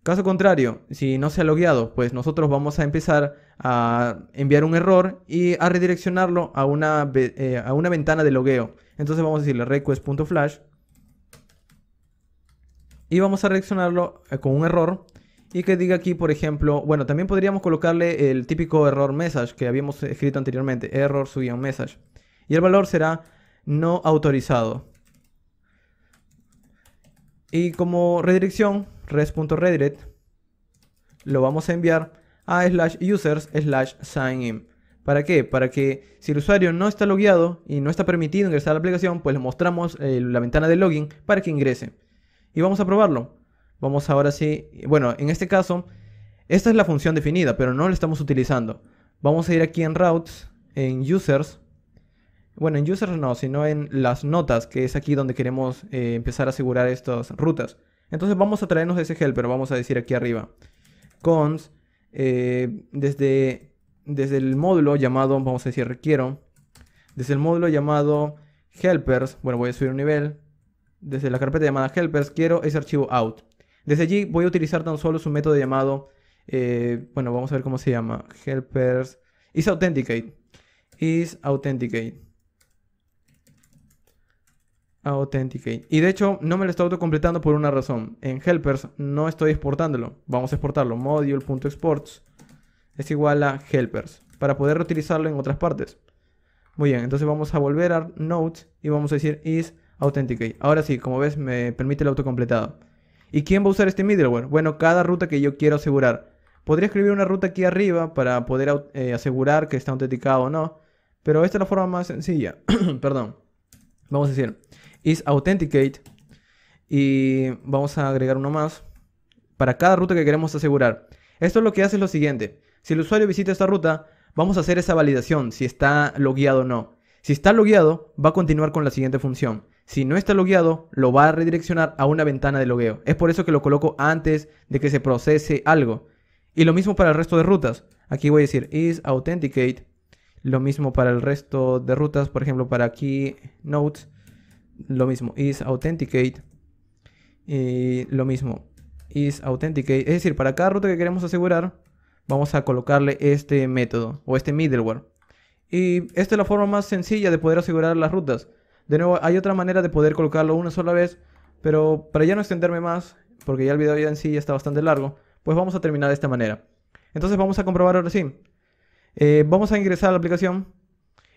Caso contrario, si no se ha logueado, pues nosotros vamos a empezar a enviar un error y a redireccionarlo a una, eh, a una ventana de logueo. Entonces vamos a decirle request.flash y vamos a reaccionarlo eh, con un error y que diga aquí, por ejemplo, bueno, también podríamos colocarle el típico error message que habíamos escrito anteriormente, error subía un message. Y el valor será no autorizado. Y como redirección, res.redirect, lo vamos a enviar a slash users slash sign in. ¿Para qué? Para que si el usuario no está logueado y no está permitido ingresar a la aplicación, pues le mostramos eh, la ventana de login para que ingrese y vamos a probarlo. Vamos ahora sí, bueno, en este caso, esta es la función definida, pero no la estamos utilizando. Vamos a ir aquí en routes, en users, bueno, en users no, sino en las notas, que es aquí donde queremos eh, empezar a asegurar estas rutas. Entonces vamos a traernos ese helper, vamos a decir aquí arriba, cons, eh, desde, desde el módulo llamado, vamos a decir requiero, desde el módulo llamado helpers, bueno, voy a subir un nivel, desde la carpeta llamada helpers, quiero ese archivo out. Desde allí voy a utilizar tan solo su método llamado, eh, bueno, vamos a ver cómo se llama, helpers, isAuthenticate isAuthenticate is authenticate. Y de hecho, no me lo está autocompletando por una razón. En helpers no estoy exportándolo. Vamos a exportarlo. Module.exports es igual a helpers. Para poder reutilizarlo en otras partes. Muy bien, entonces vamos a volver a Notes y vamos a decir is Authenticate. Ahora sí, como ves, me permite el autocompletado. ¿Y quién va a usar este middleware? Bueno, cada ruta que yo quiero asegurar. Podría escribir una ruta aquí arriba para poder eh, asegurar que está autenticado o no. Pero esta es la forma más sencilla. Perdón. Vamos a decir, is authenticate. Y vamos a agregar uno más. Para cada ruta que queremos asegurar. Esto lo que hace es lo siguiente. Si el usuario visita esta ruta, vamos a hacer esa validación si está logueado o no. Si está logueado, va a continuar con la siguiente función. Si no está logueado, lo va a redireccionar a una ventana de logueo. Es por eso que lo coloco antes de que se procese algo. Y lo mismo para el resto de rutas. Aquí voy a decir is Lo mismo para el resto de rutas, por ejemplo, para aquí notes. Lo mismo isAuthenticate. Y lo mismo isAuthenticate. Es decir, para cada ruta que queremos asegurar, vamos a colocarle este método o este middleware. Y esta es la forma más sencilla de poder asegurar las rutas. De nuevo, hay otra manera de poder colocarlo una sola vez, pero para ya no extenderme más, porque ya el video en sí ya está bastante largo, pues vamos a terminar de esta manera. Entonces vamos a comprobar ahora sí. Eh, vamos a ingresar a la aplicación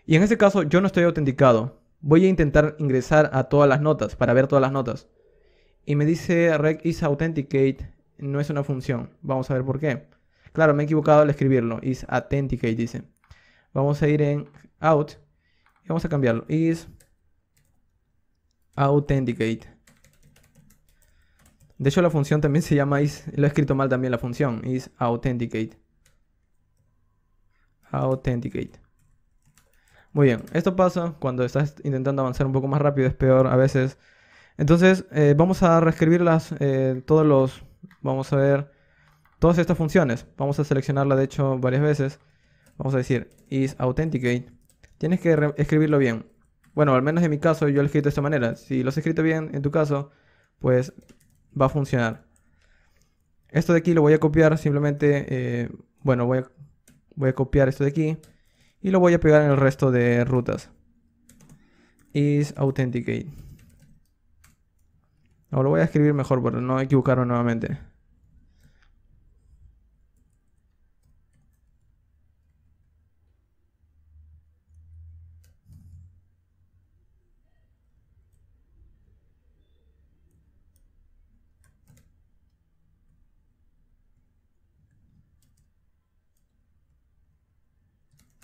y en este caso yo no estoy autenticado. Voy a intentar ingresar a todas las notas para ver todas las notas. Y me dice rec is authenticate no es una función. Vamos a ver por qué. Claro, me he equivocado al escribirlo. Is authenticate dice. Vamos a ir en out y vamos a cambiarlo. Is Authenticate. De hecho, la función también se llama is. Lo he escrito mal también la función. Is authenticate. Authenticate. Muy bien. Esto pasa cuando estás intentando avanzar un poco más rápido. Es peor a veces. Entonces, eh, vamos a reescribir las, eh, todos los... Vamos a ver todas estas funciones. Vamos a seleccionarla, de hecho, varias veces. Vamos a decir is authenticate. Tienes que escribirlo bien. Bueno, al menos en mi caso yo lo he escrito de esta manera. Si lo has escrito bien en tu caso, pues va a funcionar. Esto de aquí lo voy a copiar simplemente, eh, bueno, voy a, copiar esto de aquí y lo voy a pegar en el resto de rutas. Is authenticate. Ahora lo voy a escribir mejor para no equivocarme nuevamente.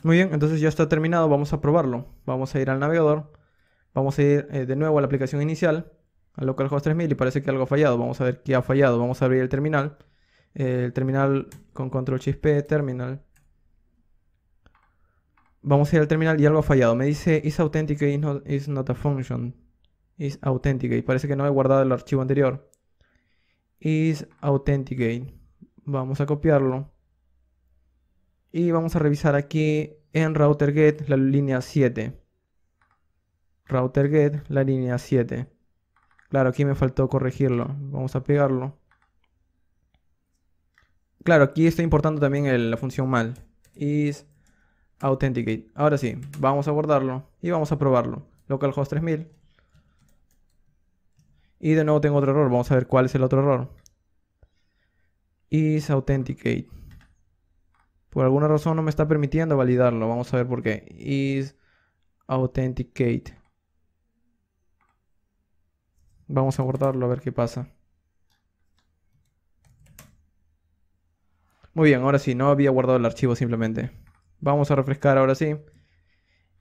Muy bien, entonces ya está terminado, vamos a probarlo. Vamos a ir al navegador, vamos a ir eh, de nuevo a la aplicación inicial, a localhost 3000 y parece que algo ha fallado. Vamos a ver qué ha fallado, vamos a abrir el terminal. Eh, el terminal con control shift terminal. Vamos a ir al terminal y algo ha fallado. Me dice is is not, a function. IsAuthenticate, Parece que no he guardado el archivo anterior. IsAuthenticate Vamos a copiarlo y vamos a revisar aquí en router get la línea 7 router get la línea 7 claro aquí me faltó corregirlo vamos a pegarlo claro aquí estoy importando también la función mal is authenticate ahora sí vamos a guardarlo y vamos a probarlo localhost 3000 y de nuevo tengo otro error vamos a ver cuál es el otro error is authenticate por alguna razón no me está permitiendo validarlo. Vamos a ver por qué. Is authenticate. Vamos a guardarlo a ver qué pasa. Muy bien, ahora sí, no había guardado el archivo simplemente. Vamos a refrescar ahora sí.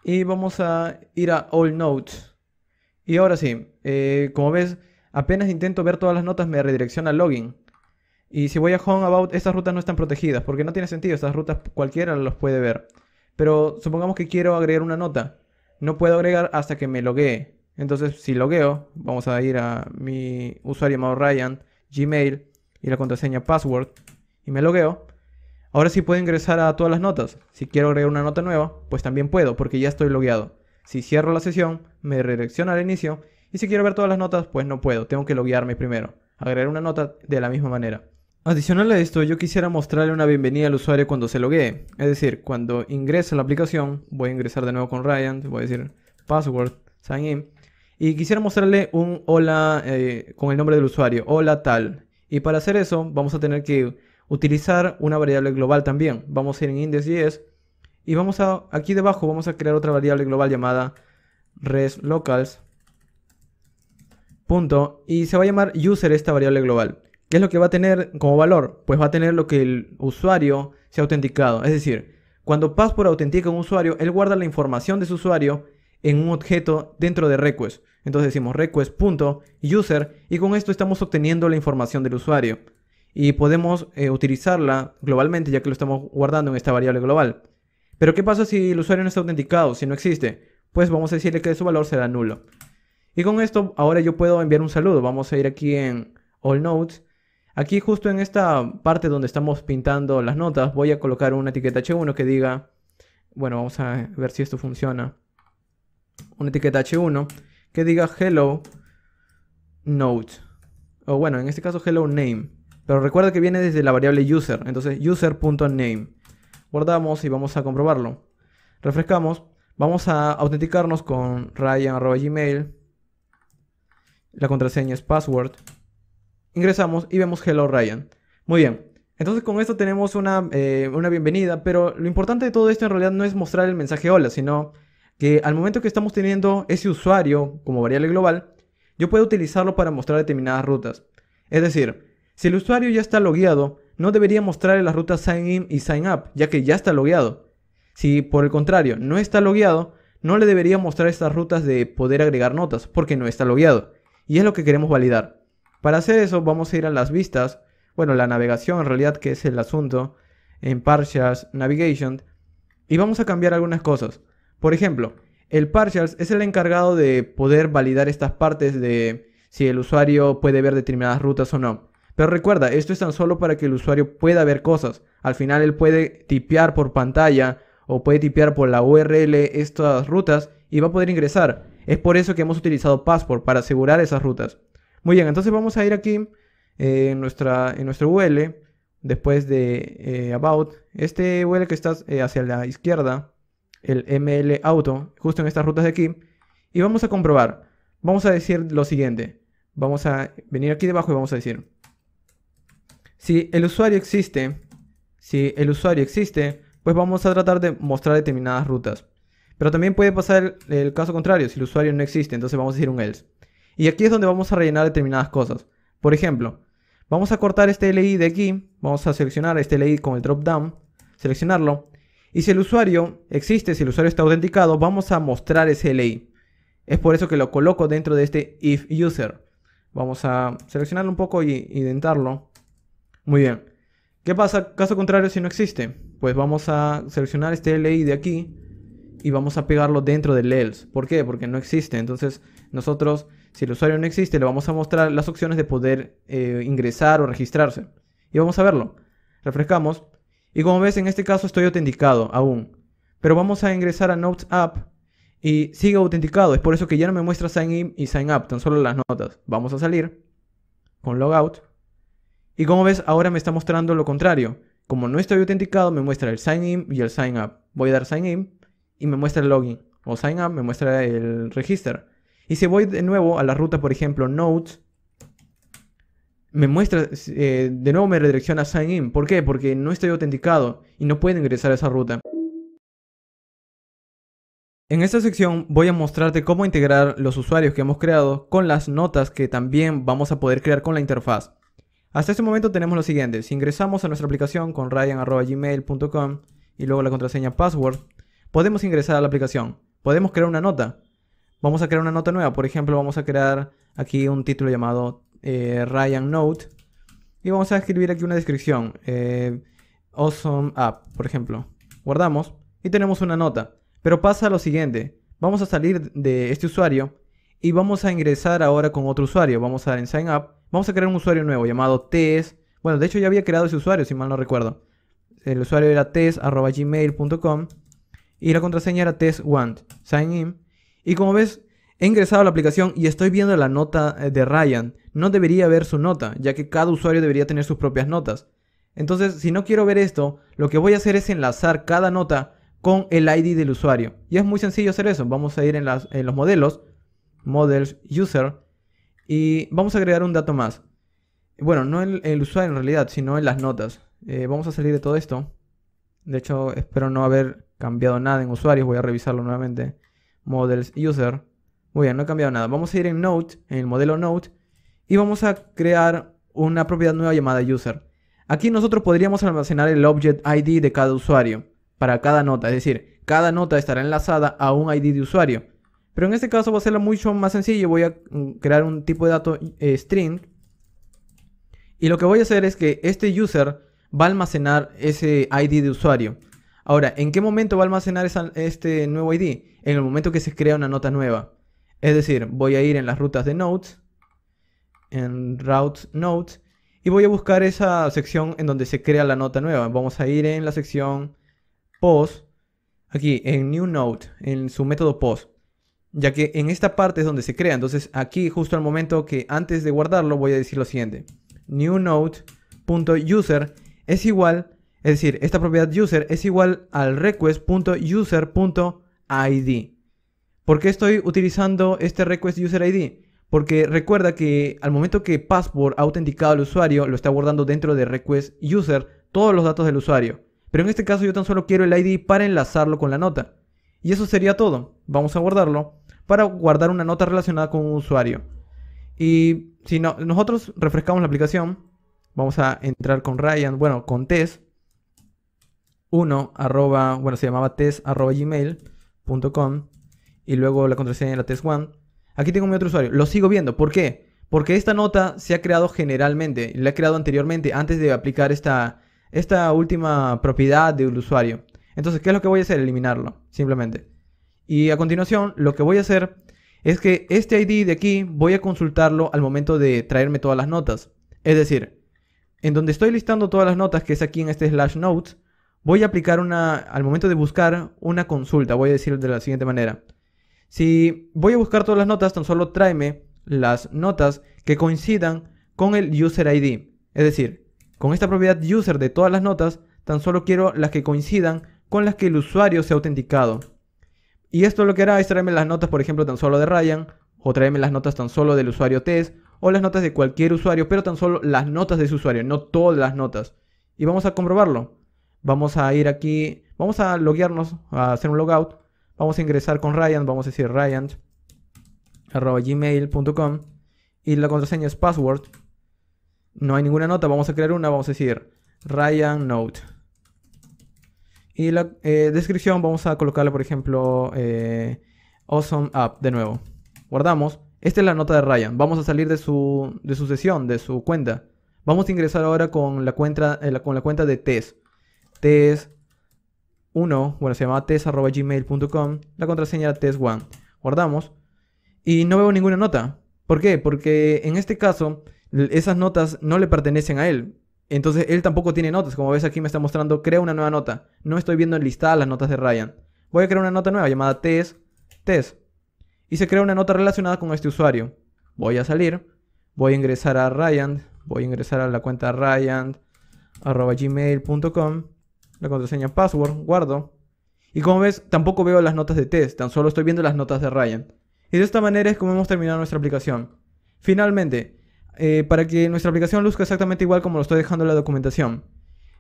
Y vamos a ir a All Notes. Y ahora sí, eh, como ves, apenas intento ver todas las notas me redirecciona al login. Y si voy a Home About, estas rutas no están protegidas, porque no tiene sentido, estas rutas cualquiera las puede ver. Pero supongamos que quiero agregar una nota. No puedo agregar hasta que me loguee. Entonces, si logueo, vamos a ir a mi usuario llamado Ryan, Gmail y la contraseña password y me logueo. Ahora sí puedo ingresar a todas las notas. Si quiero agregar una nota nueva, pues también puedo porque ya estoy logueado. Si cierro la sesión, me redirecciona al inicio y si quiero ver todas las notas, pues no puedo, tengo que loguearme primero. Agregar una nota de la misma manera. Adicional a esto, yo quisiera mostrarle una bienvenida al usuario cuando se loguee. Es decir, cuando ingrese a la aplicación, voy a ingresar de nuevo con Ryan, voy a decir password, sign in. Y quisiera mostrarle un hola eh, con el nombre del usuario, hola tal. Y para hacer eso, vamos a tener que utilizar una variable global también. Vamos a ir en index.js y vamos a, aquí debajo vamos a crear otra variable global llamada reslocals. Punto, y se va a llamar user esta variable global. ¿Qué es lo que va a tener como valor? Pues va a tener lo que el usuario se ha autenticado. Es decir, cuando Passport autentica a un usuario, él guarda la información de su usuario en un objeto dentro de request. Entonces decimos request.user y con esto estamos obteniendo la información del usuario. Y podemos eh, utilizarla globalmente ya que lo estamos guardando en esta variable global. Pero ¿qué pasa si el usuario no está autenticado, si no existe? Pues vamos a decirle que su valor será nulo. Y con esto ahora yo puedo enviar un saludo. Vamos a ir aquí en All notes Aquí justo en esta parte donde estamos pintando las notas, voy a colocar una etiqueta H1 que diga, bueno, vamos a ver si esto funciona. Una etiqueta H1 que diga hello note. O bueno, en este caso hello name. Pero recuerda que viene desde la variable user, entonces user.name. Guardamos y vamos a comprobarlo. Refrescamos, vamos a autenticarnos con ryan.gmail. La contraseña es password ingresamos y vemos Hello Ryan. Muy bien. Entonces con esto tenemos eh, una, bienvenida, pero lo importante de todo esto en realidad no es mostrar el mensaje hola, sino que al momento que estamos teniendo ese usuario como variable global, yo puedo utilizarlo para mostrar determinadas rutas. Es decir, si el usuario ya está logueado, no debería mostrarle las rutas sign in y sign up, ya que ya está logueado. Si por el contrario no está logueado, no le debería mostrar estas rutas de poder agregar notas, porque no está logueado. Y es lo que queremos validar. Para hacer eso vamos a ir a las vistas, bueno, la navegación en realidad que es el asunto en Partials Navigation y vamos a cambiar algunas cosas. Por ejemplo, el Partials es el encargado de poder validar estas partes de si el usuario puede ver determinadas rutas o no. Pero recuerda, esto es tan solo para que el usuario pueda ver cosas. Al final él puede tipear por pantalla o puede tipear por la URL estas rutas y va a poder ingresar. Es por eso que hemos utilizado Passport para asegurar esas rutas. Muy bien, entonces vamos a ir aquí eh, en, nuestra, en nuestro UL, después de eh, About. Este UL que está eh, hacia la izquierda, el ML Auto, justo en estas rutas de aquí. Y vamos a comprobar. Vamos a decir lo siguiente. Vamos a venir aquí debajo y vamos a decir. Si el usuario existe, si el usuario existe, pues vamos a tratar de mostrar determinadas rutas. Pero también puede pasar el caso contrario, si el usuario no existe, entonces vamos a decir un else. Y aquí es donde vamos a rellenar determinadas cosas. Por ejemplo, vamos a cortar este LI de aquí, vamos a seleccionar este LI con el drop down, seleccionarlo. Y si el usuario existe, si el usuario está autenticado, vamos a mostrar ese LI. Es por eso que lo coloco dentro de este if user. Vamos a seleccionarlo un poco y identarlo. Muy bien. ¿Qué pasa caso contrario si no existe? Pues vamos a seleccionar este LI de aquí y vamos a pegarlo dentro del else. ¿Por qué? Porque no existe. Entonces nosotros si el usuario no existe, le vamos a mostrar las opciones de poder eh, ingresar o registrarse. Y vamos a verlo. Refrescamos. Y como ves, en este caso estoy autenticado aún. Pero vamos a ingresar a Notes App y sigue autenticado. Es por eso que ya no me muestra Sign In y Sign Up, tan solo las notas. Vamos a salir con Logout. Y como ves, ahora me está mostrando lo contrario. Como no estoy autenticado, me muestra el Sign In y el Sign Up. Voy a dar Sign In y me muestra el Login. O Sign Up me muestra el Register. Y si voy de nuevo a la ruta, por ejemplo, Notes, me muestra, eh, de nuevo me redirecciona a Sign In. ¿Por qué? Porque no estoy autenticado y no puedo ingresar a esa ruta. En esta sección voy a mostrarte cómo integrar los usuarios que hemos creado con las notas que también vamos a poder crear con la interfaz. Hasta este momento tenemos lo siguiente, si ingresamos a nuestra aplicación con ryan.gmail.com y luego la contraseña password, podemos ingresar a la aplicación, podemos crear una nota, vamos a crear una nota nueva. Por ejemplo, vamos a crear aquí un título llamado eh, Ryan Note. Y vamos a escribir aquí una descripción. Eh, awesome App, por ejemplo. Guardamos y tenemos una nota. Pero pasa lo siguiente. Vamos a salir de este usuario y vamos a ingresar ahora con otro usuario. Vamos a dar en Sign Up. Vamos a crear un usuario nuevo llamado test. Bueno, de hecho ya había creado ese usuario, si mal no recuerdo. El usuario era test.gmail.com y la contraseña era test want. Sign in. Y como ves, he ingresado a la aplicación y estoy viendo la nota eh, de Ryan. No debería ver su nota, ya que cada usuario debería tener sus propias notas. Entonces, si no quiero ver esto, lo que voy a hacer es enlazar cada nota con el ID del usuario. Y es muy sencillo hacer eso. Vamos a ir en, los modelos, models, user, y vamos a agregar un dato más. Bueno, no en el usuario en realidad, sino en las notas. Eh, vamos a salir de todo esto. De hecho, espero no haber cambiado nada en usuarios. Voy a revisarlo nuevamente models user. Muy bien, no he cambiado nada. Vamos a ir en note en el modelo note y vamos a crear una propiedad nueva llamada user. Aquí nosotros podríamos almacenar el object ID de cada usuario para cada nota, es decir, cada nota estará enlazada a un ID de usuario. Pero en este caso va a ser mucho más sencillo, voy a mm, crear un tipo de dato eh, string y lo que voy a hacer es que este user va a almacenar ese ID de usuario. Ahora, ¿en qué momento va a almacenar este nuevo ID? En el momento que se crea una nota nueva. Es decir, voy a ir en las rutas de notes, en routes notes, y voy a buscar esa sección en donde se crea la nota nueva. Vamos a ir en la sección post, aquí en new note, en su método post. Ya que en esta parte es donde se crea. Entonces aquí justo al momento que antes de guardarlo voy a decir lo siguiente. New note.user es igual a es decir, esta propiedad user es igual al request.user.id. ¿Por qué estoy utilizando este request user ID? Porque recuerda que al momento que Password ha autenticado al usuario, lo está guardando dentro de request user todos los datos del usuario. Pero en este caso yo tan solo quiero el ID para enlazarlo con la nota. Y eso sería todo. Vamos a guardarlo para guardar una nota relacionada con un usuario. Y si nosotros refrescamos la aplicación, vamos a entrar con Ryan, bueno, con Tess. 1 arroba, bueno, se llamaba test arroba gmail.com y luego la contraseña la test one. Aquí tengo mi otro usuario, lo sigo viendo, ¿por qué? Porque esta nota se ha creado generalmente, la he creado anteriormente antes de aplicar esta, esta última propiedad del usuario. Entonces, ¿qué es lo que voy a hacer? Eliminarlo, simplemente. Y a continuación, lo que voy a hacer es que este ID de aquí voy a consultarlo al momento de traerme todas las notas. Es decir, en donde estoy listando todas las notas, que es aquí en este slash notes, voy a aplicar una, al momento de buscar una consulta, voy a decir de la siguiente manera. Si voy a buscar todas las notas, tan solo tráeme las notas que coincidan con el user ID. Es decir, con esta propiedad user de todas las notas, tan solo quiero las que coincidan con las que el usuario se ha autenticado. Y esto lo que hará es traerme las notas, por ejemplo, tan solo de Ryan, o traerme las notas tan solo del usuario Test, o las notas de cualquier usuario, pero tan solo las notas de su usuario, no todas las notas. Y vamos a comprobarlo. Vamos a ir aquí, vamos a loguearnos, a hacer un logout. Vamos a ingresar con Ryan, vamos a decir Ryan arroba gmail.com y la contraseña es password. No hay ninguna nota, vamos a crear una, vamos a decir Ryan Note. Y la eh, descripción vamos a colocarle, por ejemplo, eh, Awesome App de nuevo. Guardamos. Esta es la nota de Ryan. Vamos a salir de su, de su sesión, de su cuenta. Vamos a ingresar ahora con la cuenta, eh, con la cuenta de test test 1, bueno, se llama test.gmail.com, la contraseña test1. Guardamos y no veo ninguna nota. ¿Por qué? Porque en este caso esas notas no le pertenecen a él. Entonces él tampoco tiene notas. Como ves aquí me está mostrando, crea una nueva nota. No estoy viendo enlistadas las notas de Ryan. Voy a crear una nota nueva llamada test, test. Y se crea una nota relacionada con este usuario. Voy a salir, voy a ingresar a Ryan, voy a ingresar a la cuenta ryan.gmail.com la contraseña password, guardo. Y como ves, tampoco veo las notas de test, tan solo estoy viendo las notas de Ryan. Y de esta manera es como hemos terminado nuestra aplicación. Finalmente, eh, para que nuestra aplicación luzca exactamente igual como lo estoy dejando en la documentación,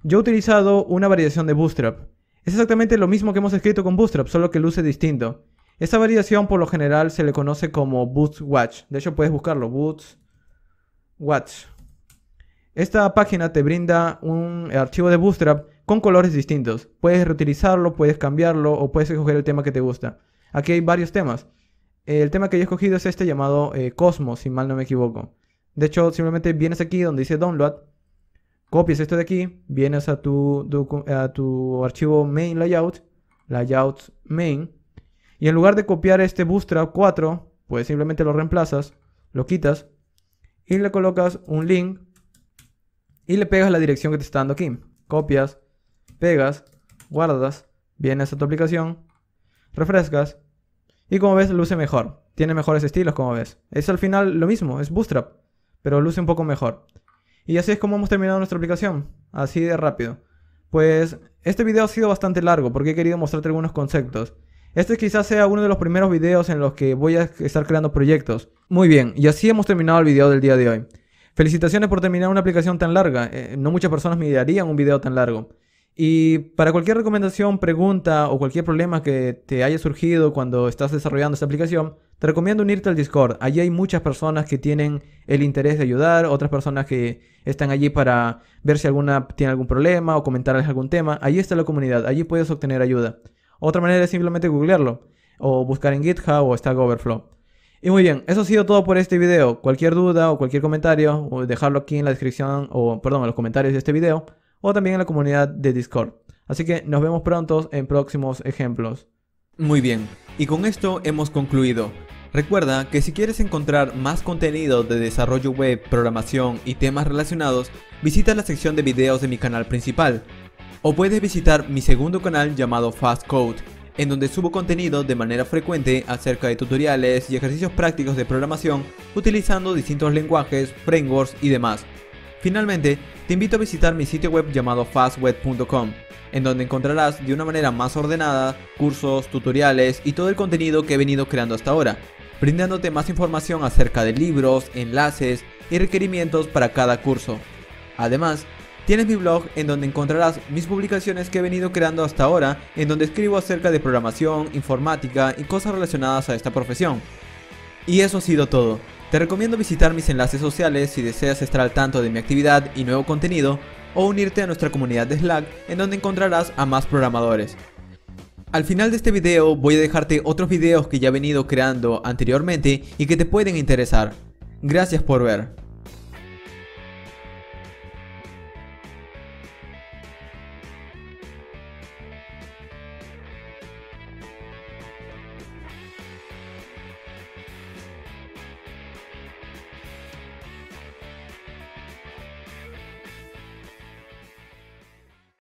yo he utilizado una variación de Bootstrap. Es exactamente lo mismo que hemos escrito con Bootstrap, solo que luce distinto. Esta variación por lo general se le conoce como Bootwatch. De hecho puedes buscarlo, watch Esta página te brinda un archivo de Bootstrap con colores distintos. Puedes reutilizarlo, puedes cambiarlo o puedes escoger el tema que te gusta. Aquí hay varios temas. El tema que yo he escogido es este llamado eh, Cosmos, si mal no me equivoco. De hecho, simplemente vienes aquí donde dice Download, copias esto de aquí, vienes a tu, a tu archivo main layout, layout main, y en lugar de copiar este Bootstrap 4, pues simplemente lo reemplazas, lo quitas, y le colocas un link, y le pegas la dirección que te está dando aquí. Copias, pegas, guardas, vienes a tu aplicación, refrescas y como ves luce mejor. Tiene mejores estilos como ves. Es al final lo mismo, es Bootstrap, pero luce un poco mejor. Y así es como hemos terminado nuestra aplicación, así de rápido. Pues este video ha sido bastante largo porque he querido mostrarte algunos conceptos. Este quizás sea uno de los primeros videos en los que voy a estar creando proyectos. Muy bien, y así hemos terminado el video del día de hoy. Felicitaciones por terminar una aplicación tan larga, eh, no muchas personas me idearían un video tan largo. Y para cualquier recomendación, pregunta o cualquier problema que te haya surgido cuando estás desarrollando esta aplicación, te recomiendo unirte al Discord. Allí hay muchas personas que tienen el interés de ayudar, otras personas que están allí para ver si alguna tiene algún problema o comentarles algún tema. Allí está la comunidad, allí puedes obtener ayuda. Otra manera es simplemente googlearlo o buscar en GitHub o Stack Overflow. Y muy bien, eso ha sido todo por este video. Cualquier duda o cualquier comentario, o dejarlo aquí en la descripción o perdón, en los comentarios de este video o también en la comunidad de Discord. Así que nos vemos pronto en próximos ejemplos. Muy bien, y con esto hemos concluido. Recuerda que si quieres encontrar más contenido de desarrollo web, programación y temas relacionados, visita la sección de videos de mi canal principal. O puedes visitar mi segundo canal llamado Fast Code, en donde subo contenido de manera frecuente acerca de tutoriales y ejercicios prácticos de programación utilizando distintos lenguajes, frameworks y demás. Finalmente, te invito a visitar mi sitio web llamado fastweb.com, en donde encontrarás de una manera más ordenada cursos, tutoriales y todo el contenido que he venido creando hasta ahora, brindándote más información acerca de libros, enlaces y requerimientos para cada curso. Además, tienes mi blog en donde encontrarás mis publicaciones que he venido creando hasta ahora, en donde escribo acerca de programación, informática y cosas relacionadas a esta profesión. Y eso ha sido todo. Te recomiendo visitar mis enlaces sociales si deseas estar al tanto de mi actividad y nuevo contenido o unirte a nuestra comunidad de Slack en donde encontrarás a más programadores. Al final de este video voy a dejarte otros videos que ya he venido creando anteriormente y que te pueden interesar. Gracias por ver.